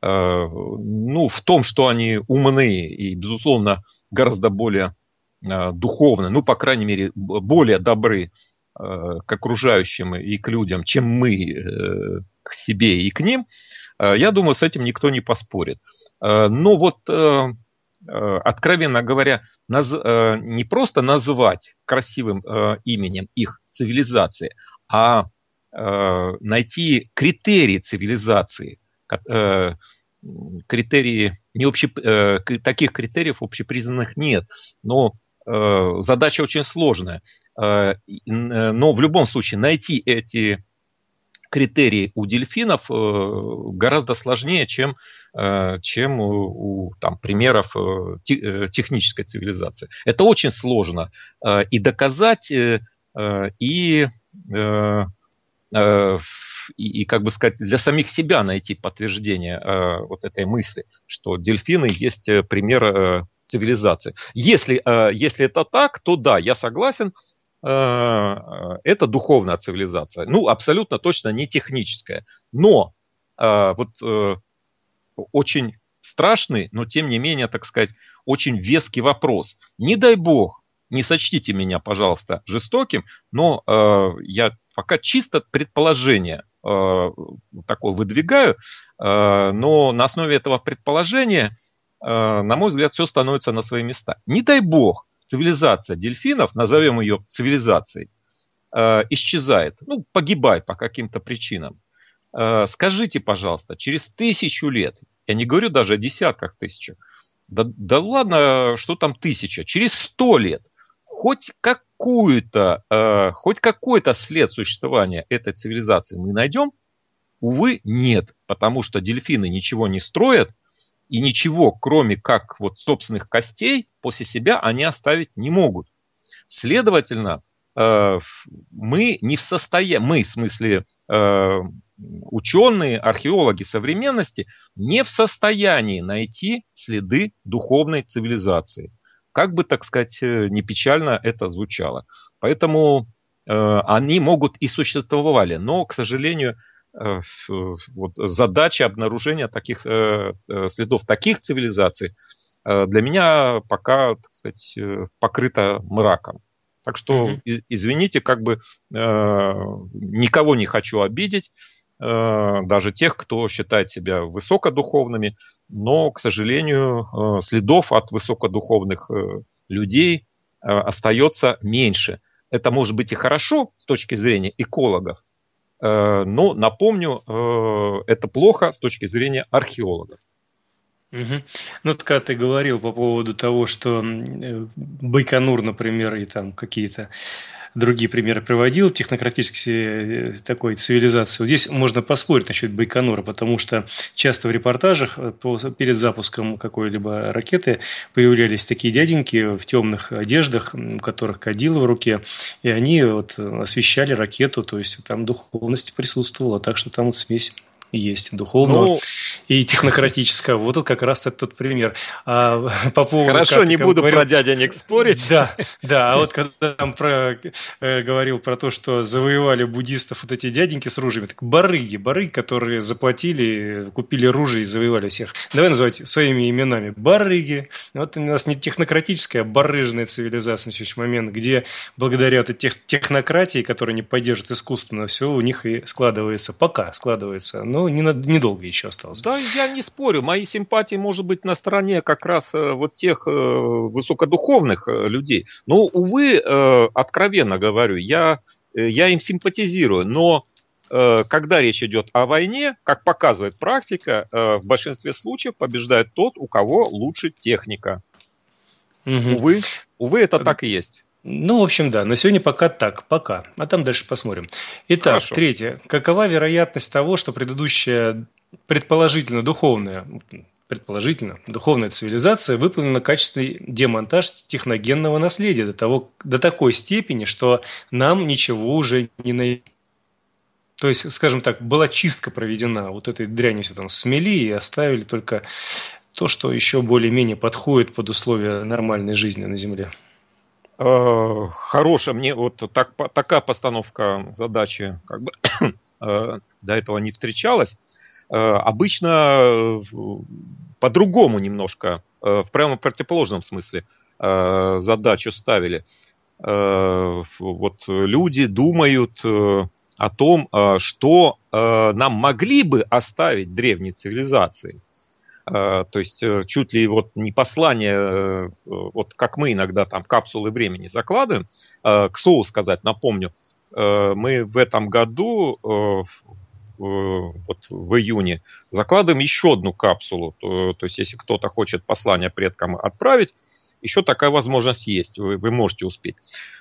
Э, ну, в том, что они умные и, безусловно, гораздо более э, духовны, ну, по крайней мере, более добры к окружающим и к людям, чем мы к себе и к ним, я думаю, с этим никто не поспорит. Но вот, откровенно говоря, не просто назвать красивым именем их цивилизации, а Э, найти критерии цивилизации, э, критерии не общеп... Э, таких критериев общепризнанных нет, но задача очень сложная. Но в любом случае найти эти критерии у дельфинов гораздо сложнее, чем, чем у там, примеров технической цивилизации. Это очень сложно и доказать, и Э, и, и, как бы сказать, для самих себя найти подтверждение э, вот этой мысли, что дельфины есть э, пример э, цивилизации. Если, э, если это так, то да, я согласен, э, э, это духовная цивилизация. Ну, абсолютно точно не техническая. Но э, вот э, очень страшный, но тем не менее, так сказать, очень веский вопрос. Не дай бог, не сочтите меня, пожалуйста, жестоким, но э, я Пока чисто предположение э, такое выдвигаю, э, но на основе этого предположения, э, на мой взгляд, все становится на свои места. Не дай бог, цивилизация дельфинов, назовем ее цивилизацией, э, исчезает, ну, погибает по каким-то причинам. Э, скажите, пожалуйста, через тысячу лет, я не говорю даже о десятках тысяч, да, да ладно, что там тысяча, через сто лет, хоть как какую-то, э, хоть какой-то след существования этой цивилизации мы найдем? Увы, нет, потому что дельфины ничего не строят, и ничего, кроме как вот собственных костей, после себя они оставить не могут. Следовательно, э, мы не в состоянии, мы, в смысле, э, ученые, археологи современности, не в состоянии найти следы духовной цивилизации. Как бы, так сказать, э, не печально это звучало. Поэтому э, они могут и существовали, но, к сожалению, э, э вот задача обнаружения таких э, э следов таких цивилизаций для меня пока, так сказать, покрыта мраком. Так что, mm-hmm. из, извините, как бы э, никого не хочу обидеть, э, даже тех, кто считает себя высокодуховными но, к сожалению, э, следов от высокодуховных э, людей э, остается меньше. Это может быть и хорошо с точки зрения экологов, но, напомню, это плохо с точки зрения археологов. Угу. Ну, вот когда ты говорил по поводу того, что Байконур, например, и там какие-то другие примеры приводил, технократической э, такой цивилизации. Вот здесь можно поспорить насчет Байконура, потому что часто в репортажах э, перед запуском какой-либо ракеты появлялись такие дяденьки в темных одеждах, у которых кадило в руке, и они вот э, освещали ракету, то есть там духовность присутствовала, так что там вот смесь есть духовного ну, и технократического. Вот тут как раз это тот пример. А, по поводу, Хорошо, как, не как буду говорил, про дядя Ник спорить. Да, да. А вот когда там про, э, говорил про то, что завоевали буддистов вот эти дяденьки с ружьями, так барыги, барыги, которые заплатили, купили ружье и завоевали всех. Давай называть своими именами. Барыги. Вот у нас не технократическая, а барыжная цивилизация на сегодняшний момент, где благодаря вот тех, технократии, которая не поддержит искусственно, все у них и складывается. Пока складывается. Но но не на, недолго еще осталось. Да, я не спорю. Мои симпатии, может быть, на стороне как раз э, вот тех э, высокодуховных э, людей. Но, увы, откровенно говорю, я, я им симпатизирую. Но когда речь идет о войне, как показывает практика, в большинстве случаев побеждает тот, у кого лучше техника. Угу. Увы, увы, это так и есть. Ну, в общем, да. На сегодня пока так. Пока. А там дальше посмотрим. Итак, Хорошо. третье. Какова вероятность того, что предыдущая предположительно духовная предположительно, духовная цивилизация выполнила качественный демонтаж техногенного наследия до, того, до такой степени, что нам ничего уже не найти. То есть, скажем так, была чистка проведена, вот этой дряни все там смели и оставили только то, что еще более-менее подходит под условия нормальной жизни на Земле. Э, хорошая мне вот так, такая постановка задачи как бы э, до этого не встречалась. Э, обычно по-другому немножко, в прямо противоположном смысле задачу ставили. Вот люди думают о том, что нам могли бы оставить древние цивилизации. А, то есть э, чуть ли вот не послание, э, вот как мы иногда там капсулы времени закладываем. А, к слову сказать, напомню, э, мы в этом году вот в июне закладываем еще одну капсулу. То, то есть если кто-то хочет послание предкам отправить, еще такая возможность есть, вы, вы можете успеть.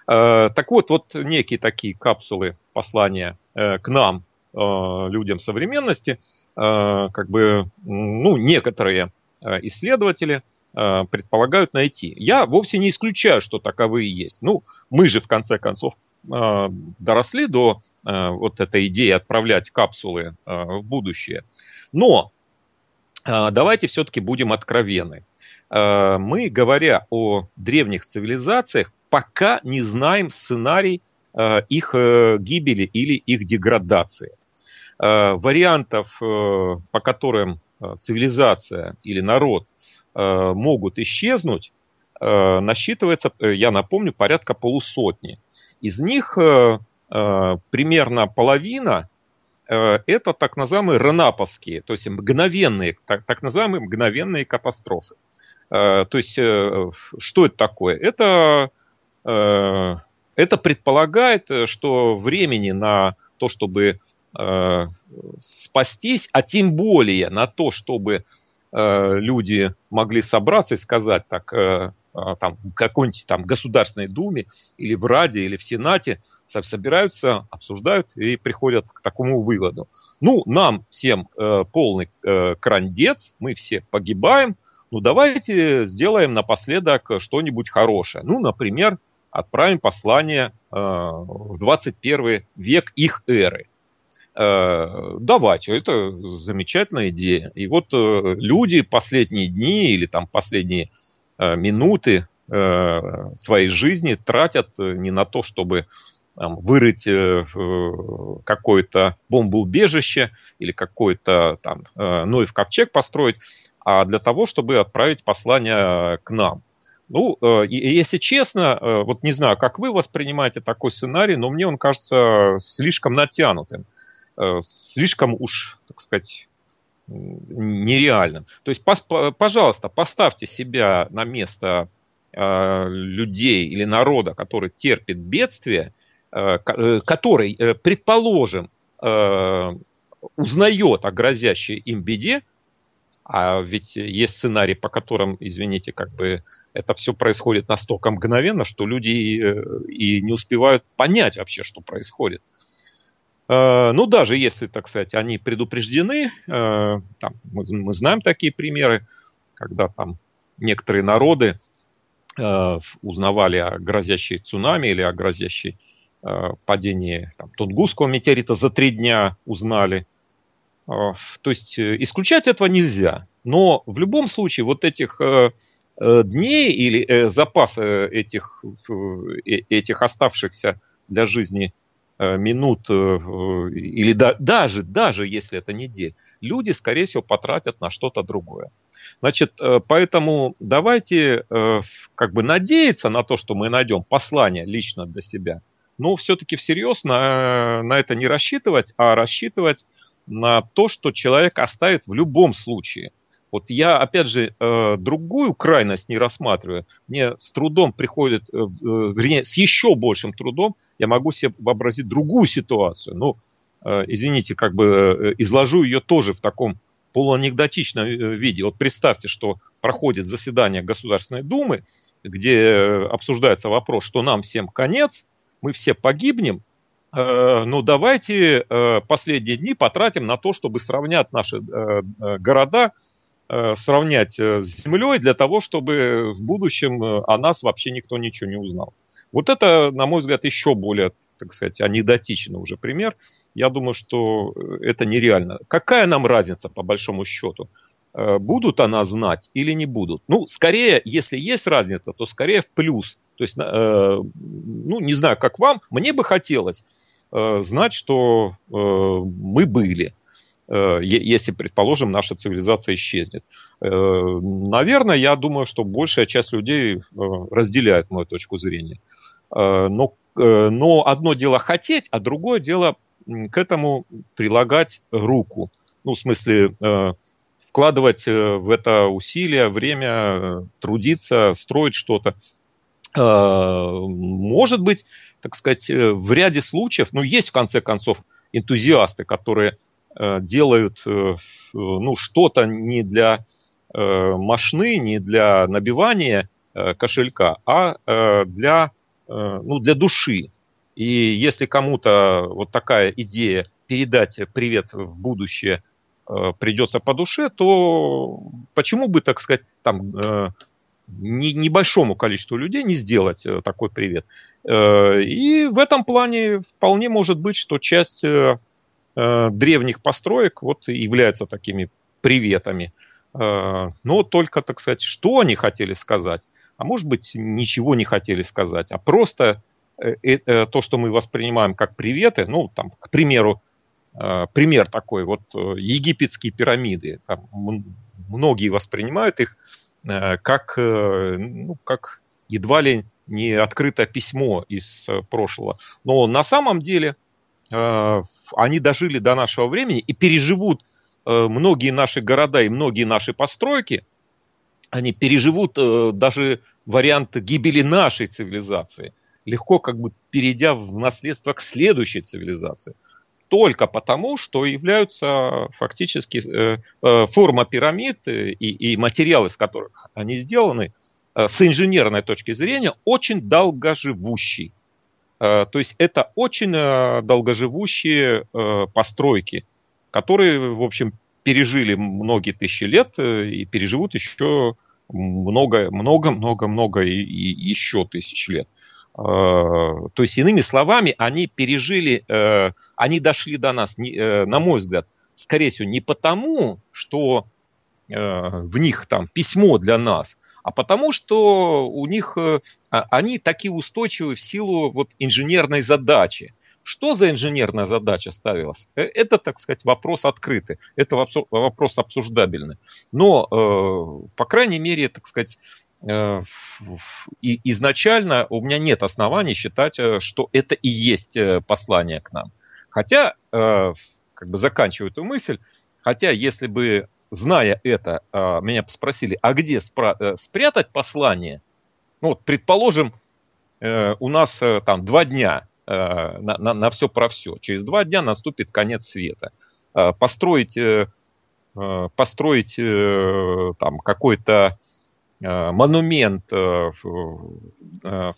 Э, так вот, вот некие такие капсулы послания э, к нам Э, людям современности, э, как бы, ну, некоторые э, исследователи предполагают найти. Я вовсе не исключаю, что таковые есть. Ну, мы же, в конце концов, доросли до вот этой идеи отправлять капсулы в будущее. Но давайте все-таки будем откровенны. Мы, говоря о древних цивилизациях, пока не знаем сценарий их гибели или их деградации. Э, вариантов, э, по которым э, цивилизация или народ могут исчезнуть, насчитывается, я напомню, порядка полусотни. Из них примерно половина это так называемые ренаповские, то есть мгновенные, так называемые мгновенные катастрофы. То есть что это такое? Это, это предполагает, что времени на то, чтобы э, спастись, а тем более на то, чтобы э, люди могли собраться и сказать так, э, э там, в какой-нибудь там Государственной Думе или в Раде или в Сенате собираются, обсуждают и приходят к такому выводу. Ну, нам всем э, полный э, крандец, мы все погибаем, ну давайте сделаем напоследок что-нибудь хорошее. Ну, например, отправим послание э, в 21 век их эры – Э, давать. Это замечательная идея. И вот э, люди последние дни или там последние э, минуты своей жизни тратят не на то, чтобы там, вырыть какое-то бомбоубежище или какой-то там Ноев ну ковчег построить, а для того, чтобы отправить послание к нам. Ну, если честно, вот не знаю, как вы воспринимаете такой сценарий, но мне он кажется слишком натянутым. Э, слишком уж, так сказать, нереальным. То есть, пожалуйста, поставьте себя на место э, людей или народа, который терпит бедствие, э, который, предположим, узнает о грозящей им беде, а ведь есть сценарий, по которым, извините, как бы это все происходит настолько мгновенно, что люди и, не успевают понять вообще, что происходит. Э, ну, даже если, так сказать, они предупреждены, э, там, мы, мы знаем такие примеры, когда там некоторые народы э, узнавали о грозящей цунами или о грозящей падении там, Тунгусского метеорита за три дня узнали. То есть исключать этого нельзя. Но в любом случае вот этих дней или запаса этих, этих оставшихся для жизни Э, минут э, э, или да, даже, даже если это недель, люди, скорее всего, потратят на что-то другое. Значит, поэтому давайте как бы надеяться на то, что мы найдем послание лично для себя, но все-таки всерьез на, на это не рассчитывать, а рассчитывать на то, что человек оставит в любом случае. Вот я, опять же, э, другую крайность не рассматриваю. Мне с трудом приходит, э, э, вернее, с еще большим трудом я могу себе вообразить другую ситуацию. Ну, извините, как бы изложу ее тоже в таком полуанекдотичном виде. Вот представьте, что проходит заседание Государственной Думы, где обсуждается вопрос, что нам всем конец, мы все погибнем, но ну, давайте последние дни потратим на то, чтобы сравнять наши города Э, сравнять э, с Землей для того, чтобы в будущем э, о нас вообще никто ничего не узнал. Вот это, на мой взгляд, еще более, так сказать, анекдотичный уже пример. Я думаю, что это нереально. Какая нам разница, по большому счету? Будут она знать или не будут? Ну, скорее, если есть разница, то скорее в плюс. То есть, ну, не знаю, как вам, мне бы хотелось знать, что мы были. Э, если, предположим, наша цивилизация исчезнет. Э, наверное, я думаю, что большая часть людей э, разделяет мою точку зрения. Но, но одно дело хотеть, а другое дело к этому прилагать руку. Ну, в смысле, вкладывать в это усилия, время, трудиться, строить что-то. Может быть, так сказать, в ряде случаев, ну, есть, в конце концов, энтузиасты, которые Э, делают э, ну, что-то не для э, машины, не для набивания кошелька, а для, ну, для души. И если кому-то вот такая идея передать привет в будущее придется по душе, то почему бы, так сказать, там небольшому количеству людей не сделать такой привет. И в этом плане вполне может быть, что часть э, древних построек вот и являются такими приветами. Э, но только, так сказать, что они хотели сказать, а может быть, ничего не хотели сказать, а просто э, э, э то, что мы воспринимаем как приветы, ну, там, к примеру, э, пример такой, вот э, египетские пирамиды, там, многие воспринимают их э, как, ну, как едва ли не открытое письмо из прошлого. Но на самом деле Э, они дожили до нашего времени и переживут э, многие наши города и многие наши постройки, они переживут э, даже вариант гибели нашей цивилизации, легко как бы перейдя в наследство к следующей цивилизации. Только потому, что являются фактически форма пирамид и, и материал, из которых они сделаны, с инженерной точки зрения, очень долгоживущий. Э, то есть это очень э, долгоживущие э, постройки, которые, в общем, пережили многие тысячи лет и переживут еще много, много, много, много и, и еще тысяч лет. То есть, иными словами, они пережили, они дошли до нас, на мой взгляд, скорее всего, не потому, что в них там письмо для нас, а потому что у них, э, а, они такие устойчивы в силу вот инженерной задачи. Что за инженерная задача ставилась? Э, это, так сказать, вопрос открытый, это вопрос обсуждабельный. Но, э, по крайней мере, так сказать, изначально у меня нет оснований считать, что это и есть послание к нам. Хотя, как бы заканчиваю эту мысль, хотя если бы зная это, а, меня спросили, а где спра- э, спрятать послание? Ну вот, предположим, э, у нас э, там два дня на, на, на все про все. Через два дня наступит конец света. А, построить, построить там какой-то монумент в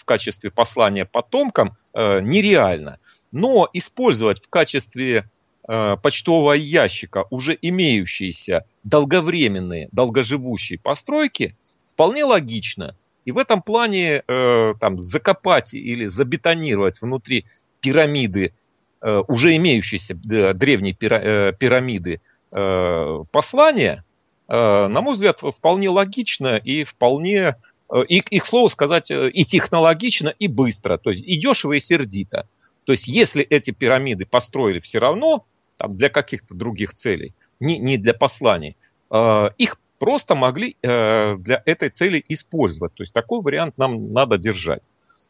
качестве послания потомкам нереально. Но использовать в качестве Э, почтового ящика уже имеющиеся долговременные, долгоживущие постройки, вполне логично. И в этом плане э, там, закопать или забетонировать внутри пирамиды, э, уже имеющиеся э, древней пира, э, пирамиды э, послания, э, на мой взгляд, вполне логично и вполне, э, и, и, к слову сказать, э, и технологично, и быстро. То есть и дешево, и сердито. То есть если эти пирамиды построили все равно, там, для каких-то других целей, не, не для посланий. Э, их просто могли э, для этой цели использовать. То есть такой вариант нам надо держать.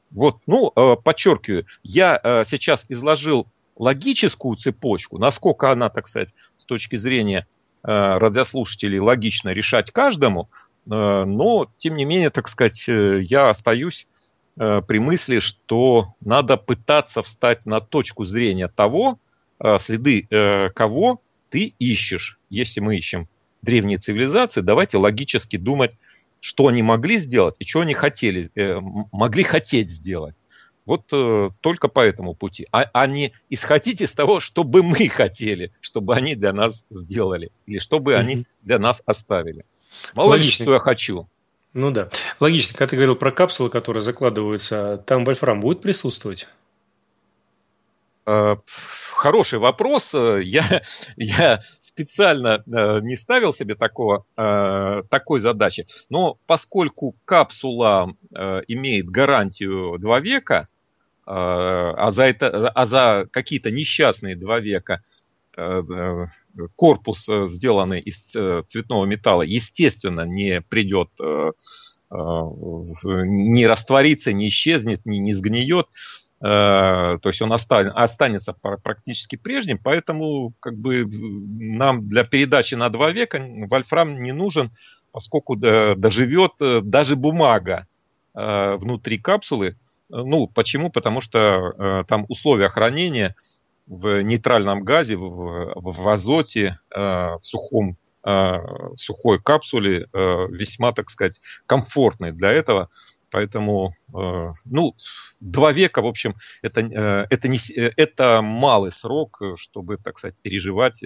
Вот, ну, э, подчеркиваю, я э, сейчас изложил логическую цепочку, насколько она, так сказать, с точки зрения э, радиослушателей логично решать каждому, э, но, тем не менее, так сказать, э, я остаюсь э, при мысли, что надо пытаться встать на точку зрения того, Э, следы э, кого ты ищешь. Если мы ищем древние цивилизации, давайте логически думать, что они могли сделать и что они хотели, э, могли хотеть сделать. Вот э, только по этому пути. А, а не исходить из того, чтобы мы хотели, чтобы они для нас сделали, или чтобы они для нас оставили. Мало Логично. ли, что я хочу. Ну да. Логично, когда ты говорил про капсулы, которые закладываются, там вольфрам будет присутствовать? хороший вопрос. Э, я, я специально э, не ставил себе такого, э, такой задачи. Но поскольку капсула имеет гарантию два века, а за, это, а за какие-то несчастные два века корпус, сделанный из цветного металла, естественно, не придет не растворится, не исчезнет, не, не сгниет, Э, то есть он останется практически прежним, поэтому как бы нам для передачи на два века вольфрам не нужен, поскольку доживет э, даже бумага э, внутри капсулы. Ну, почему? Потому что там условия хранения в нейтральном газе, в, в азоте, в сухом сухой капсуле весьма, так сказать, комфортный для этого. Поэтому, э, ну, два века, в общем, это, э, это, не, э, это малый срок, чтобы, так сказать, переживать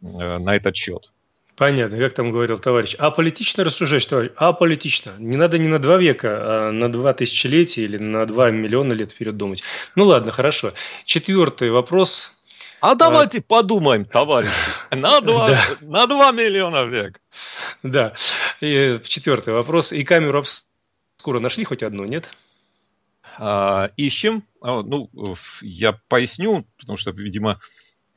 на этот счет. Понятно, как там говорил товарищ. А политично рассуждаешь, товарищ? А политично. Не надо не на два века, а на два тысячелетия или на два миллиона лет вперед думать. Ну ладно, хорошо. Четвертый вопрос. А давайте а... подумаем, товарищ, на два, да. на два миллиона век. Да, и четвертый вопрос. И камеру обслуживания Скоро нашли хоть одну, нет? А, ищем. А, ну, я поясню, потому что, видимо,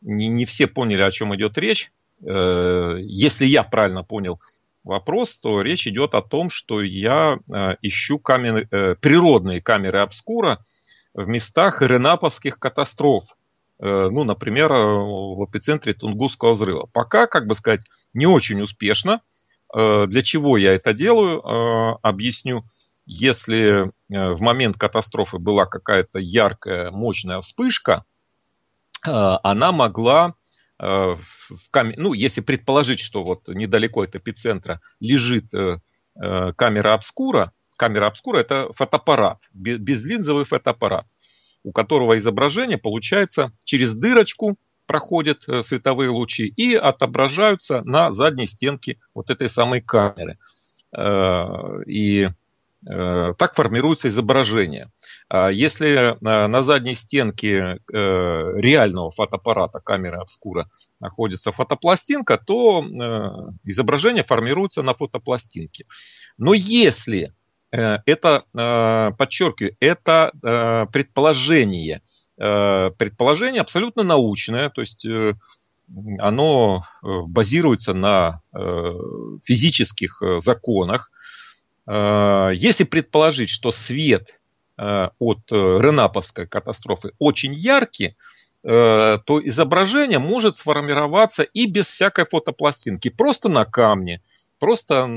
не, не все поняли, о чем идет речь. Э, если я правильно понял вопрос, то речь идет о том, что я а, ищу камеры, э, природные камеры обскура в местах ренаповских катастроф. Э, ну, например, в эпицентре Тунгусского взрыва. Пока, как бы сказать, не очень успешно. Для чего я это делаю, объясню если э, в момент катастрофы была какая-то яркая, мощная вспышка, э, она могла э, в камере, ну, если предположить, что вот недалеко от эпицентра лежит камера обскура, камера обскура это фотоаппарат, безлинзовый фотоаппарат, у которого изображение получается через дырочку проходят световые лучи и отображаются на задней стенке вот этой самой камеры. И Э, так формируется изображение. А если э, на задней стенке э, реального фотоаппарата камеры обскура находится фотопластинка, то изображение формируется на фотопластинке. Но если это, подчеркиваю, это предположение, предположение абсолютно научное, то есть оно базируется на физических законах, Э, если предположить, что свет э, от э, Ренаповской катастрофы очень яркий, то изображение может сформироваться и без всякой фотопластинки, просто на камне – Просто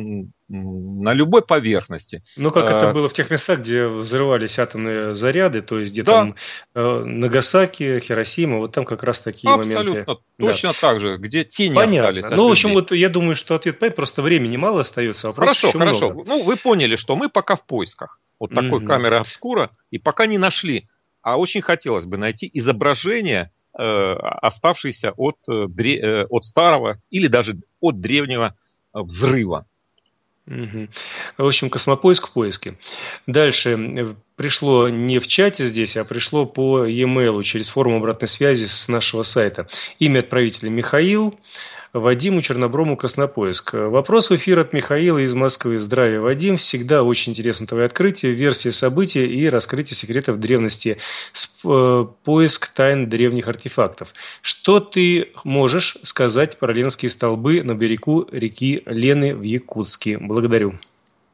на любой поверхности. Ну, как это а. было в тех местах, где взрывались атомные заряды, то есть где да. там э, Нагасаки, Хиросима, вот там как раз такие Абсолютно. моменты. Абсолютно, точно да. так же, где тени Понятно. остались. Ну, в общем, людей. вот я думаю, что ответ понятен, просто времени мало остается. А вопрос хорошо, хорошо. Много. Ну, вы поняли, что мы пока в поисках. Вот такой угу. камеры обскура, и пока не нашли. А очень хотелось бы найти изображение, э, оставшееся от, э, э от старого или даже от древнего взрыва. Угу. В общем, космопоиск в поиске. Дальше э, пришло не в чате здесь, а пришло по e-mail через форму обратной связи с нашего сайта. Имя отправителя Михаил, Вадиму Черноброму Коснопоиск. Вопрос в эфир от Михаила из Москвы. Здравия, Вадим. Всегда очень интересно твои открытия, версии событий и раскрытие секретов древности. Э, поиск тайн древних артефактов. Что ты можешь сказать про Ленские столбы на берегу реки Лены в Якутске? Благодарю.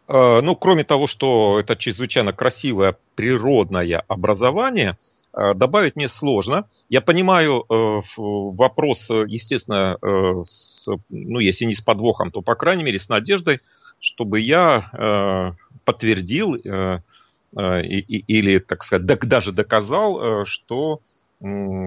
А, ну, кроме того, что это чрезвычайно красивое природное образование – Э, добавить мне сложно. Я понимаю э, вопрос, э, естественно, с, ну, если не с подвохом, то, по крайней мере, с надеждой, чтобы я подтвердил или, так сказать, даже доказал, что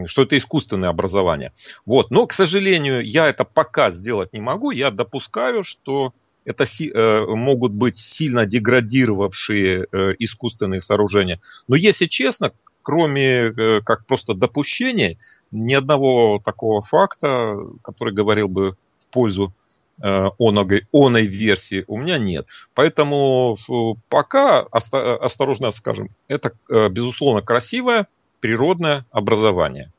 что это искусственное образование. Вот. Но, к сожалению, я это пока сделать не могу. Я допускаю, что это э, могут быть сильно деградировавшие э, искусственные сооружения. Но если честно, кроме э, как просто допущений, ни одного такого факта, который говорил бы в пользу э, оной, оной версии у меня нет. Поэтому пока, осторожно скажем, это, э, безусловно, красивое природное образование.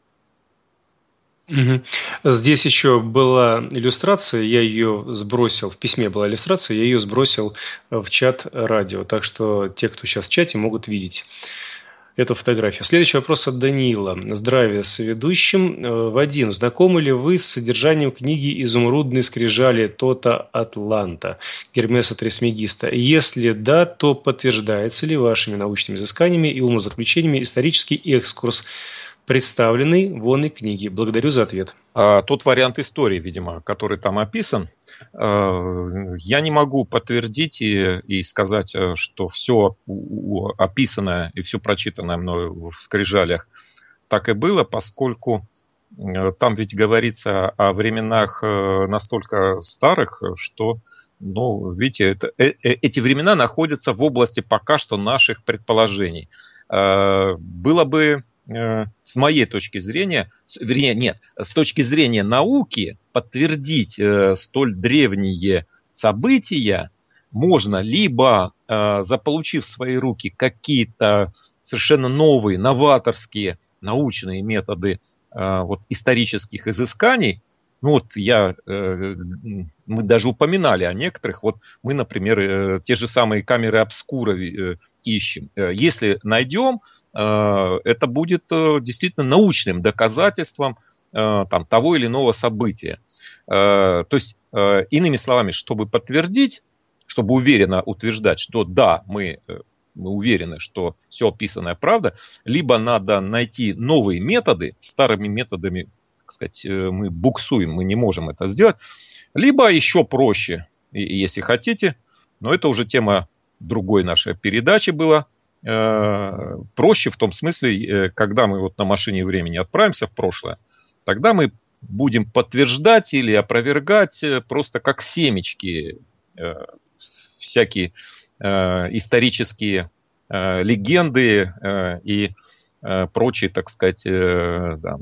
Здесь еще была иллюстрация, я ее сбросил, в письме была иллюстрация, я ее сбросил в чат радио, так что те, кто сейчас в чате, могут видеть эту фотографию. Следующий вопрос от Даниила. Здравия с ведущим. Э, Вадим, знакомы ли вы с содержанием книги «Изумрудные скрижали Тота Атланта» Гермеса Трисмегиста? Если да, то подтверждается ли вашими научными изысканиями и умозаключениями исторический экскурс представленной в онной книге. Благодарю за ответ. А, тот вариант истории, видимо, который там описан, э, я не могу подтвердить и, и сказать, э, что все описанное и все прочитанное мною в скрижалях так и было, поскольку э, там ведь говорится о временах э, настолько старых, что, ну, видите, это, э, эти времена находятся в области пока что наших предположений. А, было бы Э, с моей точки зрения, вернее, нет, с точки зрения науки подтвердить э, столь древние события можно либо э, заполучив в свои руки какие-то совершенно новые, новаторские научные методы вот, исторических изысканий, ну вот я, мы даже упоминали о некоторых. Вот мы, например, те же самые камеры обскура ищем. Если найдем, Э, это будет э, действительно научным доказательством э, там, того или иного события. То есть, иными словами, чтобы подтвердить, чтобы уверенно утверждать, что да, мы, мы уверены, что все описанное правда, либо надо найти новые методы, старыми методами, так сказать, мы буксуем, мы не можем это сделать, либо еще проще, если хотите, но это уже тема другой нашей передачи была – Э, проще в том смысле, э, когда мы вот на машине времени отправимся в прошлое, тогда мы будем подтверждать или опровергать э, просто как семечки всякие исторические легенды и прочие, так сказать, да,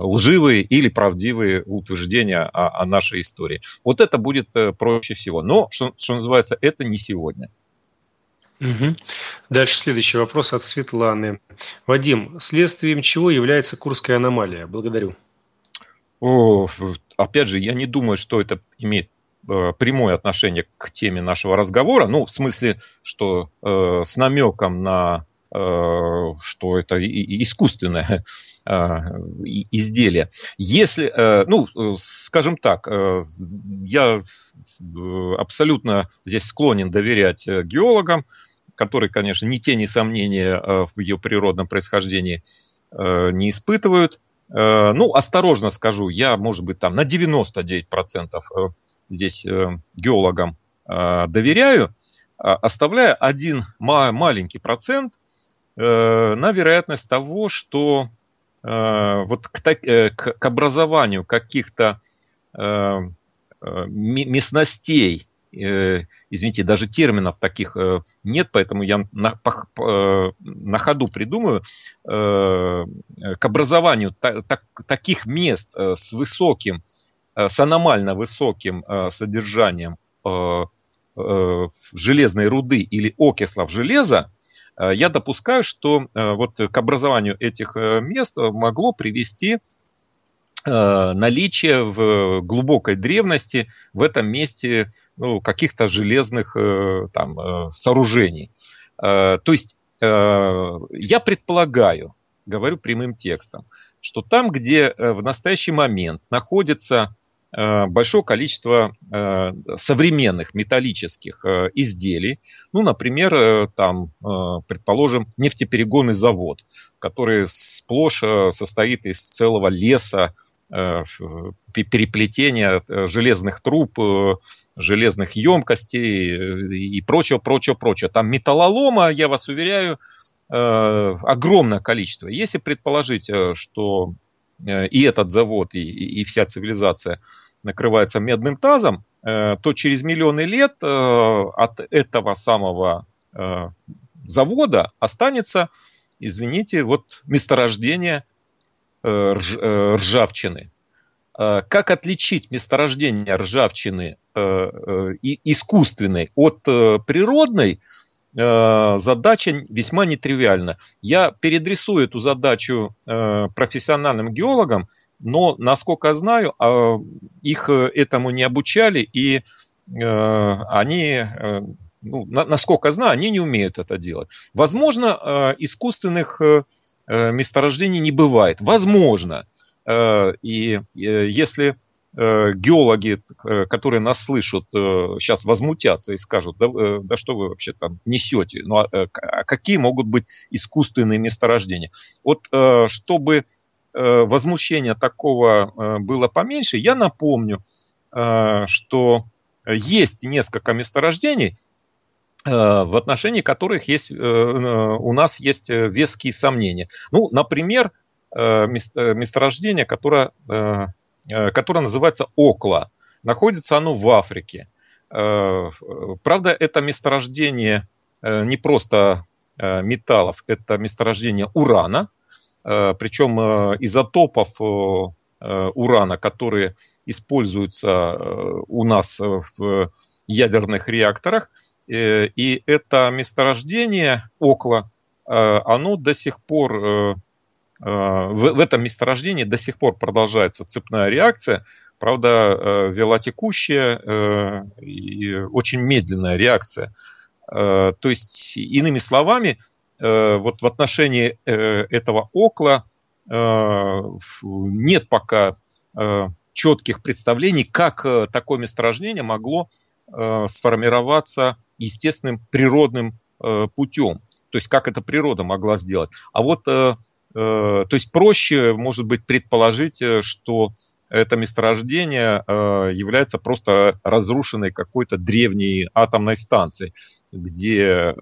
лживые или правдивые утверждения о, о нашей истории. Вот это будет проще всего. Но, что, что называется, это не сегодня. Угу. Дальше следующий вопрос от Светланы. Вадим, следствием чего является Курская аномалия? Благодарю. О, опять же, я не думаю, что это имеет э, прямое отношение к теме нашего разговора. Ну, в смысле, что э, с намеком на э, что это искусственное э, изделие. Если, э, ну, скажем так, э, я абсолютно здесь склонен доверять геологам, которые, конечно, ни тени сомнения э, в ее природном происхождении э, не испытывают. Э, ну, осторожно скажу, я, может быть, там на 99% здесь геологам доверяю, а, оставляя один маленький процент на вероятность того, что вот к, образованию каких-то местностей, Э, извините, даже терминов таких э, нет, поэтому я на, по, э, на ходу придумаю, к образованию та, так, таких мест с высоким, с аномально высоким содержанием железной руды или окислов железа, я допускаю, что вот к образованию этих мест могло привести Э, наличие в глубокой древности в этом месте ну, каких-то железных э, там, э, сооружений. То есть я предполагаю, говорю прямым текстом, что там, где в настоящий момент находится большое количество современных металлических изделий. Ну, например, там, предположим, нефтеперегонный завод, который сплошь состоит из целого леса Э, переплетения э, железных труб, э, железных емкостей и прочего, прочего, прочего. Там металлолома, я вас уверяю, огромное количество. Если предположить, что и этот завод, и, и вся цивилизация накрывается медным тазом, то через миллионы лет от этого самого завода останется, извините, вот месторождение Э, рж, э, ржавчины. Э, как отличить месторождение ржавчины и искусственной от природной, задача весьма нетривиальна. Я передрисую эту задачу профессиональным геологам, но, насколько я знаю, а, их этому не обучали, и они, ну, насколько знаю, они не умеют это делать. Возможно, искусственных Э, месторождений не бывает. Возможно. Э, и э, если геологи, которые нас слышат, сейчас возмутятся и скажут, да, да что вы вообще там несете, ну а, а какие могут быть искусственные месторождения? Вот чтобы возмущения такого было поменьше, я напомню, что есть несколько месторождений, Э, в отношении которых есть, э, э, у нас есть веские сомнения. Ну, например, месторождение, которое, которое называется Окла. Находится оно в Африке. Правда, это месторождение не просто металлов, это месторождение урана, причем изотопов урана, которые используются у нас в ядерных реакторах – Э, и это месторождение Окла, э, оно до сих пор, э, в этом месторождении до сих пор продолжается цепная реакция, правда, вела текущая и очень медленная реакция. То есть, иными словами, вот в отношении этого Окла нет пока четких представлений, как такое месторождение могло сформироваться естественным природным э, путем. То есть как это природа могла сделать. А вот, э, э, то есть проще, может быть, предположить, что это месторождение является просто разрушенной какой-то древней атомной станцией, где,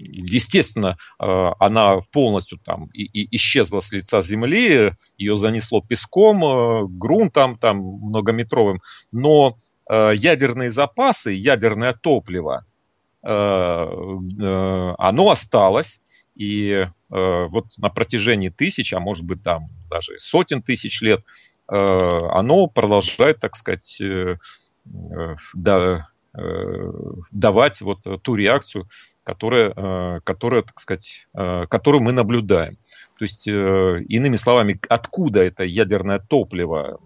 естественно, она полностью там и, и исчезла с лица земли, ее занесло песком, грунтом там многометровым, но Э, ядерные запасы, ядерное топливо, э, э, оно осталось. И вот на протяжении тысяч, а может быть там даже сотен тысяч лет, оно продолжает, так сказать, давать вот ту реакцию, которая, которая, так сказать, которую мы наблюдаем. То есть, иными словами, откуда это ядерное топливо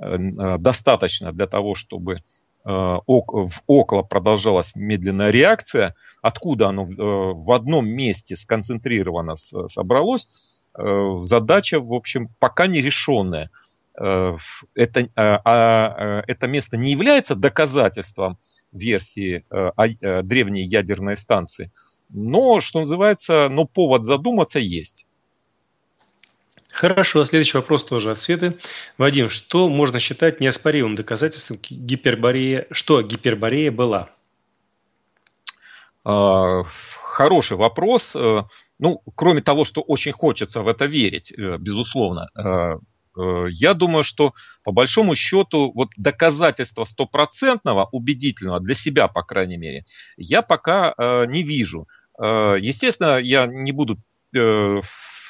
Э, достаточно для того, чтобы э, в около продолжалась медленная реакция, откуда оно э, в одном месте сконцентрировано собралось, задача, в общем, пока не решенная. Это, а, а, это место не является доказательством версии древней ядерной станции, но, что называется, но повод задуматься есть. Хорошо, следующий вопрос тоже от Светы. Вадим, что можно считать неоспоримым доказательством гипербореи, что гиперборея была? А, хороший вопрос. Э, ну, кроме того, что очень хочется в это верить, э, безусловно, э, я думаю, что по большому счету вот доказательства стопроцентного, убедительного, для себя, по крайней мере, я пока не вижу. Естественно, я не буду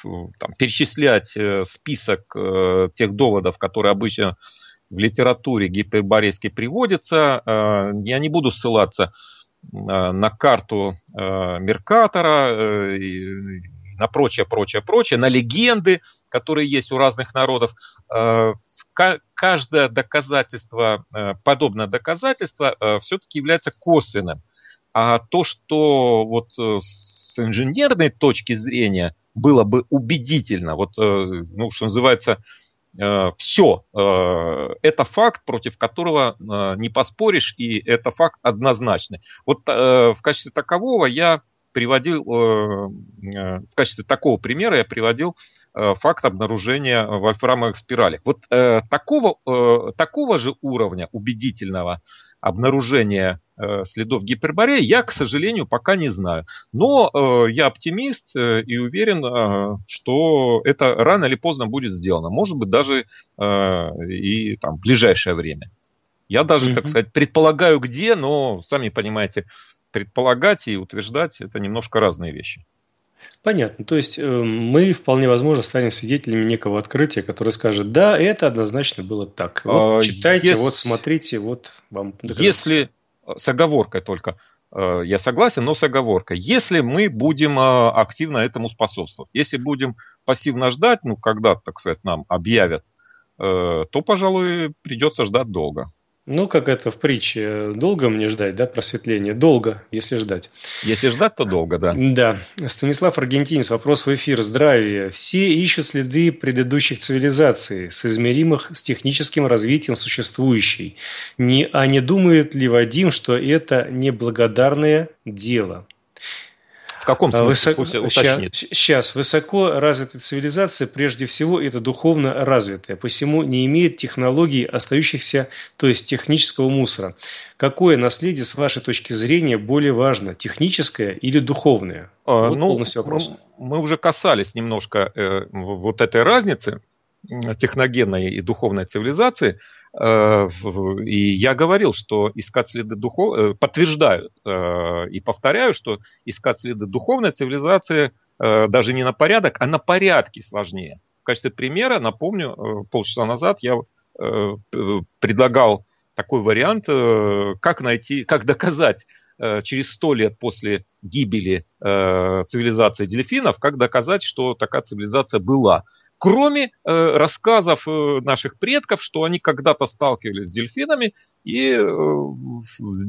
ну, там, перечислять э, список э, тех доводов, которые обычно в литературе гиперборейски приводятся. Э, я не буду ссылаться на карту Меркатора на прочее, прочее, прочее, на легенды, которые есть у разных народов. Каждое доказательство, подобное доказательство, все-таки является косвенным. А то, что вот с инженерной точки зрения было бы убедительно, вот, э, ну, что называется, э, все, э, это факт, против которого не поспоришь, и это факт однозначный. Вот в качестве такового я приводил, в качестве такого примера я приводил факт обнаружения вольфрамовых спиралей. Вот такого, такого же уровня убедительного обнаружения Э, следов гиперборея я, к сожалению, пока не знаю. Но э, я оптимист э, и уверен, что это рано или поздно будет сделано. Может быть, даже и там, в ближайшее время. Я даже, угу. так сказать, предполагаю где, но, сами понимаете, предполагать и утверждать – это немножко разные вещи. Понятно. То есть э, мы вполне возможно станем свидетелями некого открытия, которое скажет, да, это однозначно было так. Вот, а, читайте, если, вот смотрите, вот вам. Если Э, с оговоркой только, э, я согласен, но с оговоркой. Если мы будем э, активно этому способствовать, если будем пассивно ждать, ну, когда, так сказать, нам объявят, то, пожалуй, придется ждать долго. Ну, как это в притче, э, долго мне ждать, да, просветление? Долго, если ждать. Если ждать, то долго, да. Да. Станислав Аргентинец, вопрос в эфир. Здравия. Все ищут следы предыдущих цивилизаций, соизмеримых с техническим развитием существующей. Не, а не думает ли Вадим, что это неблагодарное дело? В каком а смысле? Высо... Сейчас, сейчас высоко развитая цивилизация, прежде всего, это духовно развитая, посему не имеет технологий остающихся, то есть технического мусора. Какое наследие, с вашей точки зрения, более важно, техническое или духовное? А, вот ну, полностью вопрос. Мы, мы уже касались немножко э, вот этой разницы э, техногенной и духовной цивилизации – Э, и я говорил, что искать следы духов... Э, подтверждаю э, и повторяю, что искать следы духовной цивилизации даже не на порядок, а на порядке сложнее. В качестве примера, напомню, полчаса назад я предлагал такой вариант, как найти, как доказать через сто лет после гибели цивилизации дельфинов, как доказать, что такая цивилизация была кроме э, рассказов э, наших предков, что они когда-то сталкивались с дельфинами и э,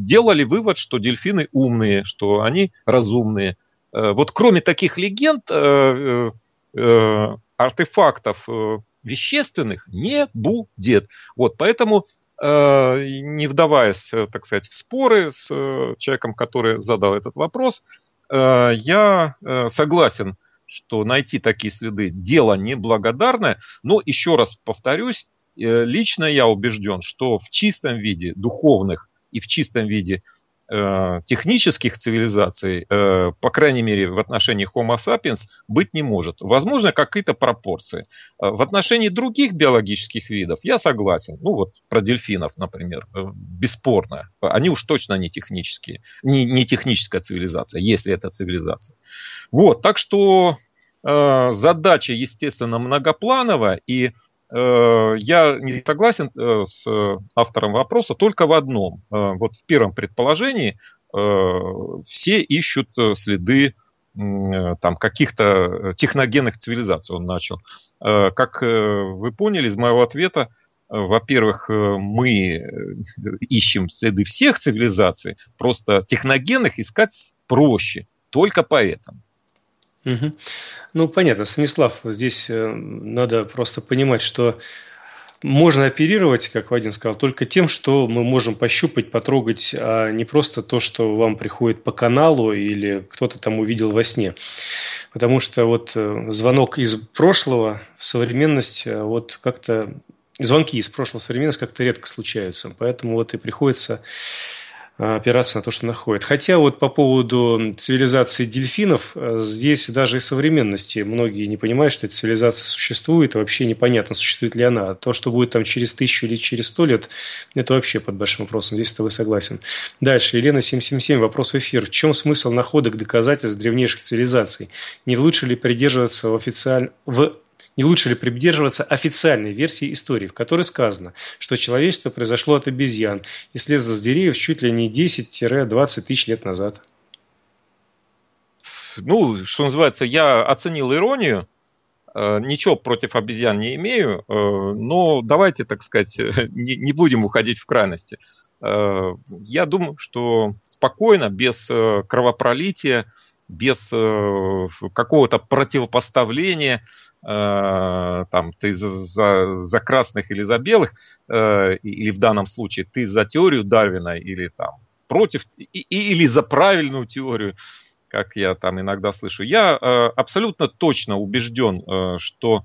делали вывод, что дельфины умные, что они разумные. Э, вот кроме таких легенд, э, э, э артефактов э, вещественных не будет. Вот, поэтому э, не вдаваясь, э, так сказать, в споры с э, человеком, который задал этот вопрос, э, я э, согласен что найти такие следы дело неблагодарное. Но еще раз повторюсь, э, лично я убежден, что в чистом виде духовных и в чистом виде Э, технических цивилизаций, э, по крайней мере, в отношении Homo sapiens, быть не может. Возможно, какие-то пропорции. Э, в отношении других биологических видов я согласен. Ну вот про дельфинов, например, бесспорно. Они уж точно не технические, не, не техническая цивилизация, если это цивилизация. Вот, так что задача, естественно, многоплановая, и Э, я не согласен э, с э, автором вопроса только в одном. Вот в первом предположении все ищут следы там каких-то техногенных цивилизаций, он начал. Как вы поняли из моего ответа, во-первых, мы ищем следы всех цивилизаций, просто техногенных искать проще, только поэтому. Угу. Ну, понятно, Станислав, здесь э, надо просто понимать, что можно оперировать, как Вадим сказал, только тем, что мы можем пощупать, потрогать, а не просто то, что вам приходит по каналу или кто-то там увидел во сне. Потому что вот э, звонок из прошлого в современность э, вот как-то... Звонки из прошлого в современность как-то редко случаются, поэтому вот и приходится Э, опираться на то, что находит. Хотя вот по поводу цивилизации дельфинов, э, здесь даже и современности многие не понимают, что эта цивилизация существует, и вообще непонятно, существует ли она. То, что будет там через тысячу или через сто лет, это вообще под большим вопросом, здесь с тобой согласен. Дальше, Елена 777, вопрос в эфир. В чем смысл находок доказательств древнейших цивилизаций? Не лучше ли придерживаться в, официаль... в не лучше ли придерживаться официальной версии истории, в которой сказано, что человечество произошло от обезьян и слезло с деревьев чуть ли не 10-20 тысяч лет назад? Ну, что называется, я оценил иронию, э, ничего против обезьян не имею, э, но давайте, так сказать, не будем уходить в крайности. Э, я думаю, что спокойно, без кровопролития, без какого-то противопоставления – там, ты за, за, за красных или за белых, э, или в данном случае ты за теорию Дарвина или там против, и, или за правильную теорию, как я там иногда слышу. Я э, абсолютно точно убежден, э, что,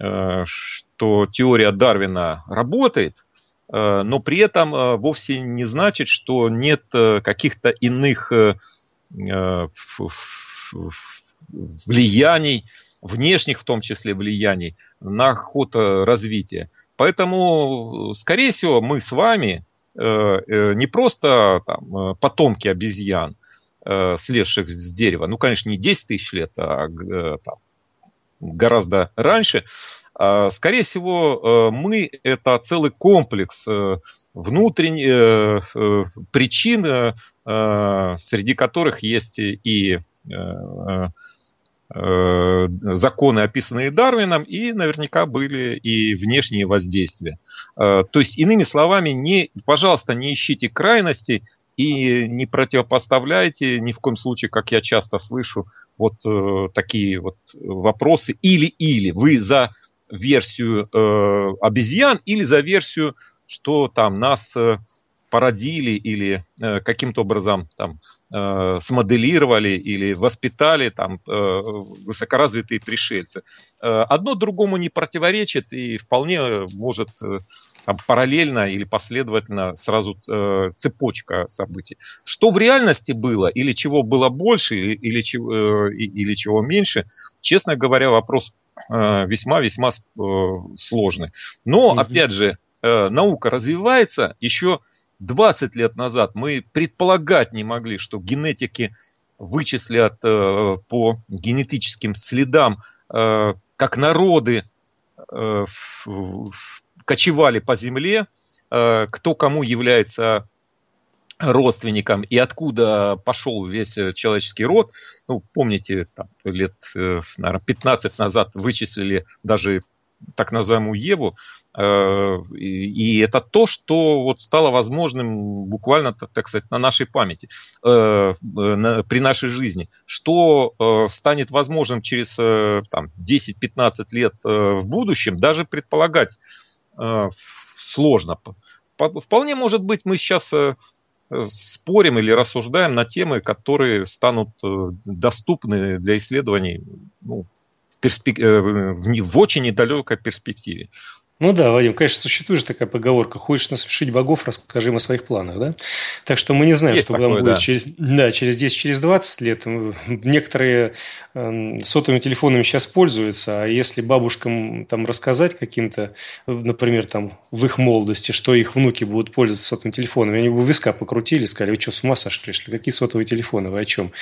э, что теория Дарвина работает, э, но при этом э, вовсе не значит, что нет э, каких-то иных э, влияний, внешних в том числе влияний на ход э, развития. Поэтому, э, скорее всего, мы с вами э, не просто там, потомки обезьян, слезших с дерева, ну, конечно, не 10 тысяч лет, а там, гораздо раньше, а, скорее всего, мы – это целый комплекс внутренних причин, среди которых есть и Э, законы, описанные Дарвином, и наверняка были и внешние воздействия. Э, то есть, иными словами, не, пожалуйста, не ищите крайностей и не противопоставляйте ни в коем случае, как я часто слышу, вот э, такие вот вопросы или-или. Вы за версию э, обезьян или за версию, что там нас... Э, породили или э, каким-то образом там, э, смоделировали или воспитали там, э, высокоразвитые пришельцы. Э, одно другому не противоречит и вполне может э, там, параллельно или последовательно сразу э, цепочка событий. Что в реальности было или чего было больше или, или, чего, э, или чего меньше, честно говоря, вопрос весьма-весьма э, э, сложный. Но, угу. опять же, э, наука развивается, еще 20 лет назад мы предполагать не могли, что генетики вычислят э, по генетическим следам, э, как народы э, в, в, кочевали по земле, э, кто кому является родственником и откуда пошел весь э, человеческий род. Ну, помните, там, лет, э, наверное, 15 назад вычислили даже так называемую Еву, Э, и это то, что вот стало возможным буквально, так сказать, на нашей памяти, э, э, при нашей жизни. Что станет возможным через там, 10-15 лет в будущем, даже предполагать сложно. Вполне может быть, мы сейчас спорим или рассуждаем на темы, которые станут доступны для исследований ну, в, перспек... в очень недалекой перспективе. Ну да, Вадим, конечно, существует же такая поговорка. Хочешь насмешить богов, расскажи им о своих планах, да? Так что мы не знаем, Есть что такое, там будет да. через, да, через 10, через 20 лет. Некоторые э, сотовыми телефонами сейчас пользуются, а если бабушкам там рассказать каким-то, э, например, там в их молодости, что их внуки будут пользоваться сотовыми телефонами, они бы виска покрутили, сказали, вы что, с ума сошли, что какие сотовые телефоны, вы о чем?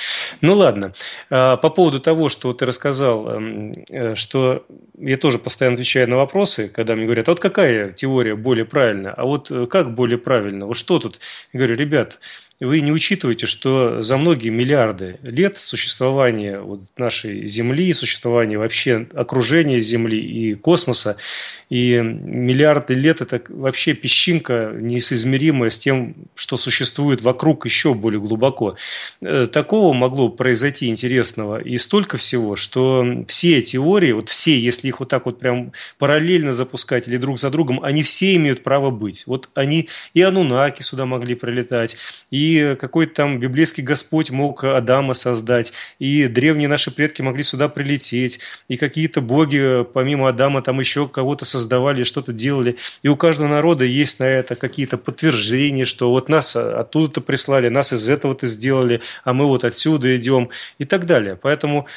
Ну ладно. А, по поводу того, что ты рассказал, эм, э, что я тоже постоянно отвечаю на вопросы, когда мне говорят, а вот какая теория более правильная, а вот э, как более правильно, вот что тут? Я говорю, ребят, вы не учитываете, что за многие миллиарды лет существования вот нашей Земли, существования вообще окружения Земли и космоса, и миллиарды лет – это вообще песчинка несоизмеримая с тем, что существует вокруг еще более глубоко. Э, такого могло произойти интересного и столько всего, что все теории, вот все, если их вот так вот прям параллельно запускать или друг за другом, они все имеют право быть. Вот они и Анунаки сюда могли прилетать, и и какой-то там библейский Господь мог Адама создать, и древние наши предки могли сюда прилететь, и какие-то боги помимо Адама там еще кого-то создавали, что-то делали. И у каждого народа есть на это какие-то подтверждения, что вот нас оттуда-то прислали, нас из этого-то сделали, а мы вот отсюда идем и так далее. Поэтому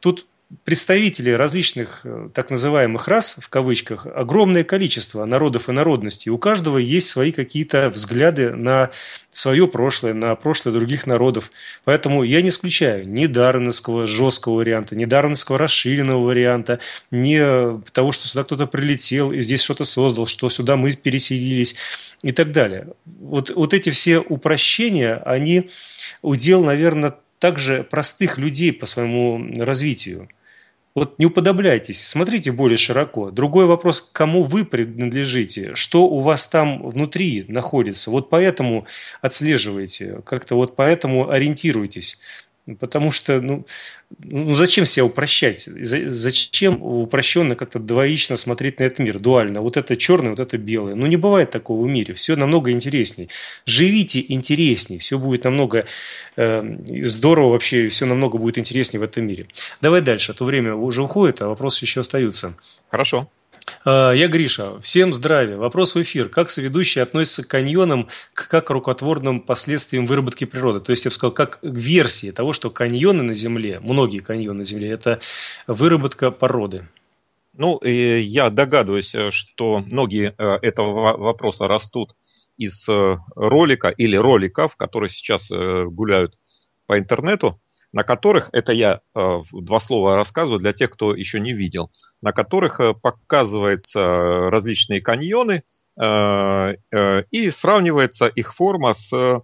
тут представители различных э, так называемых рас, в кавычках, огромное количество народов и народностей. У каждого есть свои какие-то взгляды на свое прошлое, на прошлое других народов. Поэтому я не исключаю ни дарвиновского жесткого варианта, ни дарвиновского расширенного варианта, ни э, того, что сюда кто-то прилетел и здесь что-то создал, что сюда мы переселились и так далее. Вот, вот эти все упрощения, они удел, наверное, также простых людей по своему развитию. Вот не уподобляйтесь, смотрите более широко. Другой вопрос, кому вы принадлежите, что у вас там внутри находится. Вот поэтому отслеживайте, как-то вот поэтому ориентируйтесь. Потому что, ну, ну зачем себя упрощать? Зачем упрощенно как-то двоично смотреть на этот мир, дуально? Вот это черное, вот это белое. Ну, не бывает такого в мире. Все намного интересней. Живите интересней. Все будет намного э, здорово вообще, все намного будет интереснее в этом мире. Давай дальше, а то время уже уходит, а вопросы еще остаются. Хорошо. Э, я Гриша. Всем здравия. Вопрос в эфир. Как соведущие относятся к каньонам как к рукотворным последствиям выработки природы? То есть, я бы сказал, как к версии того, что каньоны на Земле, многие каньоны на Земле, это выработка породы. Ну, я догадываюсь, что многие э, этого вопроса растут из э, ролика или роликов, которые сейчас гуляют по интернету на которых, это я э, два слова рассказываю для тех, кто еще не видел, на которых э, показываются различные каньоны э, и сравнивается их форма с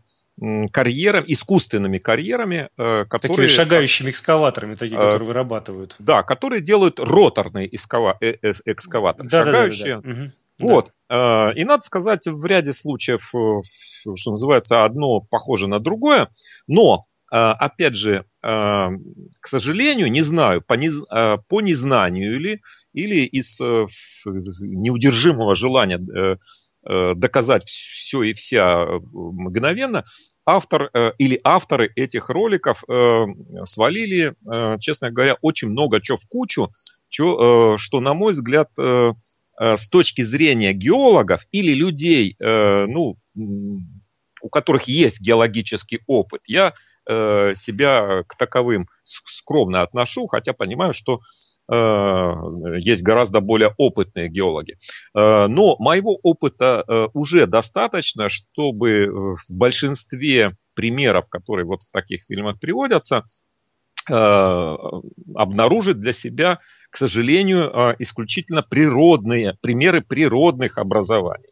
карьерам, искусственными карьерами, которые... Такими шагающими экскаваторами, такие, которые вырабатывают. Да, которые делают роторные эскава... э -э экскаваторы, да, шагающие. Да, да, да. Угу. Вот. Да. И надо сказать, в ряде случаев, что называется, одно похоже на другое, но, опять же, а, к сожалению, не знаю, по, не, а, по незнанию или, или из э, неудержимого желания э, э, доказать все и вся мгновенно, автор или авторы этих роликов свалили, честно говоря, очень много чего в кучу, чё, что, на мой взгляд, с точки зрения геологов или людей, ну, у которых есть геологический опыт, я Э, себя к таковым скромно отношу, хотя понимаю, что э, есть гораздо более опытные геологи. Э, но моего опыта уже достаточно, чтобы в большинстве примеров, которые вот в таких фильмах приводятся, обнаружить для себя, к сожалению, исключительно природные, примеры природных образований.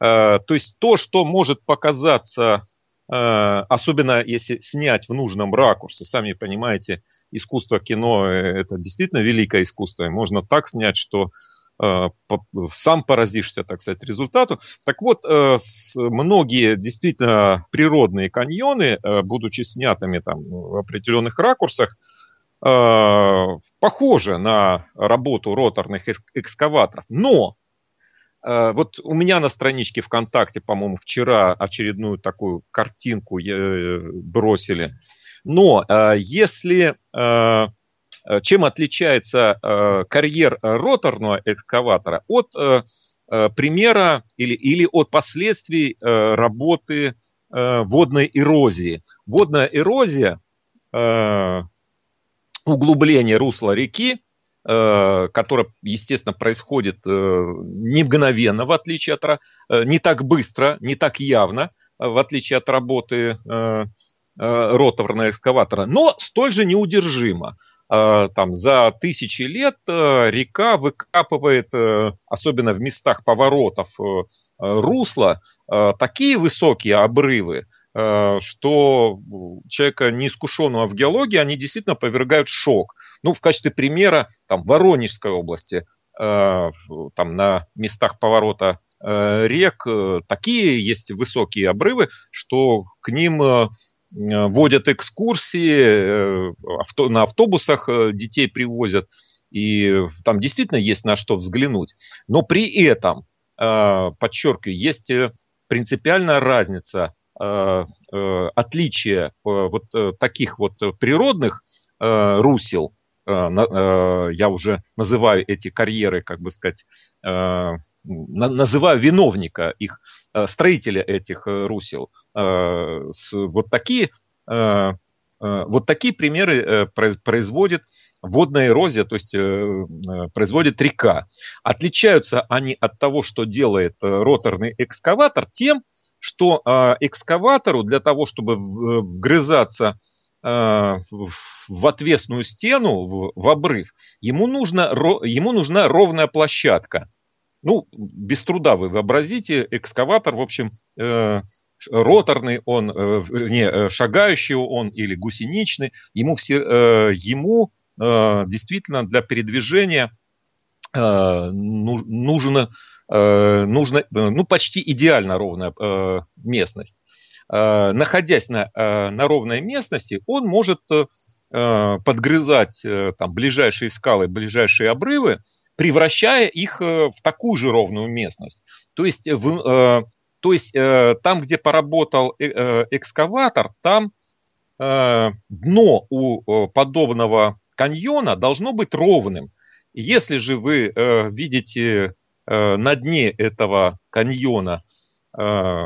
То есть то, что может показаться Э, особенно если снять в нужном ракурсе, сами понимаете, искусство кино э, – это действительно великое искусство, и можно так снять, что э, сам поразишься, так сказать, результату. Так вот, многие действительно природные каньоны, будучи снятыми там ну, в определенных ракурсах, похожи на работу роторных экскаваторов, но Э, вот у меня на страничке ВКонтакте, по-моему, вчера очередную такую картинку э, бросили. Но э, если чем отличается карьер роторного экскаватора от примера или, или от последствий работы водной эрозии. Водная эрозия, углубление русла реки Э, которая, естественно, происходит э, не мгновенно, в отличие от э, не так быстро, не так явно, в отличие от работы роторного экскаватора, но столь же неудержимо. Там за тысячи лет река выкапывает, особенно в местах поворотов русла, такие высокие обрывы, Э, что человека неискушенного в геологии, они действительно повергают шок. Ну, в качестве примера, там, в Воронежской области, э, там, на местах поворота э, рек такие есть высокие обрывы, что к ним водят экскурсии, на автобусах детей привозят, и там действительно есть на что взглянуть. Но при этом, подчеркиваю, есть принципиальная разница Э, э, отличие э, вот таких вот природных русел, я уже называю эти карьеры, как бы сказать, называю виновника их, строителя этих русел. Вот такие, вот такие примеры производит водная эрозия, то есть производит река. Отличаются они от того, что делает роторный экскаватор, тем, что э, экскаватору для того, чтобы э, грызаться а, в отвесную стену, в, в обрыв, ему, нужно, ему нужна ровная площадка. Ну, без труда вы вообразите, экскаватор, в общем, э, роторный он, э, не, э, шагающий он или гусеничный, ему, все, ему действительно для передвижения ну, нужно Э, нужно, э, ну, почти идеально ровная э, местность. Находясь на, на ровной местности, он может подгрызать там, ближайшие скалы, ближайшие обрывы, превращая их в такую же ровную местность. То есть, в, то есть там, где поработал экскаватор, там дно у подобного каньона должно быть ровным. Если же вы видите Э, на дне этого каньона э,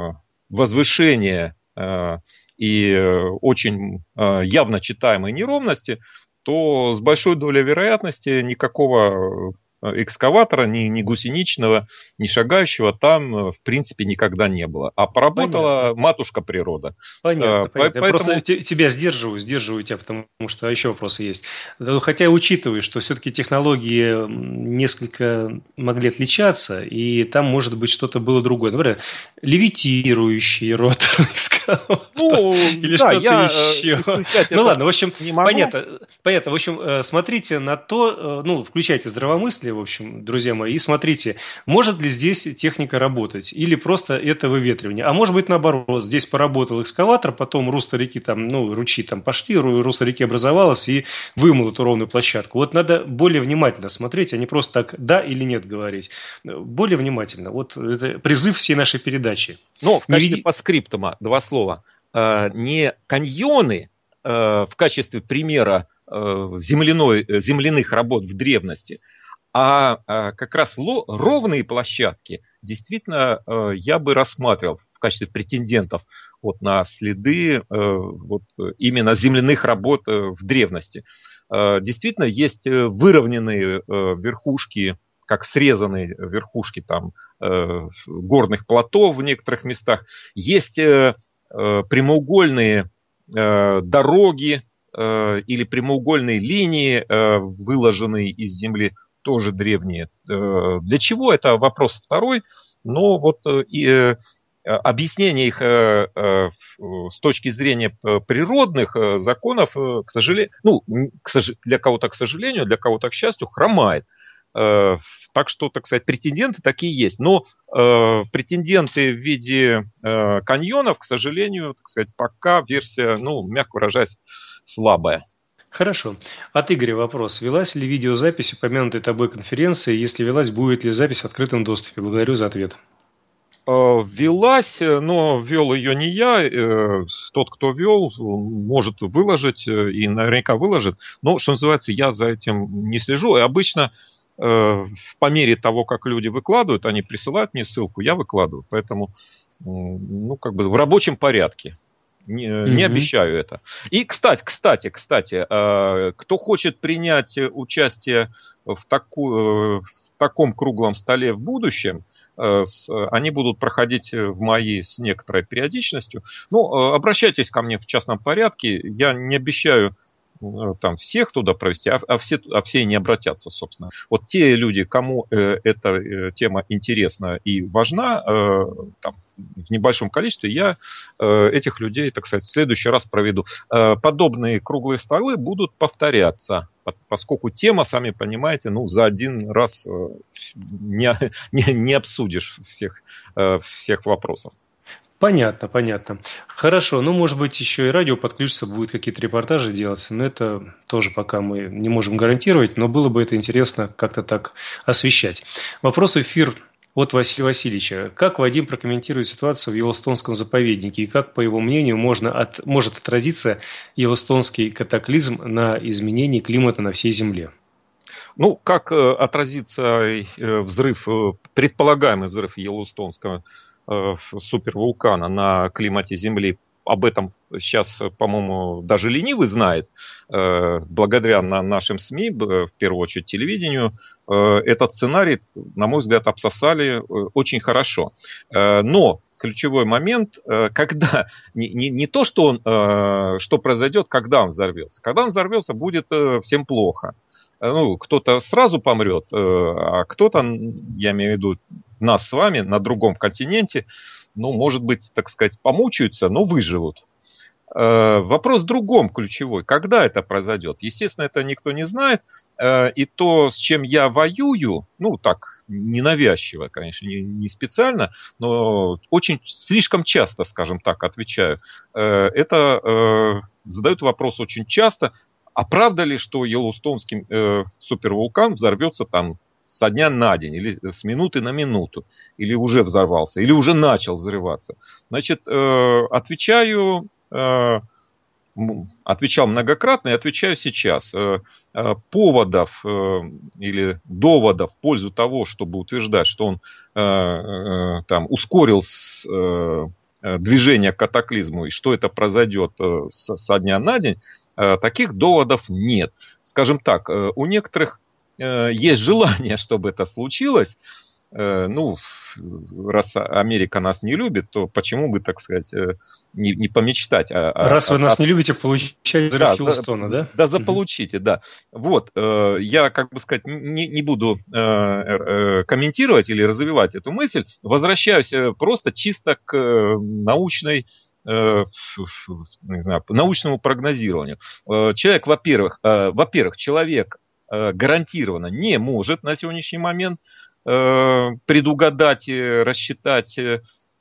возвышение э, и очень явно читаемые неровности, то с большой долей вероятности никакого Э, экскаватора, ни, ни гусеничного, ни шагающего там, э, в принципе, никогда не было. А поработала понятно. матушка природа. Понятно, а, понятно. Поэтому... Я просто тебя сдерживаю, сдерживаю тебя, потому что еще вопросы есть. Хотя учитывая, что все-таки технологии несколько могли отличаться, и там, может быть, что-то было другое. Например, левитирующий ротор, Ну, Или да, что-то я э, еще. Ну ладно, в общем, понятно. Понятно. В общем, э, смотрите на то, э, ну, включайте здравомыслие, в общем, друзья мои, и смотрите, может ли здесь техника работать, или просто это выветривание. А может быть, наоборот, здесь поработал экскаватор, потом русло реки там, ну, ручьи там пошли, русло реки образовалось и вымыл эту ровную площадку. Вот надо более внимательно смотреть, а не просто так да или нет говорить. Более внимательно. Вот это призыв всей нашей передачи. Но ну, в ну качестве не... подскриптума два слова. Э, не каньоны э, в качестве примера э, земляной, земляных работ в древности, а, а как раз ровные площадки действительно я бы рассматривал в качестве претендентов вот на следы вот именно земляных работ в древности. Действительно, есть выровненные верхушки как срезаны верхушки там э, горных платов в некоторых местах. Есть э, э, прямоугольные э, дороги э, или прямоугольные линии, э, выложенные из земли, тоже древние. Э, для чего? Это вопрос второй. Но вот э, и э, объяснение их с точки зрения природных законов, к сожалению, ну, для кого-то к сожалению, для кого-то к счастью, хромает. Э, так что, так сказать, претенденты такие есть. Но э, претенденты в виде э, каньонов, к сожалению, так сказать, пока версия, ну, мягко выражаясь, слабая. Хорошо. От Игоря вопрос. Велась ли видеозапись упомянутой тобой конференции? Если велась, будет ли запись в открытом доступе? Благодарю за ответ. Э, велась, но вел ее не я. Э, тот, кто вел, может выложить и наверняка выложит. Но, что называется, я за этим не слежу. И обычно Э, по мере того, как люди выкладывают, они присылают мне ссылку, я выкладываю. Поэтому, ну, как бы в рабочем порядке. Не, mm-hmm. не обещаю это. И, кстати, кстати, кстати, э, кто хочет принять участие в, таку, в таком круглом столе в будущем, они будут проходить в мои с некоторой периодичностью. Ну, обращайтесь ко мне в частном порядке. Я не обещаю Э, там всех туда провести, а, а, все, а все не обратятся, собственно. Вот те люди, кому э, эта э, тема интересна и важна, э, там, в небольшом количестве, я э, этих людей, так сказать, в следующий раз проведу. Э, подобные круглые столы будут повторяться, поскольку тема, сами понимаете, ну, за один раз э, не, не, не обсудишь всех, э, всех вопросов. Понятно, понятно. Хорошо, ну, может быть, еще и радио подключится, будет какие-то репортажи делать, но это тоже пока мы не можем гарантировать, но было бы это интересно как-то так освещать. Вопрос в эфир от Василия Васильевича. Как Вадим прокомментирует ситуацию в Елстонском заповеднике и как, по его мнению, можно от, может отразиться Елстонский катаклизм на изменении климата на всей Земле? Ну, как э, отразится э, взрыв, э, предполагаемый взрыв Елустонского Э, супервулкана на климате Земли об этом сейчас, э, по-моему, даже ленивый знает, э, благодаря нашим СМИ, в первую очередь телевидению, этот сценарий, на мой взгляд, обсосали очень хорошо. Но ключевой момент, когда не, не, не то, что он, что произойдет, когда он взорвется. Когда он взорвется, будет всем плохо. Э, ну, кто-то сразу помрет, э, а кто-то, я имею в виду нас с вами, на другом континенте, ну, может быть, так сказать, помучаются, но выживут. Э, вопрос в другом ключевой. Когда это произойдет? Естественно, это никто не знает. И то, с чем я воюю, ну так, ненавязчиво, конечно, не, не специально, но очень слишком часто, скажем так, отвечаю. Это задают вопрос очень часто, а правда ли, что Йеллоустонский э, супервулкан взорвется там со дня на день, или с минуты на минуту, или уже взорвался, или уже начал взрываться? Значит, э, отвечаю, э, отвечал многократно и отвечаю сейчас. Э, э, поводов э, или доводов в пользу того, чтобы утверждать, что он э, э, там ускорил с, э, движение к катаклизму и что это произойдет со дня на день, Э, таких доводов нет. Скажем так, э, у некоторых э, есть желание, чтобы это случилось. Ну, раз Америка нас не любит, то почему бы, так сказать, не, не помечтать? А, раз а, вы нас а, не любите, получайте да, Хиллстона, за, да? Да, заполучите, да. Вот, я, как бы сказать, не, не буду комментировать или развивать эту мысль. Возвращаюсь просто чисто к научной Э, не знаю, научному прогнозированию. Э, человек, во-первых, э, во-первых, человек гарантированно не может на сегодняшний момент предугадать, и рассчитать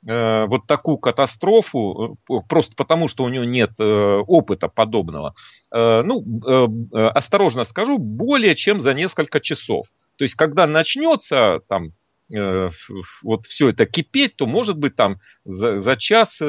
вот такую катастрофу, просто потому что у него нет опыта подобного, ну, осторожно скажу, более чем за несколько часов. То есть, когда начнется там вот все это кипеть, то, может быть, там за, за час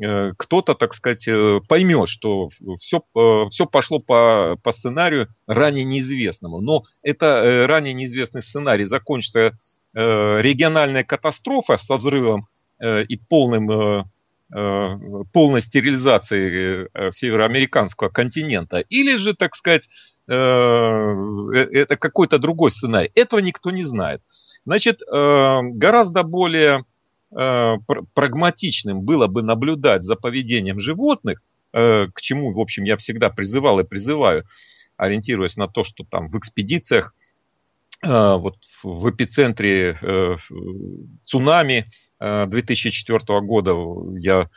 Э, кто-то, так сказать, э, поймет, что все, э, все пошло по, по сценарию ранее неизвестному. Но это ранее неизвестный сценарий закончится региональная катастрофа со взрывом и полным, полной стерилизацией североамериканского континента. Или же, так сказать, это какой-то другой сценарий. Этого никто не знает. Значит, гораздо более Э, прагматичным было бы наблюдать за поведением животных, э, к чему, в общем, я всегда призывал и призываю, ориентируясь на то, что там в экспедициях, э, вот в эпицентре цунами 2004 года я,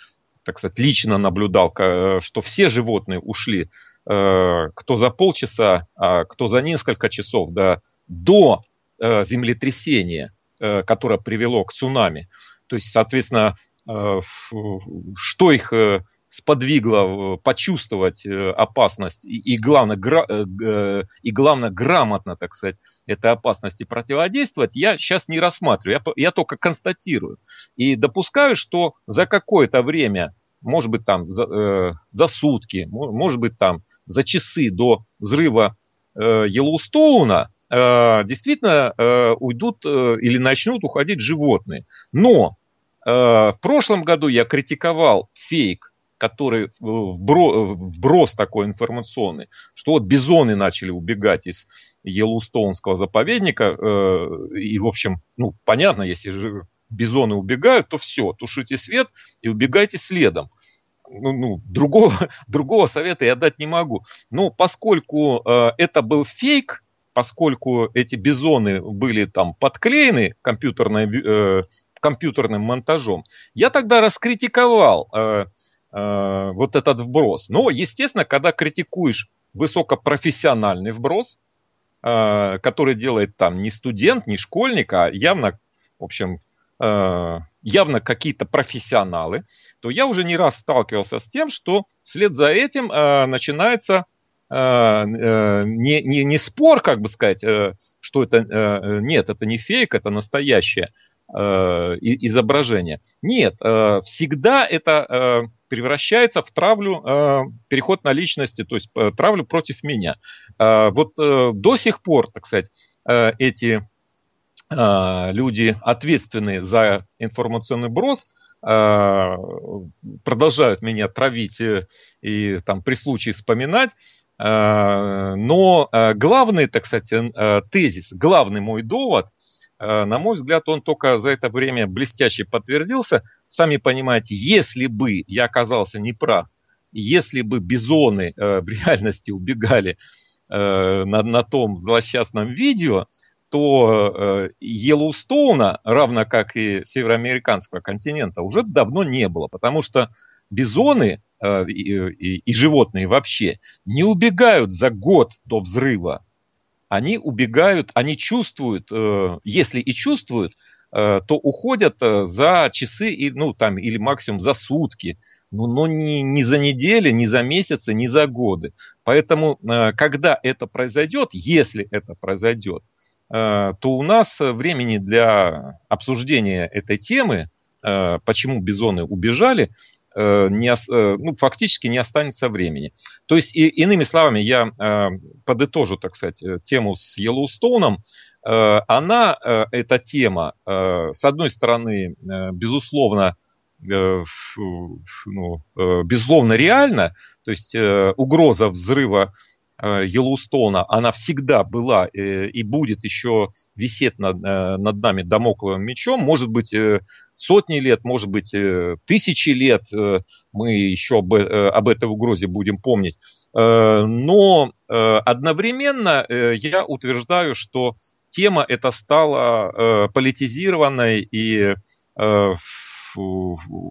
так сказать, лично наблюдал, что все животные ушли, кто за полчаса, а кто за несколько часов до, до землетрясения, которое привело к цунами. То есть, соответственно, э, что их э, сподвигло э, почувствовать опасность и, и, главное, гра, и главное грамотно, так сказать, этой опасности противодействовать, я сейчас не рассматриваю, я, я только констатирую. И допускаю, что за какое-то время, может быть там за, э, за сутки, может быть там за часы до взрыва э, Йеллоустоуна, Э, действительно э, уйдут э, или начнут уходить животные. Но в прошлом году я критиковал фейк который вброс такой информационный, что вот бизоны начали убегать из Йеллоустоунского заповедника, и, в общем, ну, понятно, если же бизоны убегают, то все, тушите свет и убегайте следом. Ну, ну другого, другого совета я дать не могу. Но поскольку это был фейк, поскольку эти бизоны были там подклеены компьютерной, э, компьютерным монтажом, я тогда раскритиковал э, э, вот этот вброс. Но, естественно, когда критикуешь высокопрофессиональный вброс, э, который делает там не студент, не школьник, а явно, в общем, э, явно какие-то профессионалы, то я уже не раз сталкивался с тем, что вслед за этим э, начинается а, э, не, не, не спор, как бы сказать, э, что это, э, нет, это не фейк, это настоящее изображение. Нет, всегда это превращается в травлю, переход на личности, то есть травлю против меня. Вот до сих пор, так сказать, эти люди, ответственные за информационный брос, продолжают меня травить и, там при случае вспоминать. Э, но э, главный, так сказать, э, тезис, главный мой довод, на мой взгляд, он только за это время блестяще подтвердился. Сами понимаете, если бы я оказался неправ, если бы бизоны в реальности убегали на, на том злосчастном видео, то Йеллоустоуна, равно как и североамериканского континента, уже давно не было, потому что бизоны Э, и, и, животные вообще, не убегают за год до взрыва. Они убегают, они чувствуют, э, если и чувствуют, э, то уходят за часы и, ну, там, или максимум за сутки. Ну, но не, не за недели, не за месяцы, не за годы. Поэтому, когда это произойдет, если это произойдет, то у нас времени для обсуждения этой темы, почему бизоны убежали, Э, не, э, ну, фактически не останется времени. То есть, и, иными словами, я э, подытожу, так сказать, тему с Йеллоустоуном. Она, эта тема, с одной стороны, безусловно, ну, безусловно реальна, то есть угроза взрыва Йеллоустона, э, она всегда была э, и будет еще висеть над, э, над нами домокловым мечом. Может быть, сотни лет, может быть, тысячи лет мы еще об, об этой угрозе будем помнить. Но одновременно я утверждаю, что тема эта стала политизированной и в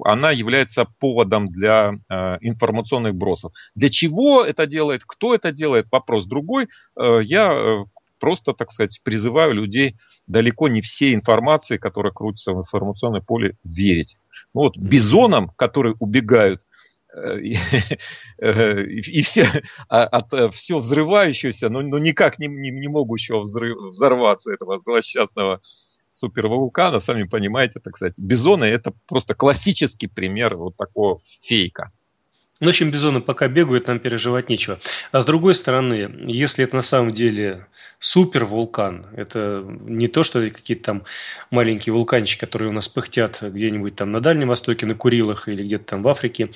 она является поводом для э, информационных бросов. Для чего это делает, кто это делает, вопрос другой. Э, я э, просто, так сказать, призываю людей далеко не всей информации, которая крутится в информационном поле, верить. Ну вот бизонам, которые убегают, и, все а, от все взрывающегося, но, никак не, не, не могущего взрыв, взорваться этого злосчастного супервулкана, сами понимаете, так сказать. Бизоны – это просто классический пример вот такого фейка. Ну В общем, бизоны пока бегают, нам переживать нечего. А с другой стороны, если это на самом деле супер вулкан, это не то, что какие-то там маленькие вулканчики, которые у нас пыхтят где-нибудь там на Дальнем Востоке, на Курилах или где-то там в Африке,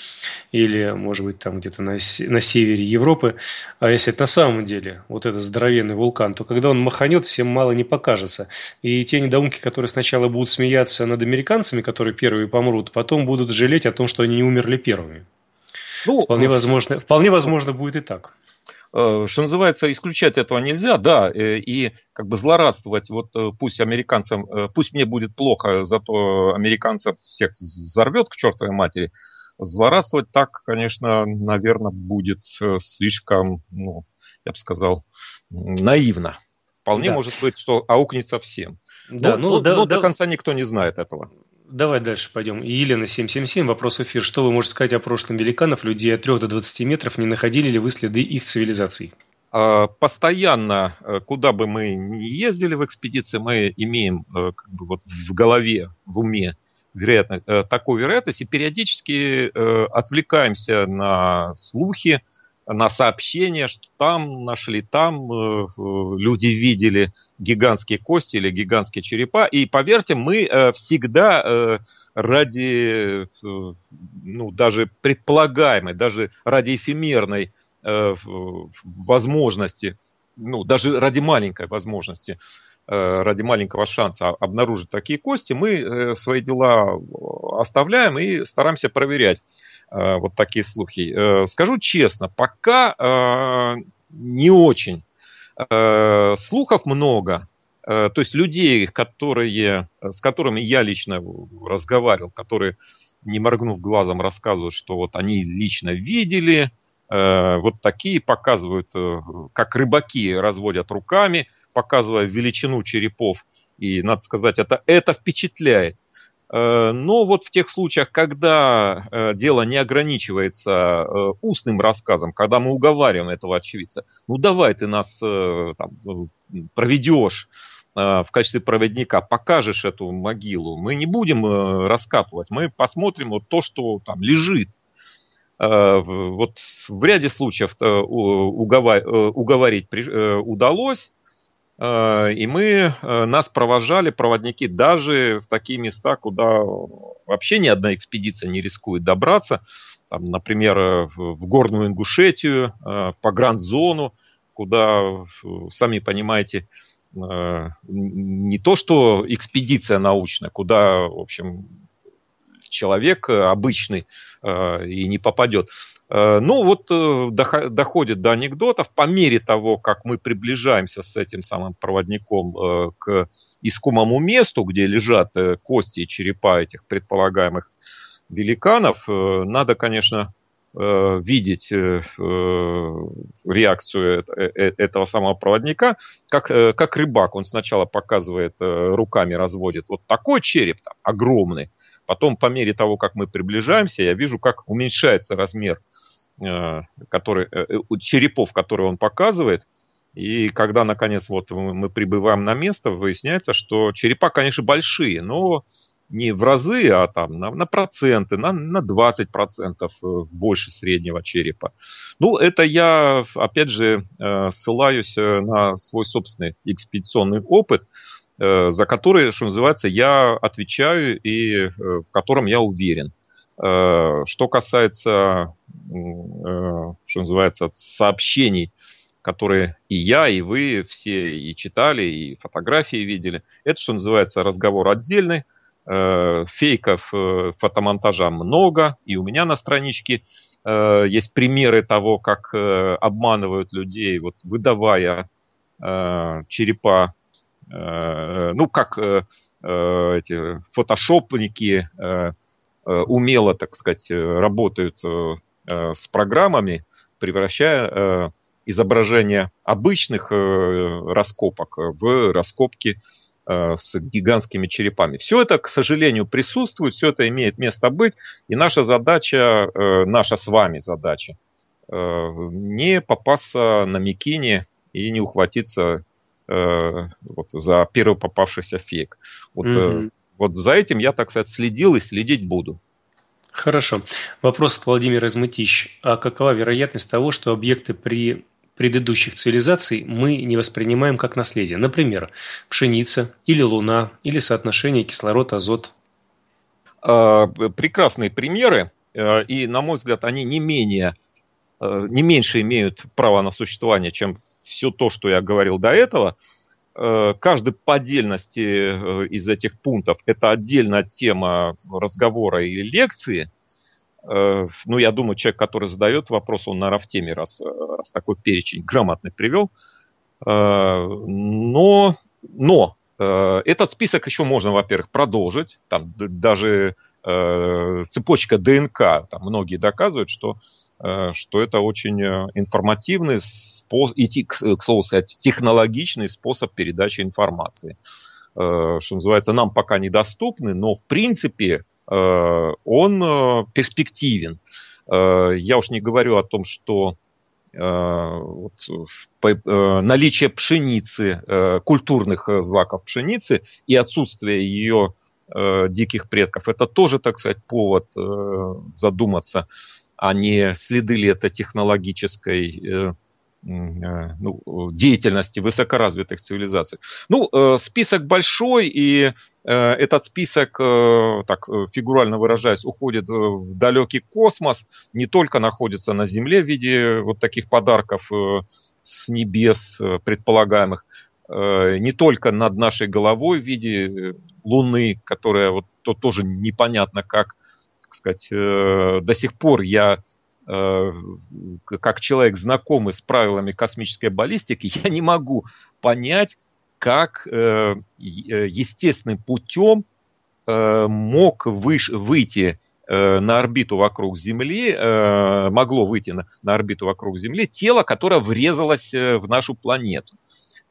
или, может быть, там где-то на, на севере Европы. А если это на самом деле вот этот здоровенный вулкан, то когда он маханет, всем мало не покажется. И те недоумки, которые сначала будут смеяться над американцами, которые первые помрут, потом будут жалеть о том, что они не умерли первыми. Ну, вполне, э, возможно, вполне возможно будет и так э, что называется, исключать этого нельзя, да, э, и как бы злорадствовать, вот пусть американцам, пусть мне будет плохо, зато американцев всех взорвет к чертовой матери, злорадствовать так, конечно, наверное, будет слишком, ну, я бы сказал, наивно. Вполне да. может быть, что аукнется всем. Да, но, ну, ну, ну, да, но ну, да. до конца никто не знает этого. Давай дальше пойдем. И Елена 777, вопрос эфир. Что вы можете сказать о прошлом великанов, людей от 3 до 20 метров, не находили ли вы следы их цивилизаций? А, постоянно, э, куда бы мы ни ездили в экспедиции, мы имеем э, как бы вот в голове, в уме вероятно, э, такую вероятность и периодически отвлекаемся на слухи, на сообщение, что там нашли, там э, э, люди видели гигантские кости или гигантские черепа. И поверьте, мы э, всегда э, ради, э, ну, даже предполагаемой, даже ради эфемерной э, возможности, ну, даже ради маленькой возможности, ради маленького шанса обнаружить такие кости, мы свои дела оставляем и стараемся проверять. Э, вот такие слухи. Э, скажу честно, пока э, не очень. Слухов много, то есть людей, которые, с которыми я лично разговаривал, которые, не моргнув глазом, рассказывают, что вот они лично видели, вот такие показывают, как рыбаки разводят руками, показывая величину черепов. И надо сказать, это, это впечатляет. Э, но вот в тех случаях, когда э, дело не ограничивается э, устным рассказом, когда мы уговариваем этого очевидца, ну давай ты нас там, ну, проведешь в качестве проводника, покажешь эту могилу, мы не будем раскапывать, мы посмотрим вот то, что там лежит. Вот в ряде случаев уговорить удалось, Э, и мы, э, нас провожали проводники даже в такие места, куда вообще ни одна экспедиция не рискует добраться. Там, например, э, в горную Ингушетию, в погранзону, куда, сами понимаете, не то что экспедиция научная, куда, в общем, человек обычный и не попадет. Э, ну вот э, доходит до анекдотов. По мере того, как мы приближаемся с этим самым проводником э, к искумому месту, где лежат кости и черепа этих предполагаемых великанов, надо, конечно, видеть реакцию этого самого проводника, как, как рыбак. Он сначала показывает, руками разводит. Вот такой череп там огромный. Потом, по мере того, как мы приближаемся, я вижу, как уменьшается размер Э, который, э, э, черепов, которые он показывает. И когда, наконец, вот мы прибываем на место, выясняется, что черепа, конечно, большие, но не в разы, а там на, на проценты, на, на 20% больше среднего черепа. Ну, это я, опять же, ссылаюсь на свой собственный экспедиционный опыт, за который, что называется, я отвечаю и в котором я уверен. Э, что касается, э, что называется, сообщений, которые и я, и вы все и читали, и фотографии видели, это, что называется, разговор отдельный. Э, фейков фотомонтажа много, и у меня на страничке есть примеры того, как обманывают людей, вот выдавая черепа, ну, как эти фотошопники, Э, умело, так сказать, э, работают э, с программами, превращая изображение обычных раскопок в раскопки с гигантскими черепами. Все это, к сожалению, присутствует, все это имеет место быть, и наша задача, наша с вами задача, не попасться на Микине и не ухватиться вот, за первый попавшийся фейк. Вот, угу. Вот за этим я, так сказать, следил и следить буду. Хорошо. Вопрос от Владимира Измытищ. А какова вероятность того, что объекты при предыдущих цивилизаций мы не воспринимаем как наследие? Например, пшеница или луна, или соотношение кислород-азот? А, прекрасные примеры. А, и, на мой взгляд, они не менее а, не меньше имеют права на существование, чем все то, что я говорил до этого – Э, каждый по отдельности э, из этих пунктов – это отдельная тема разговора или лекции. Э, ну, я думаю, человек, который задает вопрос, он, наверное, в теме, раз, раз такой перечень грамотный привел. Но, но этот список еще можно, во-первых, продолжить. Там даже цепочка ДНК, там многие доказывают, что Э, что это очень э, информативный, способ, и, э, к слову сказать, технологичный способ передачи информации. Что называется, нам пока недоступны, но в принципе он перспективен. Я уж не говорю о том, что вот, наличие пшеницы, культурных злаков пшеницы и отсутствие ее диких предков, это тоже, так сказать, повод задуматься а не следы ли это технологической э, э, ну, деятельности высокоразвитых цивилизаций. Ну, э, список большой, и этот список, так фигурально выражаясь, уходит в далекий космос, не только находится на Земле в виде вот таких подарков с небес предполагаемых, не только над нашей головой в виде Луны, которая вот то тоже непонятно как сказать, э, до сих пор я э, как человек знакомый с правилами космической баллистики, я не могу понять, как э, естественным путем мог выйти на орбиту вокруг Земли, могло выйти на, орбиту вокруг Земли тело, которое врезалось в нашу планету.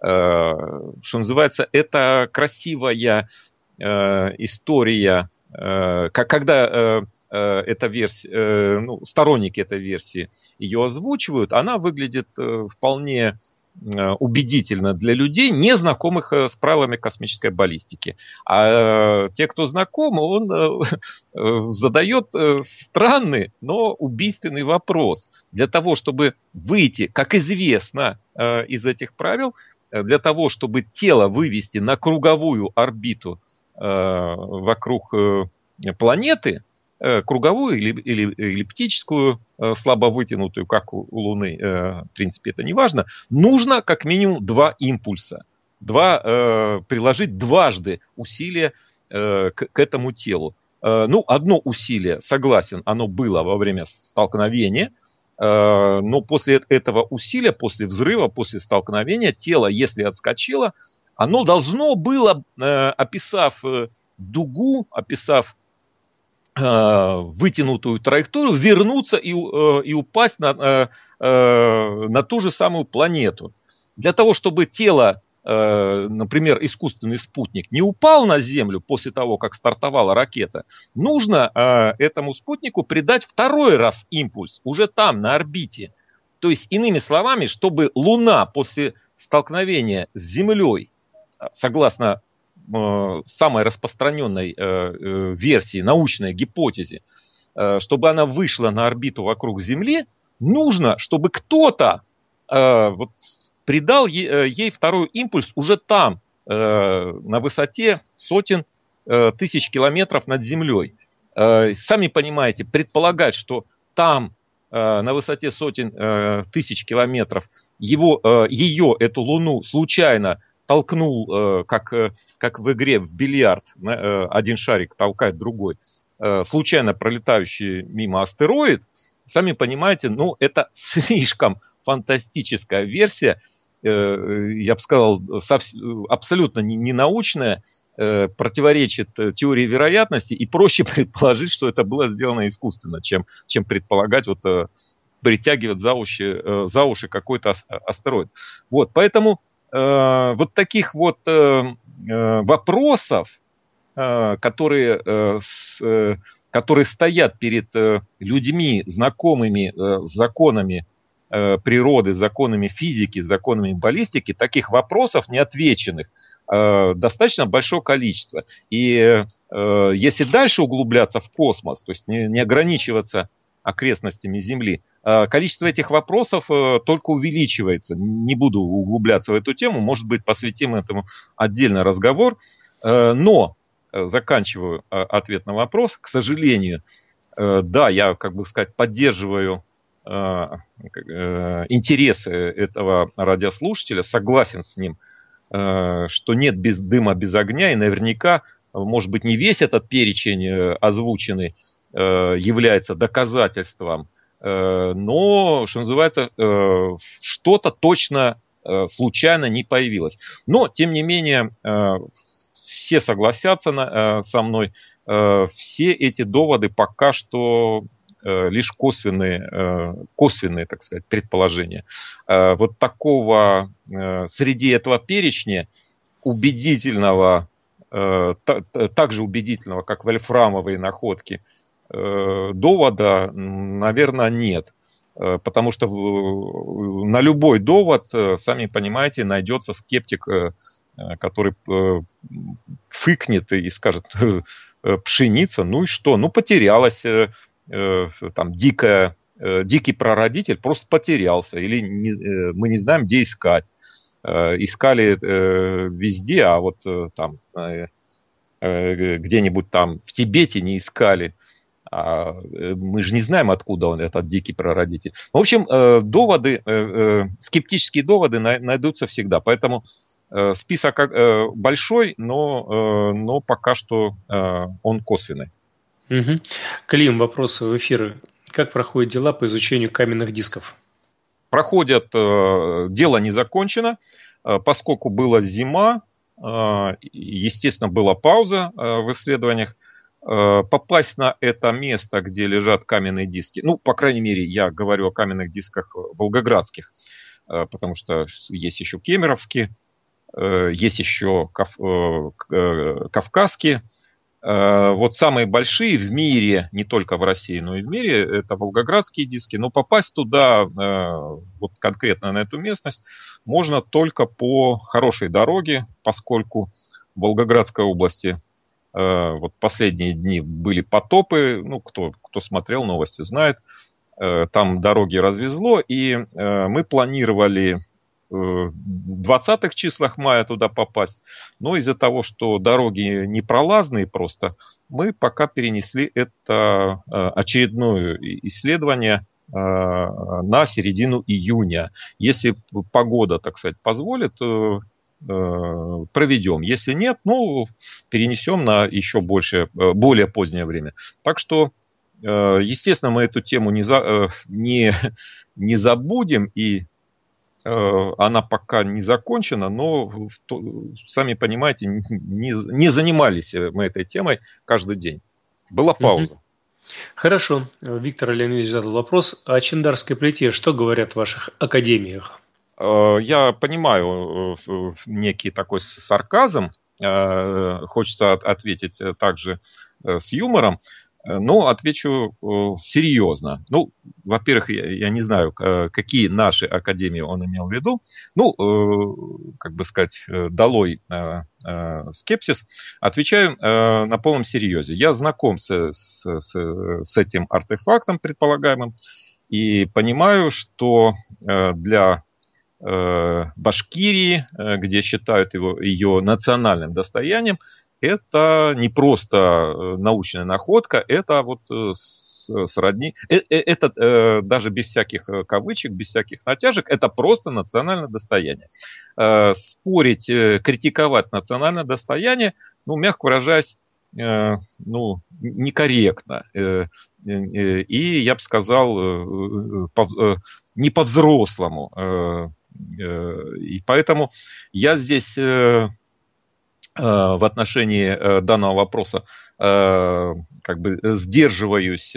Что называется, это красивая история, когда Э, эта версия, э, ну, сторонники этой версии ее озвучивают, она выглядит э, вполне убедительно для людей, не знакомых с правилами космической баллистики. А те, кто знакомы, он задает странный, но убийственный вопрос. Для того, чтобы выйти, как известно, из этих правил, для того, чтобы тело вывести на круговую орбиту вокруг планеты, Э, круговую или, или эллиптическую, э, слабо вытянутую, как у Луны, э, в принципе, это не важно, нужно как минимум два импульса, два, приложить дважды усилия к, к этому телу. Ну, одно усилие, согласен, оно было во время столкновения, но после этого усилия, после взрыва, после столкновения, тело, если отскочило, оно должно было, описав дугу, описав Э, вытянутую траекторию, вернуться и, э, и упасть на, э, на ту же самую планету. Для того, чтобы тело, например, искусственный спутник не упал на Землю после того, как стартовала ракета, нужно этому спутнику придать второй раз импульс уже там, на орбите. То есть, иными словами, чтобы Луна после столкновения с Землей, согласно Э, самой распространенной э, э, версии, научной гипотезе, чтобы она вышла на орбиту вокруг Земли, нужно, чтобы кто-то вот, придал ей второй импульс уже там, на высоте сотен тысяч километров над Землей. Сами понимаете, предполагать, что там на высоте сотен тысяч километров его, ее, эту Луну, случайно толкнул, э, как, э, как в игре в бильярд, э, один шарик толкает другой, случайно пролетающий мимо астероид, сами понимаете, ну, это слишком фантастическая версия, я бы сказал, абсолютно ненаучная, противоречит теории вероятности, и проще предположить, что это было сделано искусственно, чем, чем предполагать, вот, притягивает за уши, за уши какой-то астероид. Вот, поэтому Э, вот таких вот э, э, вопросов, которые, которые стоят перед людьми, знакомыми с законами природы, законами физики, законами баллистики, таких вопросов неотвеченных достаточно большое количество. И если дальше углубляться в космос, то есть не, не ограничиваться окрестностями Земли. А, количество этих вопросов э, только увеличивается. Не буду углубляться в эту тему, может быть, посвятим этому отдельный разговор. Э, но, э, заканчиваю ответ на вопрос, к сожалению, да, я, как бы сказать, поддерживаю интересы этого радиослушателя, согласен с ним, что нет без дыма, без огня, и наверняка, может быть, не весь этот перечень озвученный, Э, является доказательством, э, но, что называется, э, что-то точно случайно не появилось. Но, тем не менее, все согласятся со мной, все эти доводы пока что лишь косвенные, косвенные, так сказать, предположения. Вот такого среди этого перечня убедительного, также убедительного, как вольфрамовые находки – Э, довода, наверное, нет. Э, потому что на любой довод, э, сами понимаете, найдется скептик, который фыкнет и скажет, пшеница, ну и что? Ну, потерялась там дикая, дикий прародитель, просто потерялся, или не, мы не знаем, где искать. Искали везде, а вот там где-нибудь там в Тибете не искали. А э, мы же не знаем, откуда он, этот дикий прародитель. Ну, в общем, э, доводы, э, скептические доводы найдутся всегда. Поэтому список большой, но, но пока что он косвенный. Угу. Клим, вопросы в эфиры. Как проходят дела по изучению каменных дисков? Проходят, дело не закончено, поскольку была зима, естественно, была пауза в исследованиях. Э, попасть на это место, где лежат каменные диски, ну, по крайней мере, я говорю о каменных дисках э, волгоградских, э, потому что есть еще кемеровские, есть еще кавказские. Вот самые большие в мире, не только в России, но и в мире, это волгоградские диски. Но попасть туда, вот конкретно на эту местность, можно только по хорошей дороге, поскольку в Волгоградской области Э, вот последние дни были потопы, ну, кто, кто смотрел новости, знает. Э, там дороги развезло, и э, мы планировали в 20-х числах мая туда попасть. Но из-за того, что дороги непролазные просто, мы пока перенесли это очередное исследование на середину июня. Если погода, так сказать, позволит, Э, проведем. Если нет, ну, перенесем на еще больше, э, более позднее время. Так что, э, естественно, мы эту тему не, за, не, не забудем, и она пока не закончена, но, сами понимаете, не, не занимались мы этой темой каждый день. Была пауза. Хорошо. Виктор Леонидович задал вопрос о а Чендарской плите. Что говорят в ваших академиях? Э, я понимаю э, э, некий такой сарказм, хочется ответить также с юмором, но отвечу серьезно. Ну, во-первых, я, не знаю, какие наши академии он имел в виду. Ну, как бы сказать, долой скепсис. Отвечаю на полном серьезе. Я знаком с, с, с этим артефактом предполагаемым и понимаю, что для Э, Башкирии, э, где считают его, ее национальным достоянием, это не просто э, научная находка, это вот сродни, это даже без всяких кавычек, без всяких натяжек, это просто национальное достояние. Спорить, критиковать национальное достояние, ну, мягко выражаясь, ну, некорректно. И я бы сказал, не по-взрослому Э, и поэтому я здесь э, э, в отношении данного вопроса как бы сдерживаюсь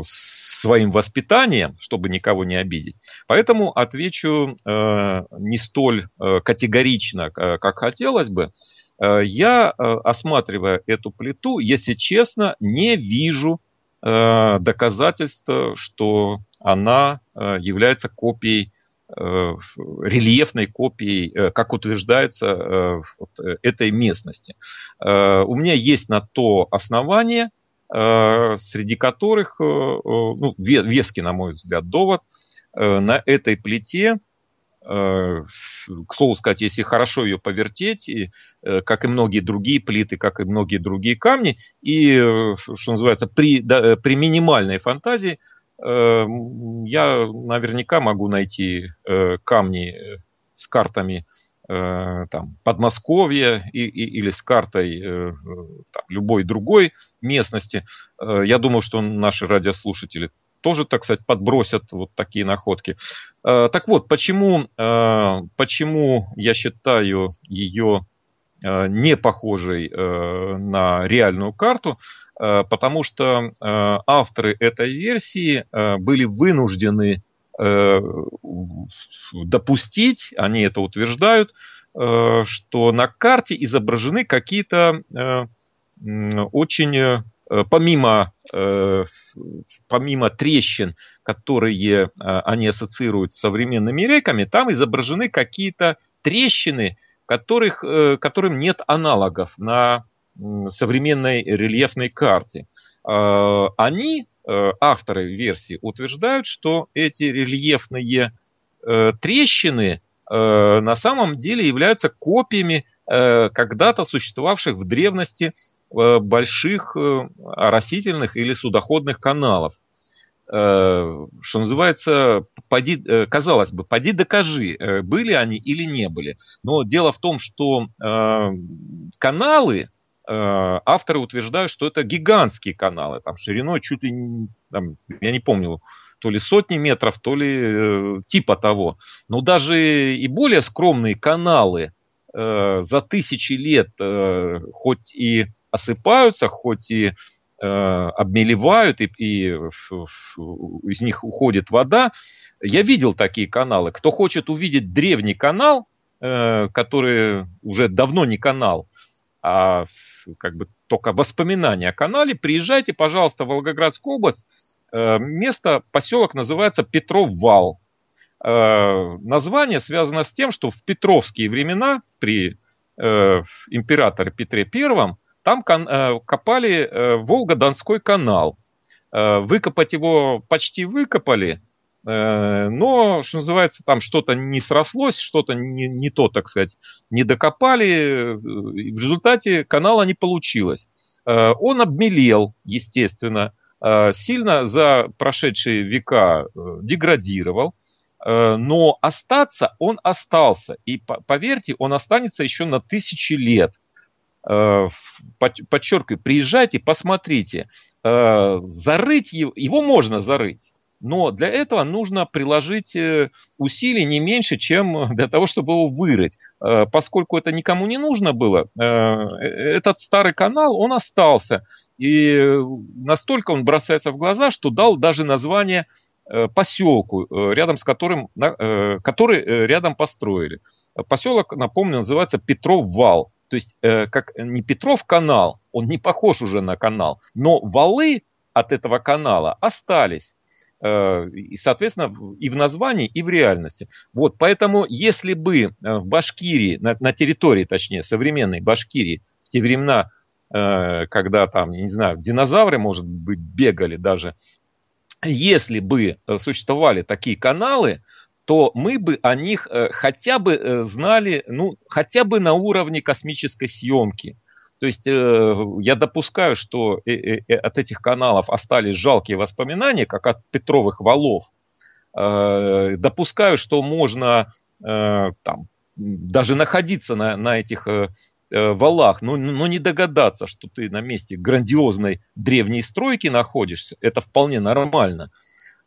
своим воспитанием, чтобы никого не обидеть. Поэтому отвечу не столь категорично, как хотелось бы. Я, осматривая эту плиту, если честно, не вижу доказательства, что она э, является копией э, рельефной копией, э, как утверждается, этой местности. У меня есть на то основание, среди которых, ну, веский, на мой взгляд, довод, на этой плите, к слову сказать, если хорошо ее повертеть, и, как и многие другие плиты, как и многие другие камни, и, что называется, при, при минимальной фантазии – Э, я наверняка могу найти э, камни э, с картами там, Подмосковья и, и, или с картой там, любой другой местности. Я думаю, что наши радиослушатели тоже, так сказать, подбросят вот такие находки. Так вот, почему, почему я считаю ее Э, не похожей э, на реальную карту, э, потому что авторы этой версии были вынуждены допустить, они это утверждают, что на карте изображены какие-то очень помимо, помимо трещин, которые они ассоциируют с современными реками, там изображены какие-то трещины, которых, э, которым нет аналогов на современной рельефной карте. А, они, э, авторы версии, утверждают, что эти рельефные э, трещины на самом деле являются копиями когда-то существовавших в древности больших растительных или судоходных каналов что называется, поди, э, казалось бы, поди докажи, э, были они или не были. Но дело в том, что э, каналы, авторы утверждают, что это гигантские каналы, там шириной чуть ли не, там, я не помню, то ли сотни метров, то ли типа того. Но даже и более скромные каналы за тысячи лет хоть и осыпаются, хоть и Э, обмелевают, и, и из них уходит вода. Я видел такие каналы. Кто хочет увидеть древний канал, э, который уже давно не канал, а как бы только воспоминания о канале, приезжайте, пожалуйста, в Волгоградскую область. Э, место, поселок называется Петров Вал. Название связано с тем, что в петровские времена при императоре Петре Первом там э, копали э, Волго-Донской канал. Э, выкопать его почти выкопали, но, что называется, там что-то не срослось, что-то не, не то, так сказать, не докопали. В результате канала не получилось. Он обмелел, естественно, сильно за прошедшие века деградировал, но остаться он остался. И поверьте, он останется еще на тысячи лет. Э, подчеркиваю, приезжайте, посмотрите. Э, зарыть его, его можно зарыть. Но для этого нужно приложить э, усилий не меньше, чем для того, чтобы его вырыть. Поскольку это никому не нужно было, этот старый канал, он остался. И настолько он бросается в глаза, что дал даже название поселку, рядом с которым, который рядом построили. Поселок, напомню, называется Петров Вал. То есть, э, как э, не Петров канал, он не похож уже на канал, но валы от этого канала остались. Э, и, соответственно, и в названии, и в реальности. Вот, поэтому, если бы э, в Башкирии, на, на территории, точнее, современной Башкирии, в те времена, э, когда там, не знаю, динозавры, может быть, бегали даже, если бы существовали такие каналы, то мы бы о них э, хотя бы э, знали, ну, хотя бы на уровне космической съемки. То есть э, я допускаю, что от этих каналов остались жалкие воспоминания, как от Петровых валов. Допускаю, что можно там, даже находиться на, на этих валах, но, но не догадаться, что ты на месте грандиозной древней стройки находишься, это вполне нормально.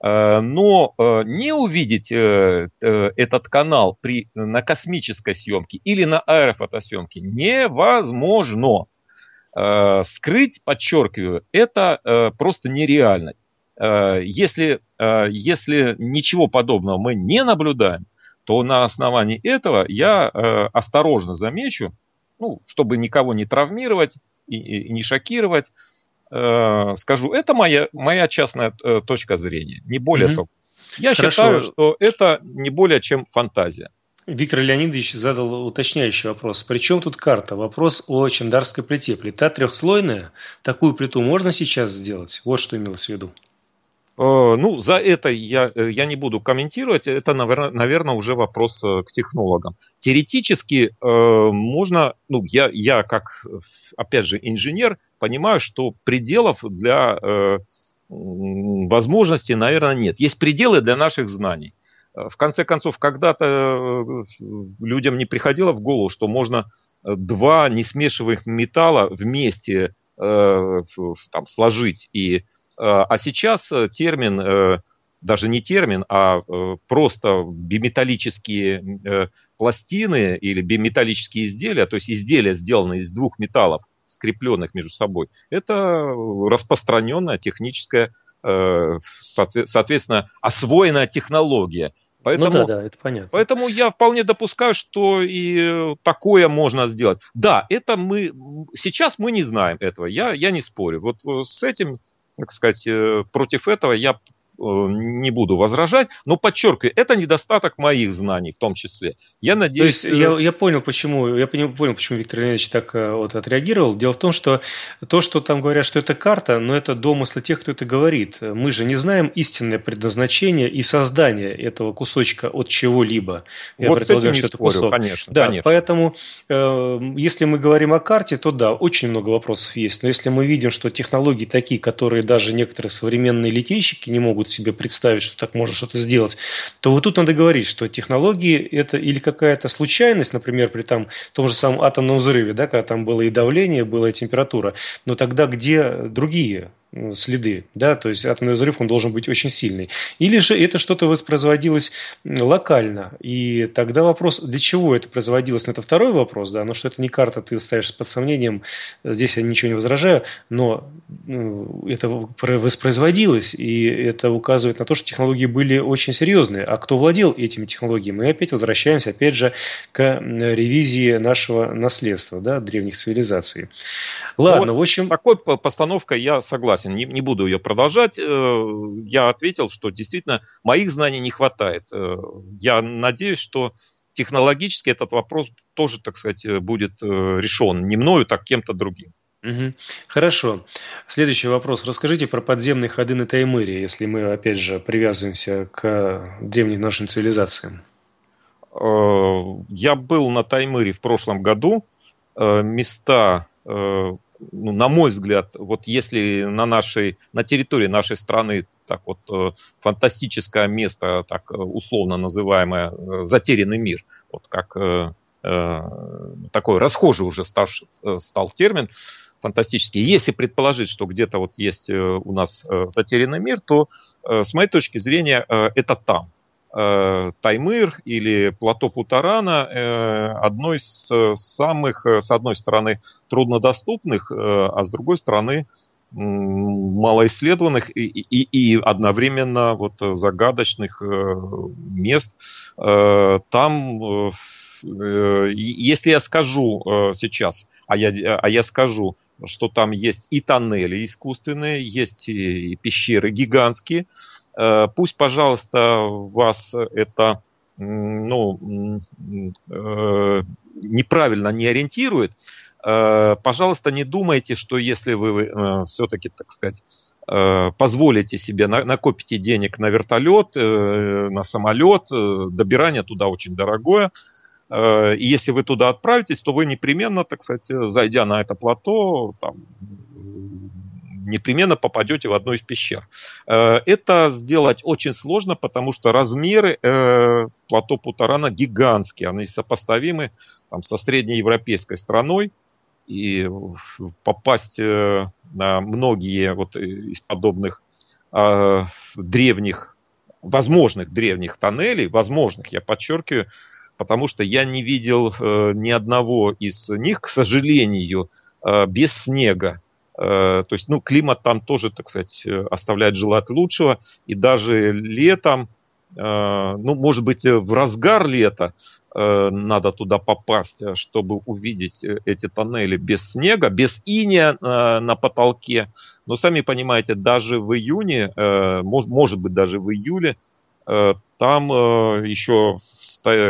Э, но э, не увидеть э, этот канал при, на космической съемке или на аэрофотосъемке невозможно. Скрыть, подчеркиваю, это просто нереально. Если, если ничего подобного мы не наблюдаем, то на основании этого я осторожно замечу, ну, чтобы никого не травмировать и, и не шокировать, Э, скажу, это моя, моя частная э, точка зрения, не более угу. того. Я Хорошо. считаю, что это не более чем фантазия. Виктор Леонидович задал уточняющий вопрос. при чем тут карта? Вопрос о Чемдарской плите. Плита трехслойная. Такую плиту можно сейчас сделать? Вот что имелось в виду. Э, ну, за это я, э, я не буду комментировать, это, наверное, уже вопрос э, к технологам. Теоретически можно, ну, я, я как, опять же, инженер, понимаю, что пределов для возможностей, наверное, нет. Есть пределы для наших знаний. В конце концов, когда-то людям не приходило в голову, что можно два несмешиваемых металла вместе там, сложить и Э, а сейчас э, термин, э, даже не термин, а просто биметаллические пластины или биметаллические изделия, то есть изделия, сделанные из двух металлов, скрепленных между собой, это распространенная техническая, соответственно, освоенная технология. Поэтому, ну да, да, это понятно. Поэтому я вполне допускаю, что и такое можно сделать. Да, это мы сейчас мы не знаем этого. Я, я не спорю. Вот с этим так сказать, э, против этого я Э, не буду возражать, но подчеркиваю, это недостаток моих знаний в том числе. Я надеюсь... То есть я, я понял, почему, я понял, почему Виктор Леонидович так э, вот отреагировал. Дело в том, что то, что там говорят, что это карта, но это домыслы тех, кто это говорит. Мы же не знаем истинное предназначение и создание этого кусочка от чего-либо. Я вот предполагаю, с этим не спорю, кусок. конечно. Да, конечно. поэтому э, если мы говорим о карте, то да, очень много вопросов есть. Но если мы видим, что технологии такие, которые даже некоторые современные литейщики не могут могут себе представить, что так можно что-то сделать, то вот тут надо говорить, что технологии это или какая-то случайность, например, при там, том же самом атомном взрыве, да, когда там было и давление, была и температура, но тогда где другие следы, да, то есть атомный взрыв, он должен быть очень сильный. Или же это что-то воспроизводилось локально, и тогда вопрос, для чего это производилось, ну, это второй вопрос, да, но что это не карта, ты ставишь под сомнением, здесь я ничего не возражаю, но это воспроизводилось, и это указывает на то, что технологии были очень серьезные, а кто владел этими технологиями? Мы опять возвращаемся, опять же, к ревизии нашего наследства, да, древних цивилизаций. Ладно, ну, вот в общем... С такой постановкой я согласен согласен, не, не буду ее продолжать. Э, я ответил, что действительно моих знаний не хватает. Э, я надеюсь, что технологически этот вопрос тоже, так сказать, э, будет решен не мною, так кем-то другим. Хорошо. Следующий вопрос. Расскажите про подземные ходы на Таймыре, если мы, опять же, привязываемся к древним нашим цивилизациям. Я был на Таймыре в прошлом году. Места ну, на мой взгляд, вот если на нашей, на территории нашей страны так вот э, фантастическое место, так э, условно называемое э, затерянный мир, вот как э, такой расхожий уже став, стал термин фантастический. Если предположить, что где-то вот есть у нас затерянный мир, то с моей точки зрения это там. Э, Таймыр или плато Путарана э, одно из э, самых, с одной стороны, труднодоступных, а с другой стороны, малоисследованных и, и, и одновременно вот загадочных мест. Там, если я скажу сейчас, а я, а я скажу, что там есть и тоннели искусственные, есть и пещеры гигантские, Э, пусть, пожалуйста, вас это ну, э, неправильно не ориентирует, э, пожалуйста, не думайте, что если вы все-таки, так сказать, позволите себе, накопите денег на вертолет, на самолет, добирание туда очень дорогое, и если вы туда отправитесь, то вы непременно, так сказать, зайдя на это плато, там, непременно попадете в одну из пещер. Э, это сделать очень сложно, потому что размеры э, плато Путарана гигантские, они сопоставимы там, со среднеевропейской страной, и попасть э, на многие вот из подобных древних, возможных древних тоннелей, возможных, я подчеркиваю, потому что я не видел ни одного из них, к сожалению, без снега. Э, то есть, ну, климат там тоже, так сказать, э, оставляет желать лучшего. И даже летом, э, ну, может быть, в разгар лета надо туда попасть, чтобы увидеть эти тоннели без снега, без иния на потолке. Но сами понимаете, даже в июне, может быть, даже в июле, там еще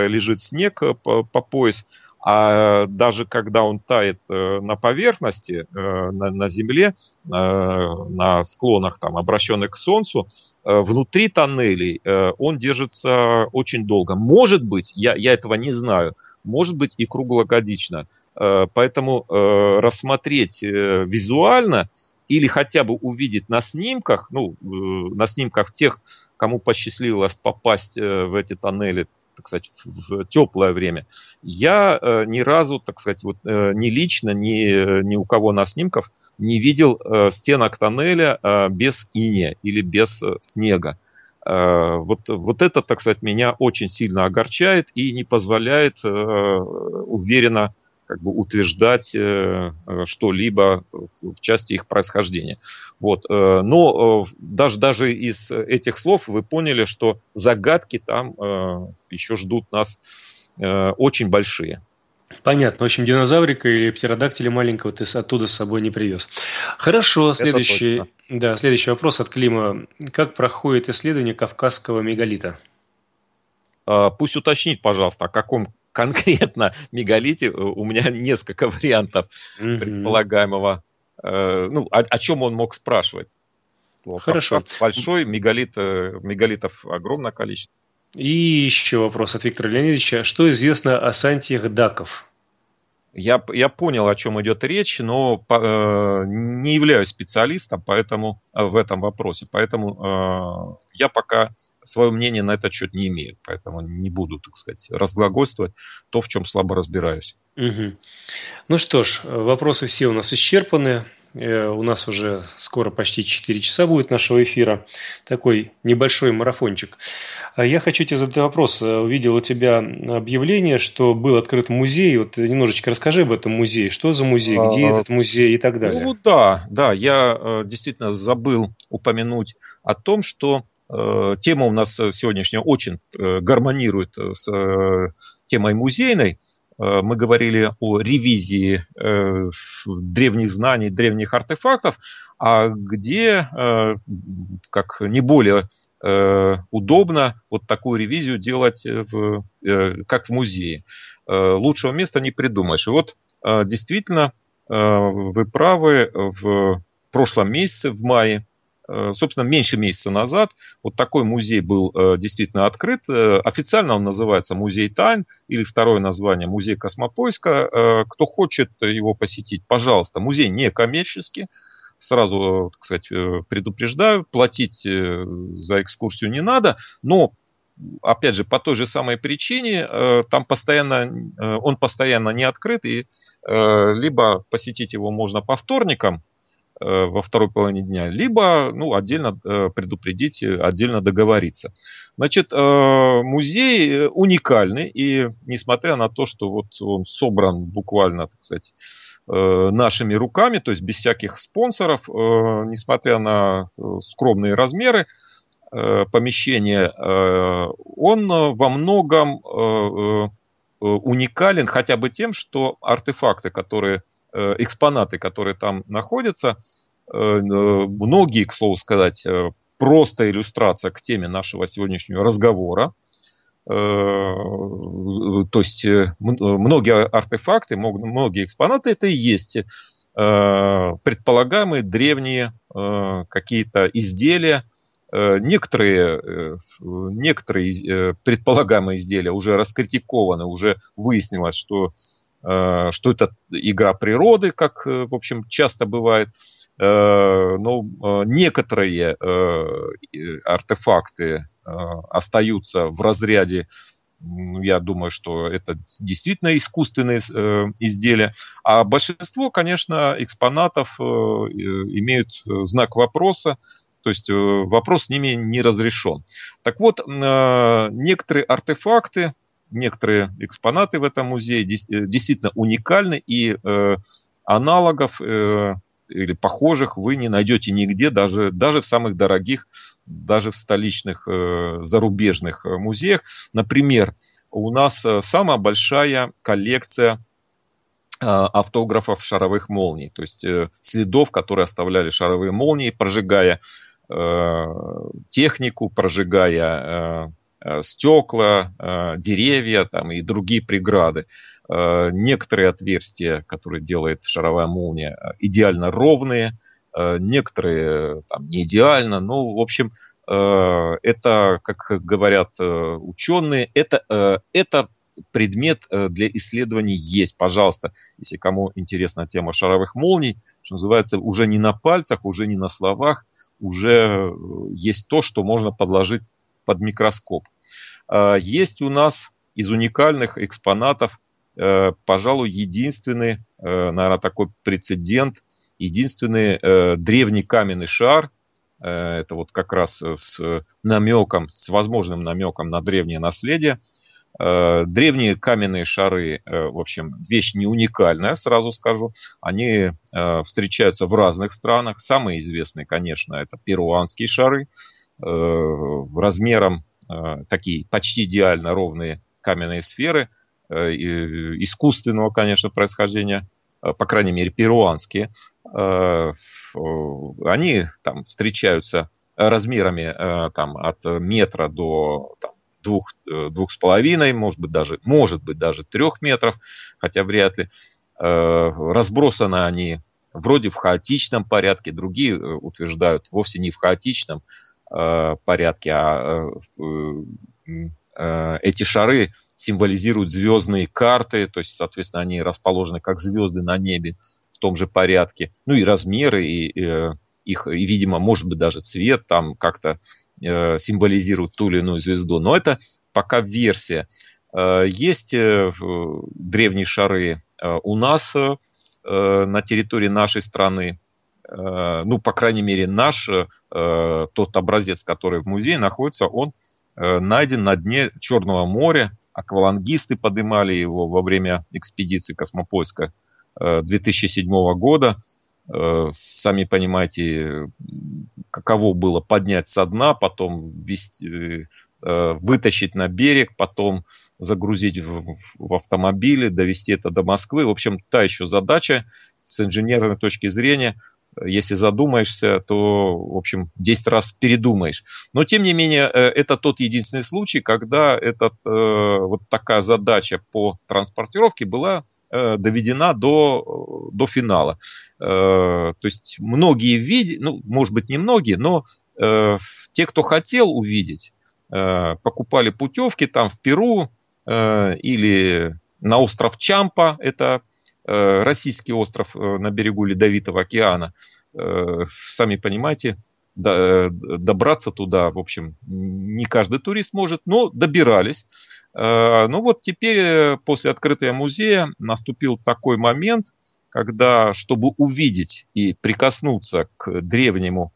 лежит снег по пояс а э, даже когда он тает э, на поверхности, э, на, на земле, на склонах, там, обращенных к Солнцу, внутри тоннелей он держится очень долго. Может быть, я, я этого не знаю, может быть и круглогодично. Поэтому рассмотреть визуально или хотя бы увидеть на снимках, ну, на снимках тех, кому посчастливилось попасть в эти тоннели так сказать, в, теплое время. Я э, ни разу, так сказать, вот, э, ни лично, ни, ни у кого на снимках не видел э, стенок тоннеля э, без иния или без э, снега. Э, вот, вот это, так сказать, меня очень сильно огорчает и не позволяет э, уверенно как бы утверждать э, э, что-либо в, в части их происхождения. Вот. Э, но э, даже, даже из этих слов вы поняли, что загадки там э, еще ждут нас э, очень большие. Понятно. В общем, динозаврика или птеродактиля маленького ты оттуда с собой не привез. Хорошо, следующий, да, следующий вопрос от Клима. Как проходит исследование кавказского мегалита? А, пусть уточнит, пожалуйста, о каком конкретно мегалите э, у меня несколько вариантов mm-hmm. предполагаемого. Э, ну, о, о чем он мог спрашивать? Слово Хорошо. Кавказ большой, мегалит, э, мегалитов огромное количество. И еще вопрос от Виктора Леонидовича. Что известно о сантиях даков? Я, я понял, о чем идет речь, но по, э, не являюсь специалистом поэтому, э, в этом вопросе. Поэтому э, я пока свое мнение на этот счет не имею, поэтому не буду, так сказать, разглагольствовать то, в чем слабо разбираюсь. Угу. Ну что ж, вопросы все у нас исчерпаны. Э, у нас уже скоро почти 4 часа будет нашего эфира. Такой небольшой марафончик. А я хочу тебе задать вопрос. Э, увидел у тебя объявление, что был открыт музей. Вот немножечко расскажи об этом музее. Что за музей, где а, этот музей и так ну далее. Ну да, да, я э, действительно забыл упомянуть о том, что Э, тема у нас сегодняшняя очень э, гармонирует с э, темой музейной. Мы говорили о ревизии древних знаний, древних артефактов, а где, как не более удобно вот такую ревизию делать в, как в музее. Лучшего места не придумаешь. вот действительно вы правы, в прошлом месяце, в мае, Э, собственно, меньше месяца назад вот такой музей был э, действительно открыт. Э, официально он называется «Музей тайн» или второе название «Музей космопоиска». Кто хочет его посетить, пожалуйста. Музей не коммерческий. Сразу, так сказать, предупреждаю, платить за экскурсию не надо, но опять же, по той же самой причине, там постоянно, он постоянно не открыт, и либо посетить его можно по вторникам, Э, во второй половине дня, либо ну, отдельно э, предупредить, э, отдельно договориться. Значит, музей уникальный, и несмотря на то, что вот он собран буквально, так сказать, нашими руками, то есть без всяких спонсоров, несмотря на скромные размеры, помещения, он во многом уникален хотя бы тем, что артефакты, которые Э, экспонаты, которые там находятся, э, э, многие, к слову сказать, просто иллюстрация к теме нашего сегодняшнего разговора. То есть многие артефакты, многие экспонаты это и есть предполагаемые древние какие-то изделия. Некоторые, некоторые предполагаемые изделия уже раскритикованы, уже выяснилось, что Э, что это игра природы, как, э, в общем, часто бывает. Э, но некоторые артефакты остаются в разряде я думаю, что это действительно искусственные изделия. А большинство, конечно, экспонатов имеют знак вопроса, то есть вопрос с ними не разрешен. Так вот, некоторые артефакты, некоторые экспонаты в этом музее э, действительно уникальны, и э, аналогов э, или похожих вы не найдете нигде, даже, даже в самых дорогих, даже в столичных зарубежных музеях. Например, у нас самая большая коллекция автографов шаровых молний, то есть следов, которые оставляли шаровые молнии, прожигая технику, прожигая Э, стекла, э, деревья там, и другие преграды. Э, некоторые отверстия, которые делает шаровая молния, идеально ровные, некоторые там, не идеально. Ну, в общем, это, как говорят ученые, это, это предмет для исследований есть. Пожалуйста, если кому интересна тема шаровых молний, что называется, уже не на пальцах, уже не на словах, уже есть то, что можно подложить под микроскоп. А, есть у нас из уникальных экспонатов, э, пожалуй, единственный, э, наверное, такой прецедент, единственный э, древний каменный шар, это вот как раз с намеком, с возможным намеком на древнее наследие. Древние каменные шары, в общем, вещь не уникальная, сразу скажу. Они встречаются в разных странах. Самые известные, конечно, это перуанские шары размером Э, такие почти идеально ровные каменные сферы, э, э, искусственного, конечно, происхождения, по крайней мере, перуанские, они там встречаются размерами там, от метра до там, двух, двух с половиной, может быть, даже, может быть, даже трех метров, хотя вряд ли. Разбросаны они вроде в хаотичном порядке, другие утверждают вовсе не в хаотичном, Э, порядке, а э, э, эти шары символизируют звездные карты, то есть, соответственно, они расположены как звезды на небе в том же порядке, ну и размеры, и, и их, и, видимо, может быть, даже цвет там как-то символизирует ту или иную звезду, но это пока версия. Есть древние шары у нас на территории нашей страны, Э, ну, по крайней мере, наш э, тот образец, который в музее находится, он э, найден на дне Черного моря. Аквалангисты поднимали его во время экспедиции космопоиска 2007 года. Сами понимаете, каково было поднять со дна, потом вести, вытащить на берег, потом загрузить в, в, в автомобиле, довести это до Москвы. В общем, та еще задача с инженерной точки зрения – если задумаешься, то, в общем, 10 раз передумаешь. Но, тем не менее, э, это тот единственный случай, когда этот, э, вот такая задача по транспортировке была э, доведена до, до финала. То есть многие видели, ну, может быть, не многие, но те, кто хотел увидеть, покупали путевки там в Перу или на остров Чампа, это Э, российский остров э, на берегу Ледовитого океана. Э, сами понимаете, добраться туда, в общем, не каждый турист может, но добирались. Ну вот теперь после открытия музея наступил такой момент, когда, чтобы увидеть и прикоснуться к древнему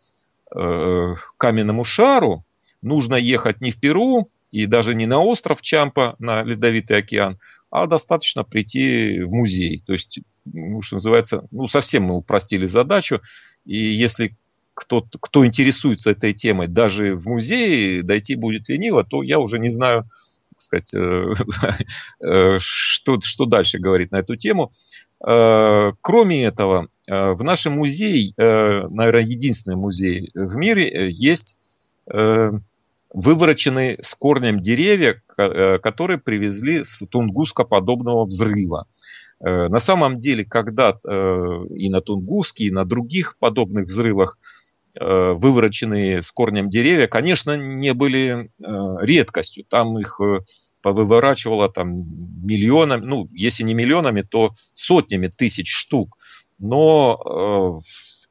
каменному шару, нужно ехать не в Перу и даже не на остров Чампа, на Ледовитый океан, а достаточно прийти в музей. То есть, ну, что называется, ну, совсем мы упростили задачу, и если кто, кто интересуется этой темой, даже в музее дойти будет лениво, то я уже не знаю, так сказать, э, э, что, что дальше говорить на эту тему. Э, кроме этого, в нашем музее, наверное, единственный музей в мире, есть вывороченные с корнем деревья, э, которые привезли с тунгуска-подобного взрыва. Э, на самом деле, когда э, и на Тунгуске, и на других подобных взрывах вывороченные с корнем деревья, конечно, не были редкостью. Там их повыворачивало там миллионами, ну, если не миллионами, то сотнями тысяч штук. Но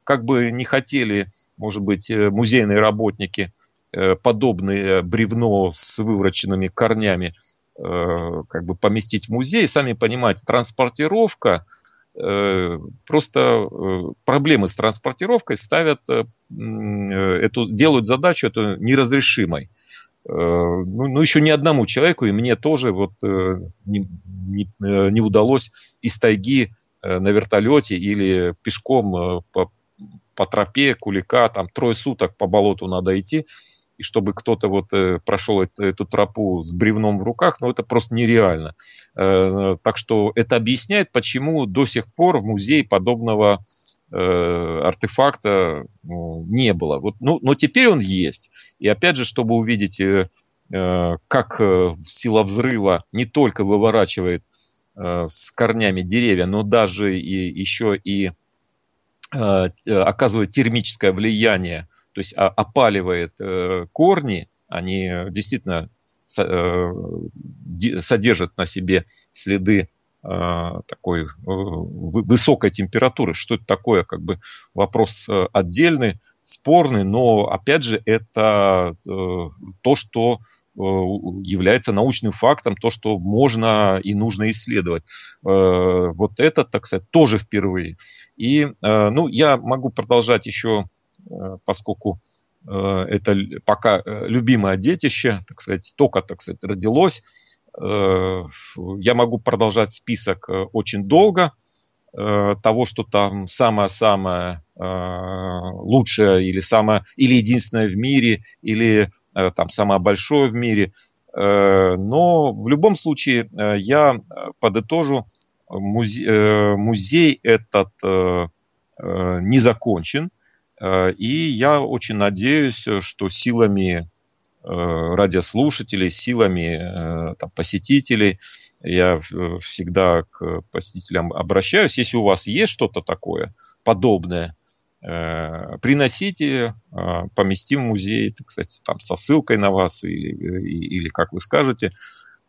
как бы не хотели, может быть, музейные работники Э, подобное бревно с вывороченными корнями э, как бы поместить в музей. Сами понимаете, транспортировка, э, просто проблемы с транспортировкой ставят, эту, делают задачу эту неразрешимой. Ну, ну, еще ни одному человеку, и мне тоже вот не, не, не удалось из тайги на вертолете или пешком по, по тропе Кулика, там трое суток по болоту надо идти, и чтобы кто-то вот э, прошел эту тропу с бревном в руках, ну это просто нереально. Э, так что это объясняет, почему до сих пор в музее подобного э, артефакта ну, не было. Вот, ну, но теперь он есть. И опять же, чтобы увидеть, как сила взрыва не только выворачивает с корнями деревья, но даже и, еще и оказывает термическое влияние то есть а, опаливает э, корни, они действительно э, содержат на себе следы э, такой высокой температуры. Что это такое, как бы вопрос отдельный, спорный, но опять же это то, что является научным фактом, то, что можно и нужно исследовать. Вот это, так сказать, тоже впервые. И, ну, я могу продолжать еще Э, поскольку э, это пока э, любимое детище, так сказать, только, так сказать, родилось. Я могу продолжать список очень долго того, что там самое-самое лучшее или самое, или единственное в мире, или там самое большое в мире. Но в любом случае я подытожу, музей, музей этот не закончен, Э, и я очень надеюсь, э, что силами э, радиослушателей, силами там, посетителей, я всегда к посетителям обращаюсь, если у вас есть что-то такое подобное, приносите, поместим в музей, кстати, там со ссылкой на вас или, или как вы скажете.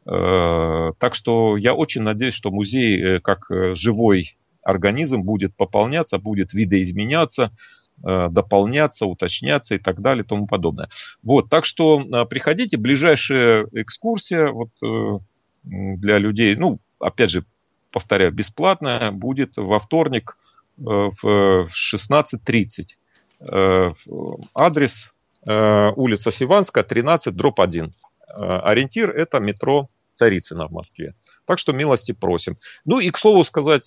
Так что я очень надеюсь, что музей как живой организм будет пополняться, будет видоизменяться, Э, дополняться, уточняться и так далее и тому подобное. Вот, так что э, приходите, ближайшая экскурсия вот, э, для людей, ну, опять же, повторяю, бесплатная, будет во вторник в 16.30. Адрес улица Сиванская, 13, дробь 1. Ориентир – это метро Царицына в Москве. Так что милости просим. Ну и, к слову сказать,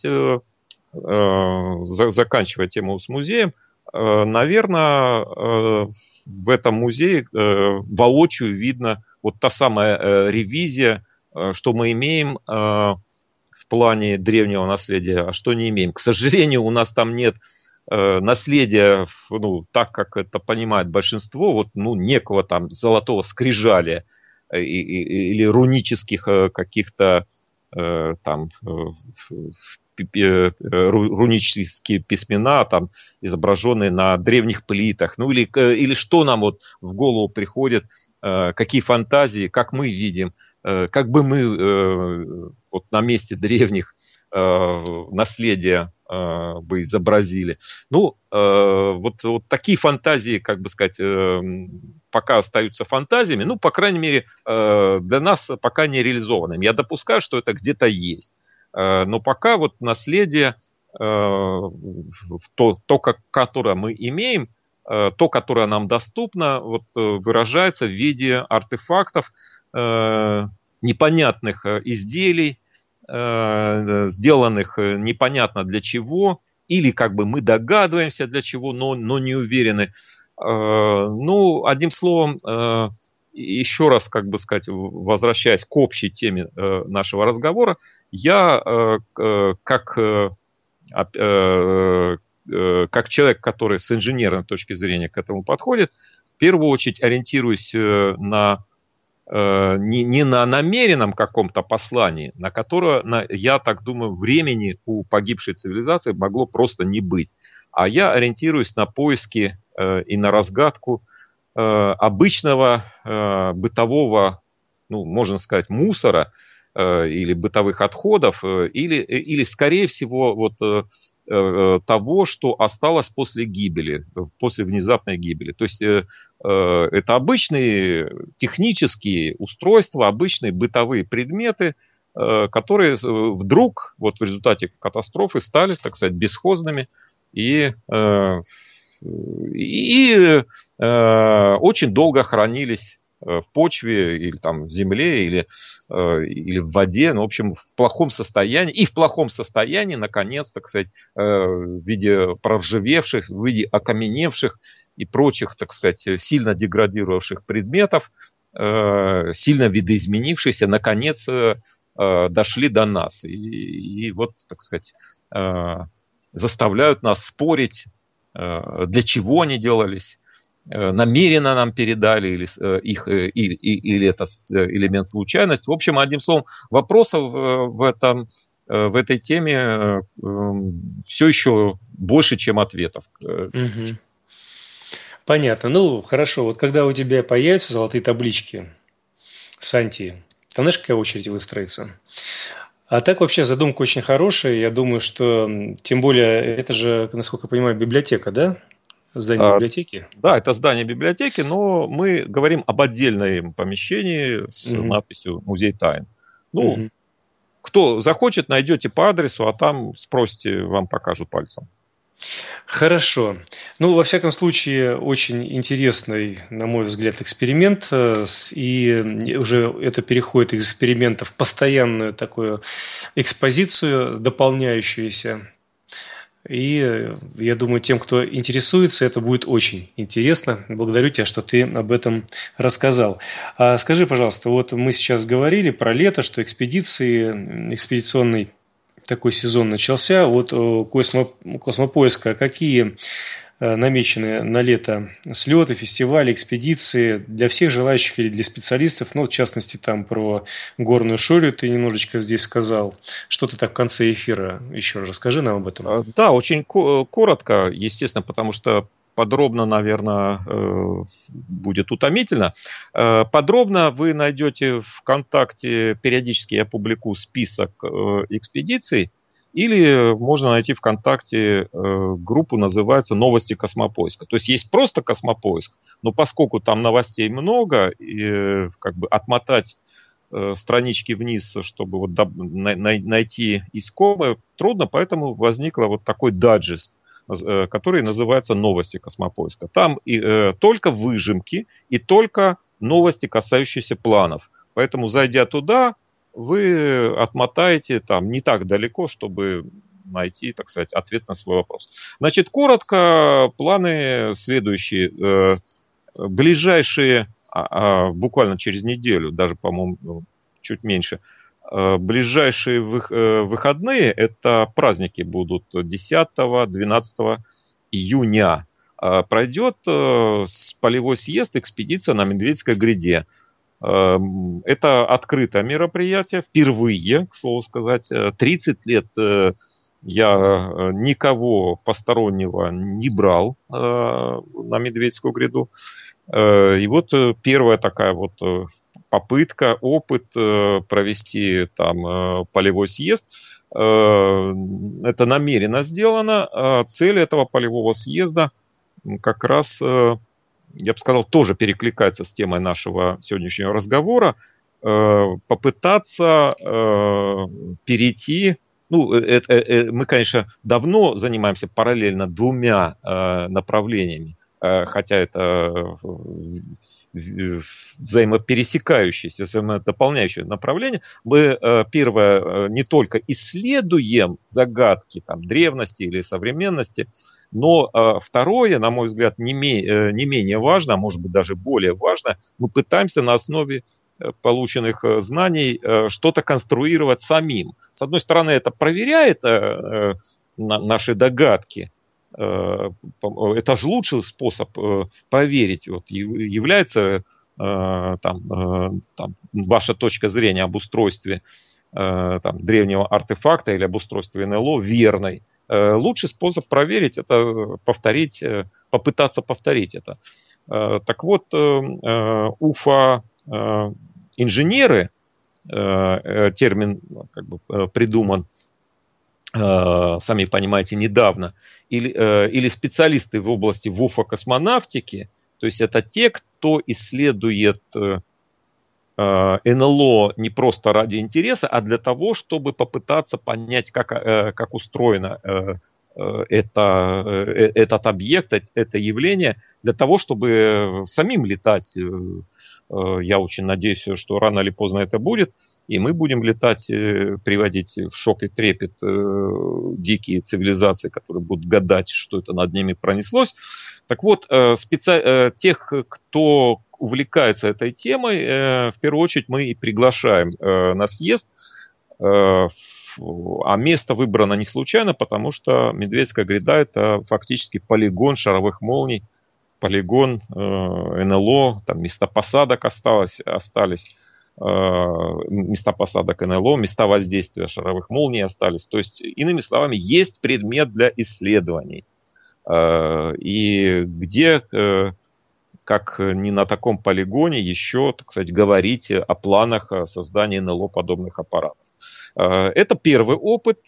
заканчивая тему с музеем, Э, наверное, э, в этом музее э, воочию видно вот та самая ревизия, что мы имеем в плане древнего наследия, а что не имеем. К сожалению, у нас там нет наследия, ну, так как это понимает большинство, вот, ну, некого там золотого скрижали или рунических каких-то Э, там э, э, рунические письмена, там, изображенные на древних плитах, ну или, или что нам вот в голову приходит, какие фантазии, как мы видим, как бы мы вот на месте древних Э, наследие э, бы изобразили. Ну, э, вот, вот такие фантазии, как бы сказать, пока остаются фантазиями, ну, по крайней мере, для нас пока не реализованными. Я допускаю, что это где-то есть. Но пока вот наследие, то, то как, которое мы имеем, то, которое нам доступно, вот, выражается в виде артефактов, непонятных изделий, Э, сделанных э, непонятно для чего, или как бы мы догадываемся для чего, но, но не уверены. Э, ну, одним словом, еще раз, как бы сказать, возвращаясь к общей теме нашего разговора, я как, как человек, который с инженерной точки зрения к этому подходит, в первую очередь ориентируюсь на Э, не, не на намеренном каком-то послании, на которое, на, я так думаю, времени у погибшей цивилизации могло просто не быть. А я ориентируюсь на поиски э, и на разгадку э, обычного э, бытового, ну, можно сказать, мусора э, или бытовых отходов, э, или, э, или, скорее всего, вот э, Э, э, того, что осталось после гибели, э, после внезапной гибели. То есть это обычные технические устройства, обычные бытовые предметы, которые вдруг вот в результате катастрофы стали, так сказать, бесхозными и и э, очень долго хранились Э, в почве или там в земле или, э, или в воде, ну, в общем, в плохом состоянии. И в плохом состоянии, наконец, так сказать, э, в виде проржевевших, в виде окаменевших и прочих, так сказать, сильно деградировавших предметов, сильно видоизменившихся, наконец, дошли до нас. И, и вот, так сказать, заставляют нас спорить, для чего они делались, Э, намеренно нам передали или э, их или, э, или это элемент случайности. В общем, одним словом, вопросов в этом в этой теме эм, все еще больше, чем ответов. Угу. Понятно. Ну хорошо. Вот когда у тебя появятся золотые таблички Санти анти, ты знаешь, какая очередь выстроится? А так вообще задумка очень хорошая. Я думаю, что тем более это же, насколько я понимаю, библиотека, да? Здание а, библиотеки? Да, это здание библиотеки, но мы говорим об отдельном помещении с угу. надписью «Музей тайн». Ну, угу. кто захочет, найдете по адресу, а там спросите, вам покажут пальцем. Хорошо. Ну, во всяком случае, очень интересный, на мой взгляд, эксперимент. Э, и уже это переходит из эксперимента в постоянную такую экспозицию, дополняющуюся и э, я думаю, тем, кто интересуется, это будет очень интересно. Благодарю тебя, что ты об этом рассказал. А скажи, пожалуйста, вот мы сейчас говорили про лето, что экспедиции, экспедиционный такой сезон начался. Вот э, космо, космопоиска, какие Э, намечены на лето слеты, фестивали, экспедиции для всех желающих или для специалистов. Ну, в частности, там про горную шорю ты немножечко здесь сказал. Что ты так в конце эфира еще расскажи нам об этом. Э, да, очень э, коротко, естественно, потому что подробно, наверное, будет утомительно. Подробно вы найдете в ВКонтакте, периодически я публикую список экспедиций – или можно найти ВКонтакте э, группу, называется «Новости космопоиска». То есть есть просто космопоиск, но поскольку там новостей много, и, э, как бы отмотать э, странички вниз, чтобы вот до, на, на, найти искомое, трудно, поэтому возникла вот такой даджест э, который называется «Новости космопоиска». Там и, э, только выжимки и только новости, касающиеся планов. Поэтому, зайдя туда, вы отмотаете там не так далеко, чтобы найти, так сказать, ответ на свой вопрос. Значит, коротко планы следующие. Э, ближайшие, а, а, буквально через неделю, даже, по-моему, ну, чуть меньше, э, ближайшие э, выходные, это праздники будут 10-12 июня. Пройдет полевой съезд экспедиция на Медведской гряде. Эм, это открытое мероприятие, впервые, к слову сказать, 30 э, лет э, я э, никого постороннего не брал на Медведскую гряду. И вот первая такая вот попытка, опыт провести там полевой съезд. Это намеренно сделано. А цель этого полевого съезда как раз я бы сказал, тоже перекликается с темой нашего сегодняшнего разговора, э, попытаться э, перейти ну, это, это, э, мы, конечно, давно занимаемся параллельно двумя э, направлениями, э, хотя это взаимопересекающиеся, взаимодополняющие направления. Мы, первое, не только исследуем загадки там, древности или современности, э, но а, второе, на мой взгляд, не, э, не менее важно, а может быть даже более важно, мы пытаемся на основе э, полученных э, знаний что-то конструировать самим. С одной стороны, это проверяет наши догадки, это же лучший способ проверить, вот, является там, там, ваша точка зрения об устройстве Э, там, древнего артефакта или обустройства НЛО верной. Э, лучший способ проверить это э, повторить, попытаться повторить это. так вот, Уфа инженеры, термин как бы, придуман, сами понимаете, недавно, или, или специалисты в области ВУФа космонавтики, то есть это те, кто исследует Э, НЛО не просто ради интереса, а для того, чтобы попытаться понять, как, э, как устроено э, это, этот объект, это явление, для того, чтобы самим летать. Я очень надеюсь, что рано или поздно это будет, и мы будем летать, приводить в шок и трепет дикие цивилизации, которые будут гадать, что это над ними пронеслось. Так вот, специ... тех, кто увлекается этой темой, э, в первую очередь мы и приглашаем э, на съезд. Э, а место выбрано не случайно, потому что Медведская гряда – это фактически полигон шаровых молний, полигон э, НЛО, там места посадок осталось, остались, э, места посадок НЛО, места воздействия шаровых молний остались. То есть, иными словами, есть предмет для исследований. Э, и где э, как э, не на таком полигоне еще, так сказать, говорить о планах э, создания НЛО-подобных аппаратов. Э, это первый опыт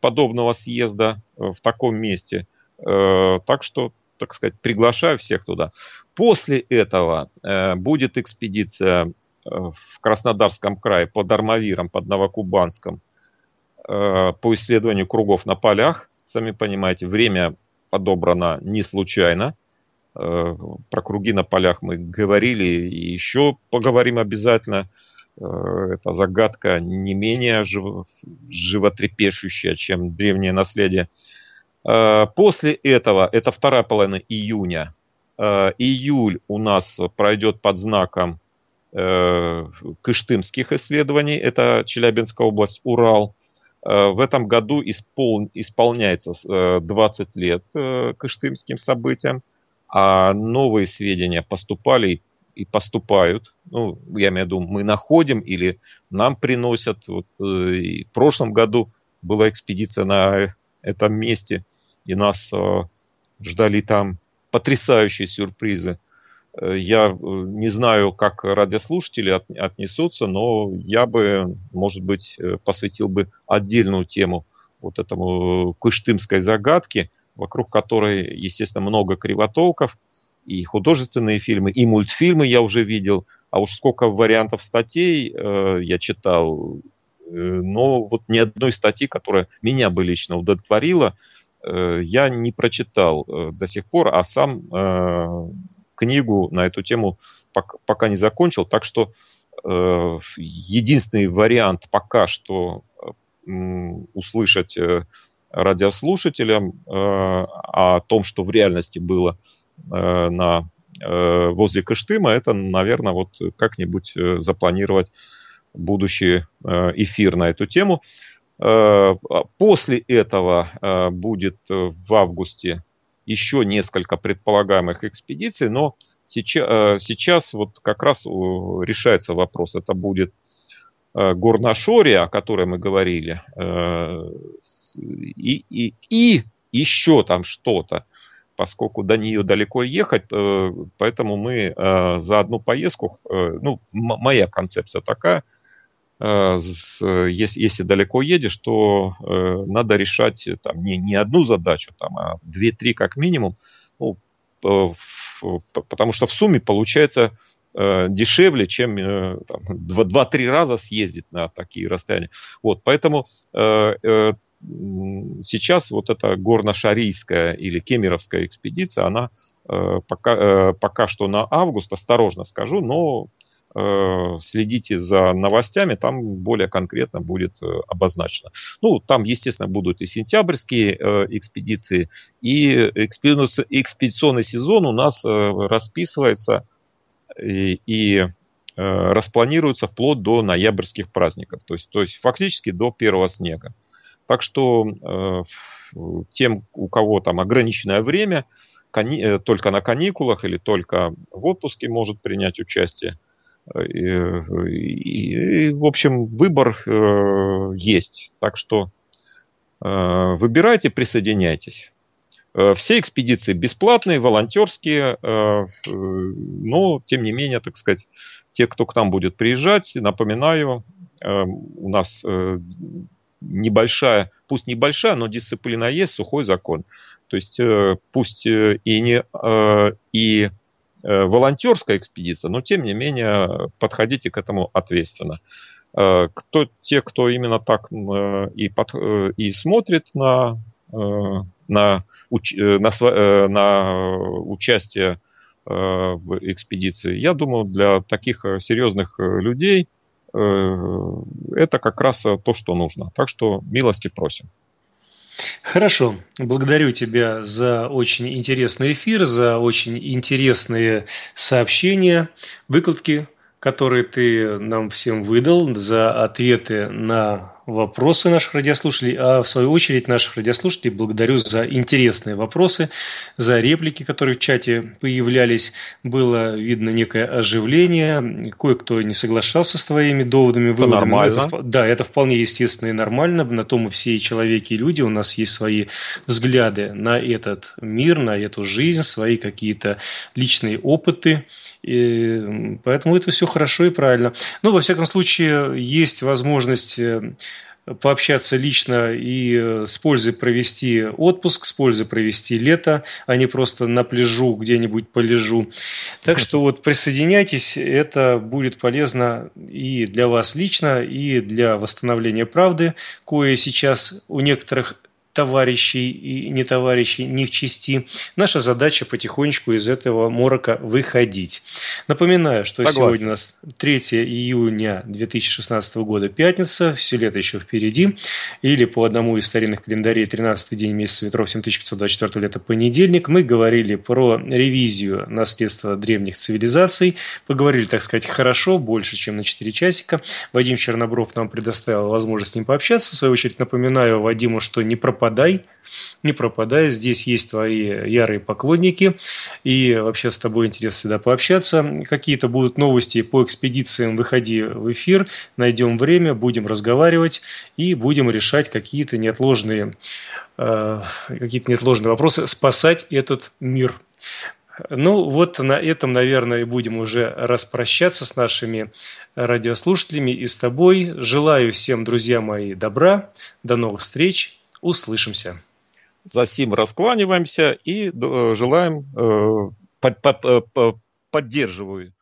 подобного съезда в таком месте. Так что, так сказать, приглашаю всех туда. После этого будет экспедиция в Краснодарском крае по Дармовирам, под Новокубанском, по исследованию кругов на полях. Сами понимаете, время подобрано не случайно – Э, про круги на полях мы говорили и еще поговорим обязательно. Э, это загадка не менее животрепещущая, чем древнее наследие. Э, после этого, это вторая половина июня, июль у нас пройдет под знаком кыштымских исследований, это Челябинская область, Урал. В этом году исполняется 20 лет кыштымским событиям а новые сведения поступали и поступают. Ну, я имею в виду, мы находим или нам приносят. Вот, э, и в прошлом году была экспедиция на этом месте, и нас э, ждали там потрясающие сюрпризы. Э, я не знаю, как радиослушатели отнесутся, но я бы, может быть, посвятил бы отдельную тему вот этому кыштымской загадке – вокруг которой, естественно, много кривотолков, и художественные фильмы, и мультфильмы я уже видел, а уж сколько вариантов статей э, я читал, э, но вот ни одной статьи, которая меня бы лично удовлетворила, э, я не прочитал э, до сих пор, а сам э, книгу на эту тему пока, пока не закончил, так что э, единственный вариант пока что э, услышать э, радиослушателям э, а о том, что в реальности было э, на, э, возле Кыштыма, это, наверное, вот как-нибудь запланировать будущий эфир на эту тему. А после этого будет в августе еще несколько предполагаемых экспедиций, но сейчас, сейчас вот как раз решается вопрос, это будет Э, Горношория, о которой мы говорили, э, и, и, и еще там что-то, поскольку до нее далеко ехать, э, поэтому мы за одну поездку, ну, моя концепция такая, если, если далеко едешь, то надо решать там, не, не одну задачу, там, а две-три как минимум, ну, потому что в сумме получается э, дешевле, чем э, 2-3 раза съездить на такие расстояния. Вот, поэтому э, э, сейчас вот эта горно-шарийская или кемеровская экспедиция, она э, пока, э, пока что на август, осторожно скажу, но э, следите за новостями, там более конкретно будет э, обозначено. Ну, там, естественно, будут и сентябрьские э, экспедиции, и экспедиционный сезон у нас расписывается и, и э, распланируются вплоть до ноябрьских праздников, то есть, то есть фактически до первого снега. Так что э, тем, у кого там ограниченное время, кони, э, только на каникулах или только в отпуске может принять участие. И, э, и, и в общем, выбор э, есть. Так что э, выбирайте, присоединяйтесь. Э, все экспедиции бесплатные, волонтерские, э, э, но, тем не менее, так сказать, те, кто к нам будет приезжать, напоминаю, у нас небольшая, пусть небольшая, но дисциплина есть, сухой закон. То есть пусть и, не, и волонтерская экспедиция, но тем не менее подходите к этому ответственно. Кто, те, кто именно так и, под, и смотрит на на, уч, э, на, э, на участие э, в экспедиции. Я думаю, для таких серьезных людей это как раз то, что нужно. Так что милости просим. Хорошо. Благодарю тебя за очень интересный эфир, за очень интересные сообщения, выкладки, которые ты нам всем выдал, за ответы на вопросы наших радиослушателей, а в свою очередь наших радиослушателей благодарю за интересные вопросы, за реплики, которые в чате появлялись. Было видно некое оживление, кое-кто не соглашался с твоими доводами, выводами. Это нормально. Это, да, это вполне естественно и нормально, на том мы все человеки, и люди, у нас есть свои взгляды на этот мир, на эту жизнь, свои какие-то личные опыты, и поэтому это все хорошо и правильно. Но, во всяком случае, есть возможность э, пообщаться лично и э, с пользой провести отпуск, с пользой провести лето, а не просто на пляжу где-нибудь полежу. Так что вот присоединяйтесь, это будет полезно и для вас лично, и для восстановления правды, кое сейчас у некоторых товарищей и не товарищей не в части. Наша задача потихонечку из этого морока выходить. Напоминаю, что Согласен. сегодня у нас 3 июня 2016 года, пятница, все лето еще впереди, или по одному из старинных календарей 13 день месяца ветров 7524 лета понедельник, мы говорили про ревизию наследства древних цивилизаций, поговорили, так сказать, хорошо, больше, чем на 4 часика. Вадим Чернобров нам предоставил возможность с ним пообщаться. В свою очередь напоминаю Вадиму, что не пропадает пропадай, не пропадай, здесь есть твои ярые поклонники, и вообще с тобой интересно всегда пообщаться. Какие-то будут новости по экспедициям, выходи в эфир, найдем время, будем разговаривать и будем решать какие-то неотложные, э, какие-то неотложные вопросы, спасать этот мир. Ну, вот на этом, наверное, и будем уже распрощаться с нашими радиослушателями и с тобой. Желаю всем, друзья мои, добра. До новых встреч. Услышимся. За сим раскланиваемся и э, желаем, э, под, э, поддерживаю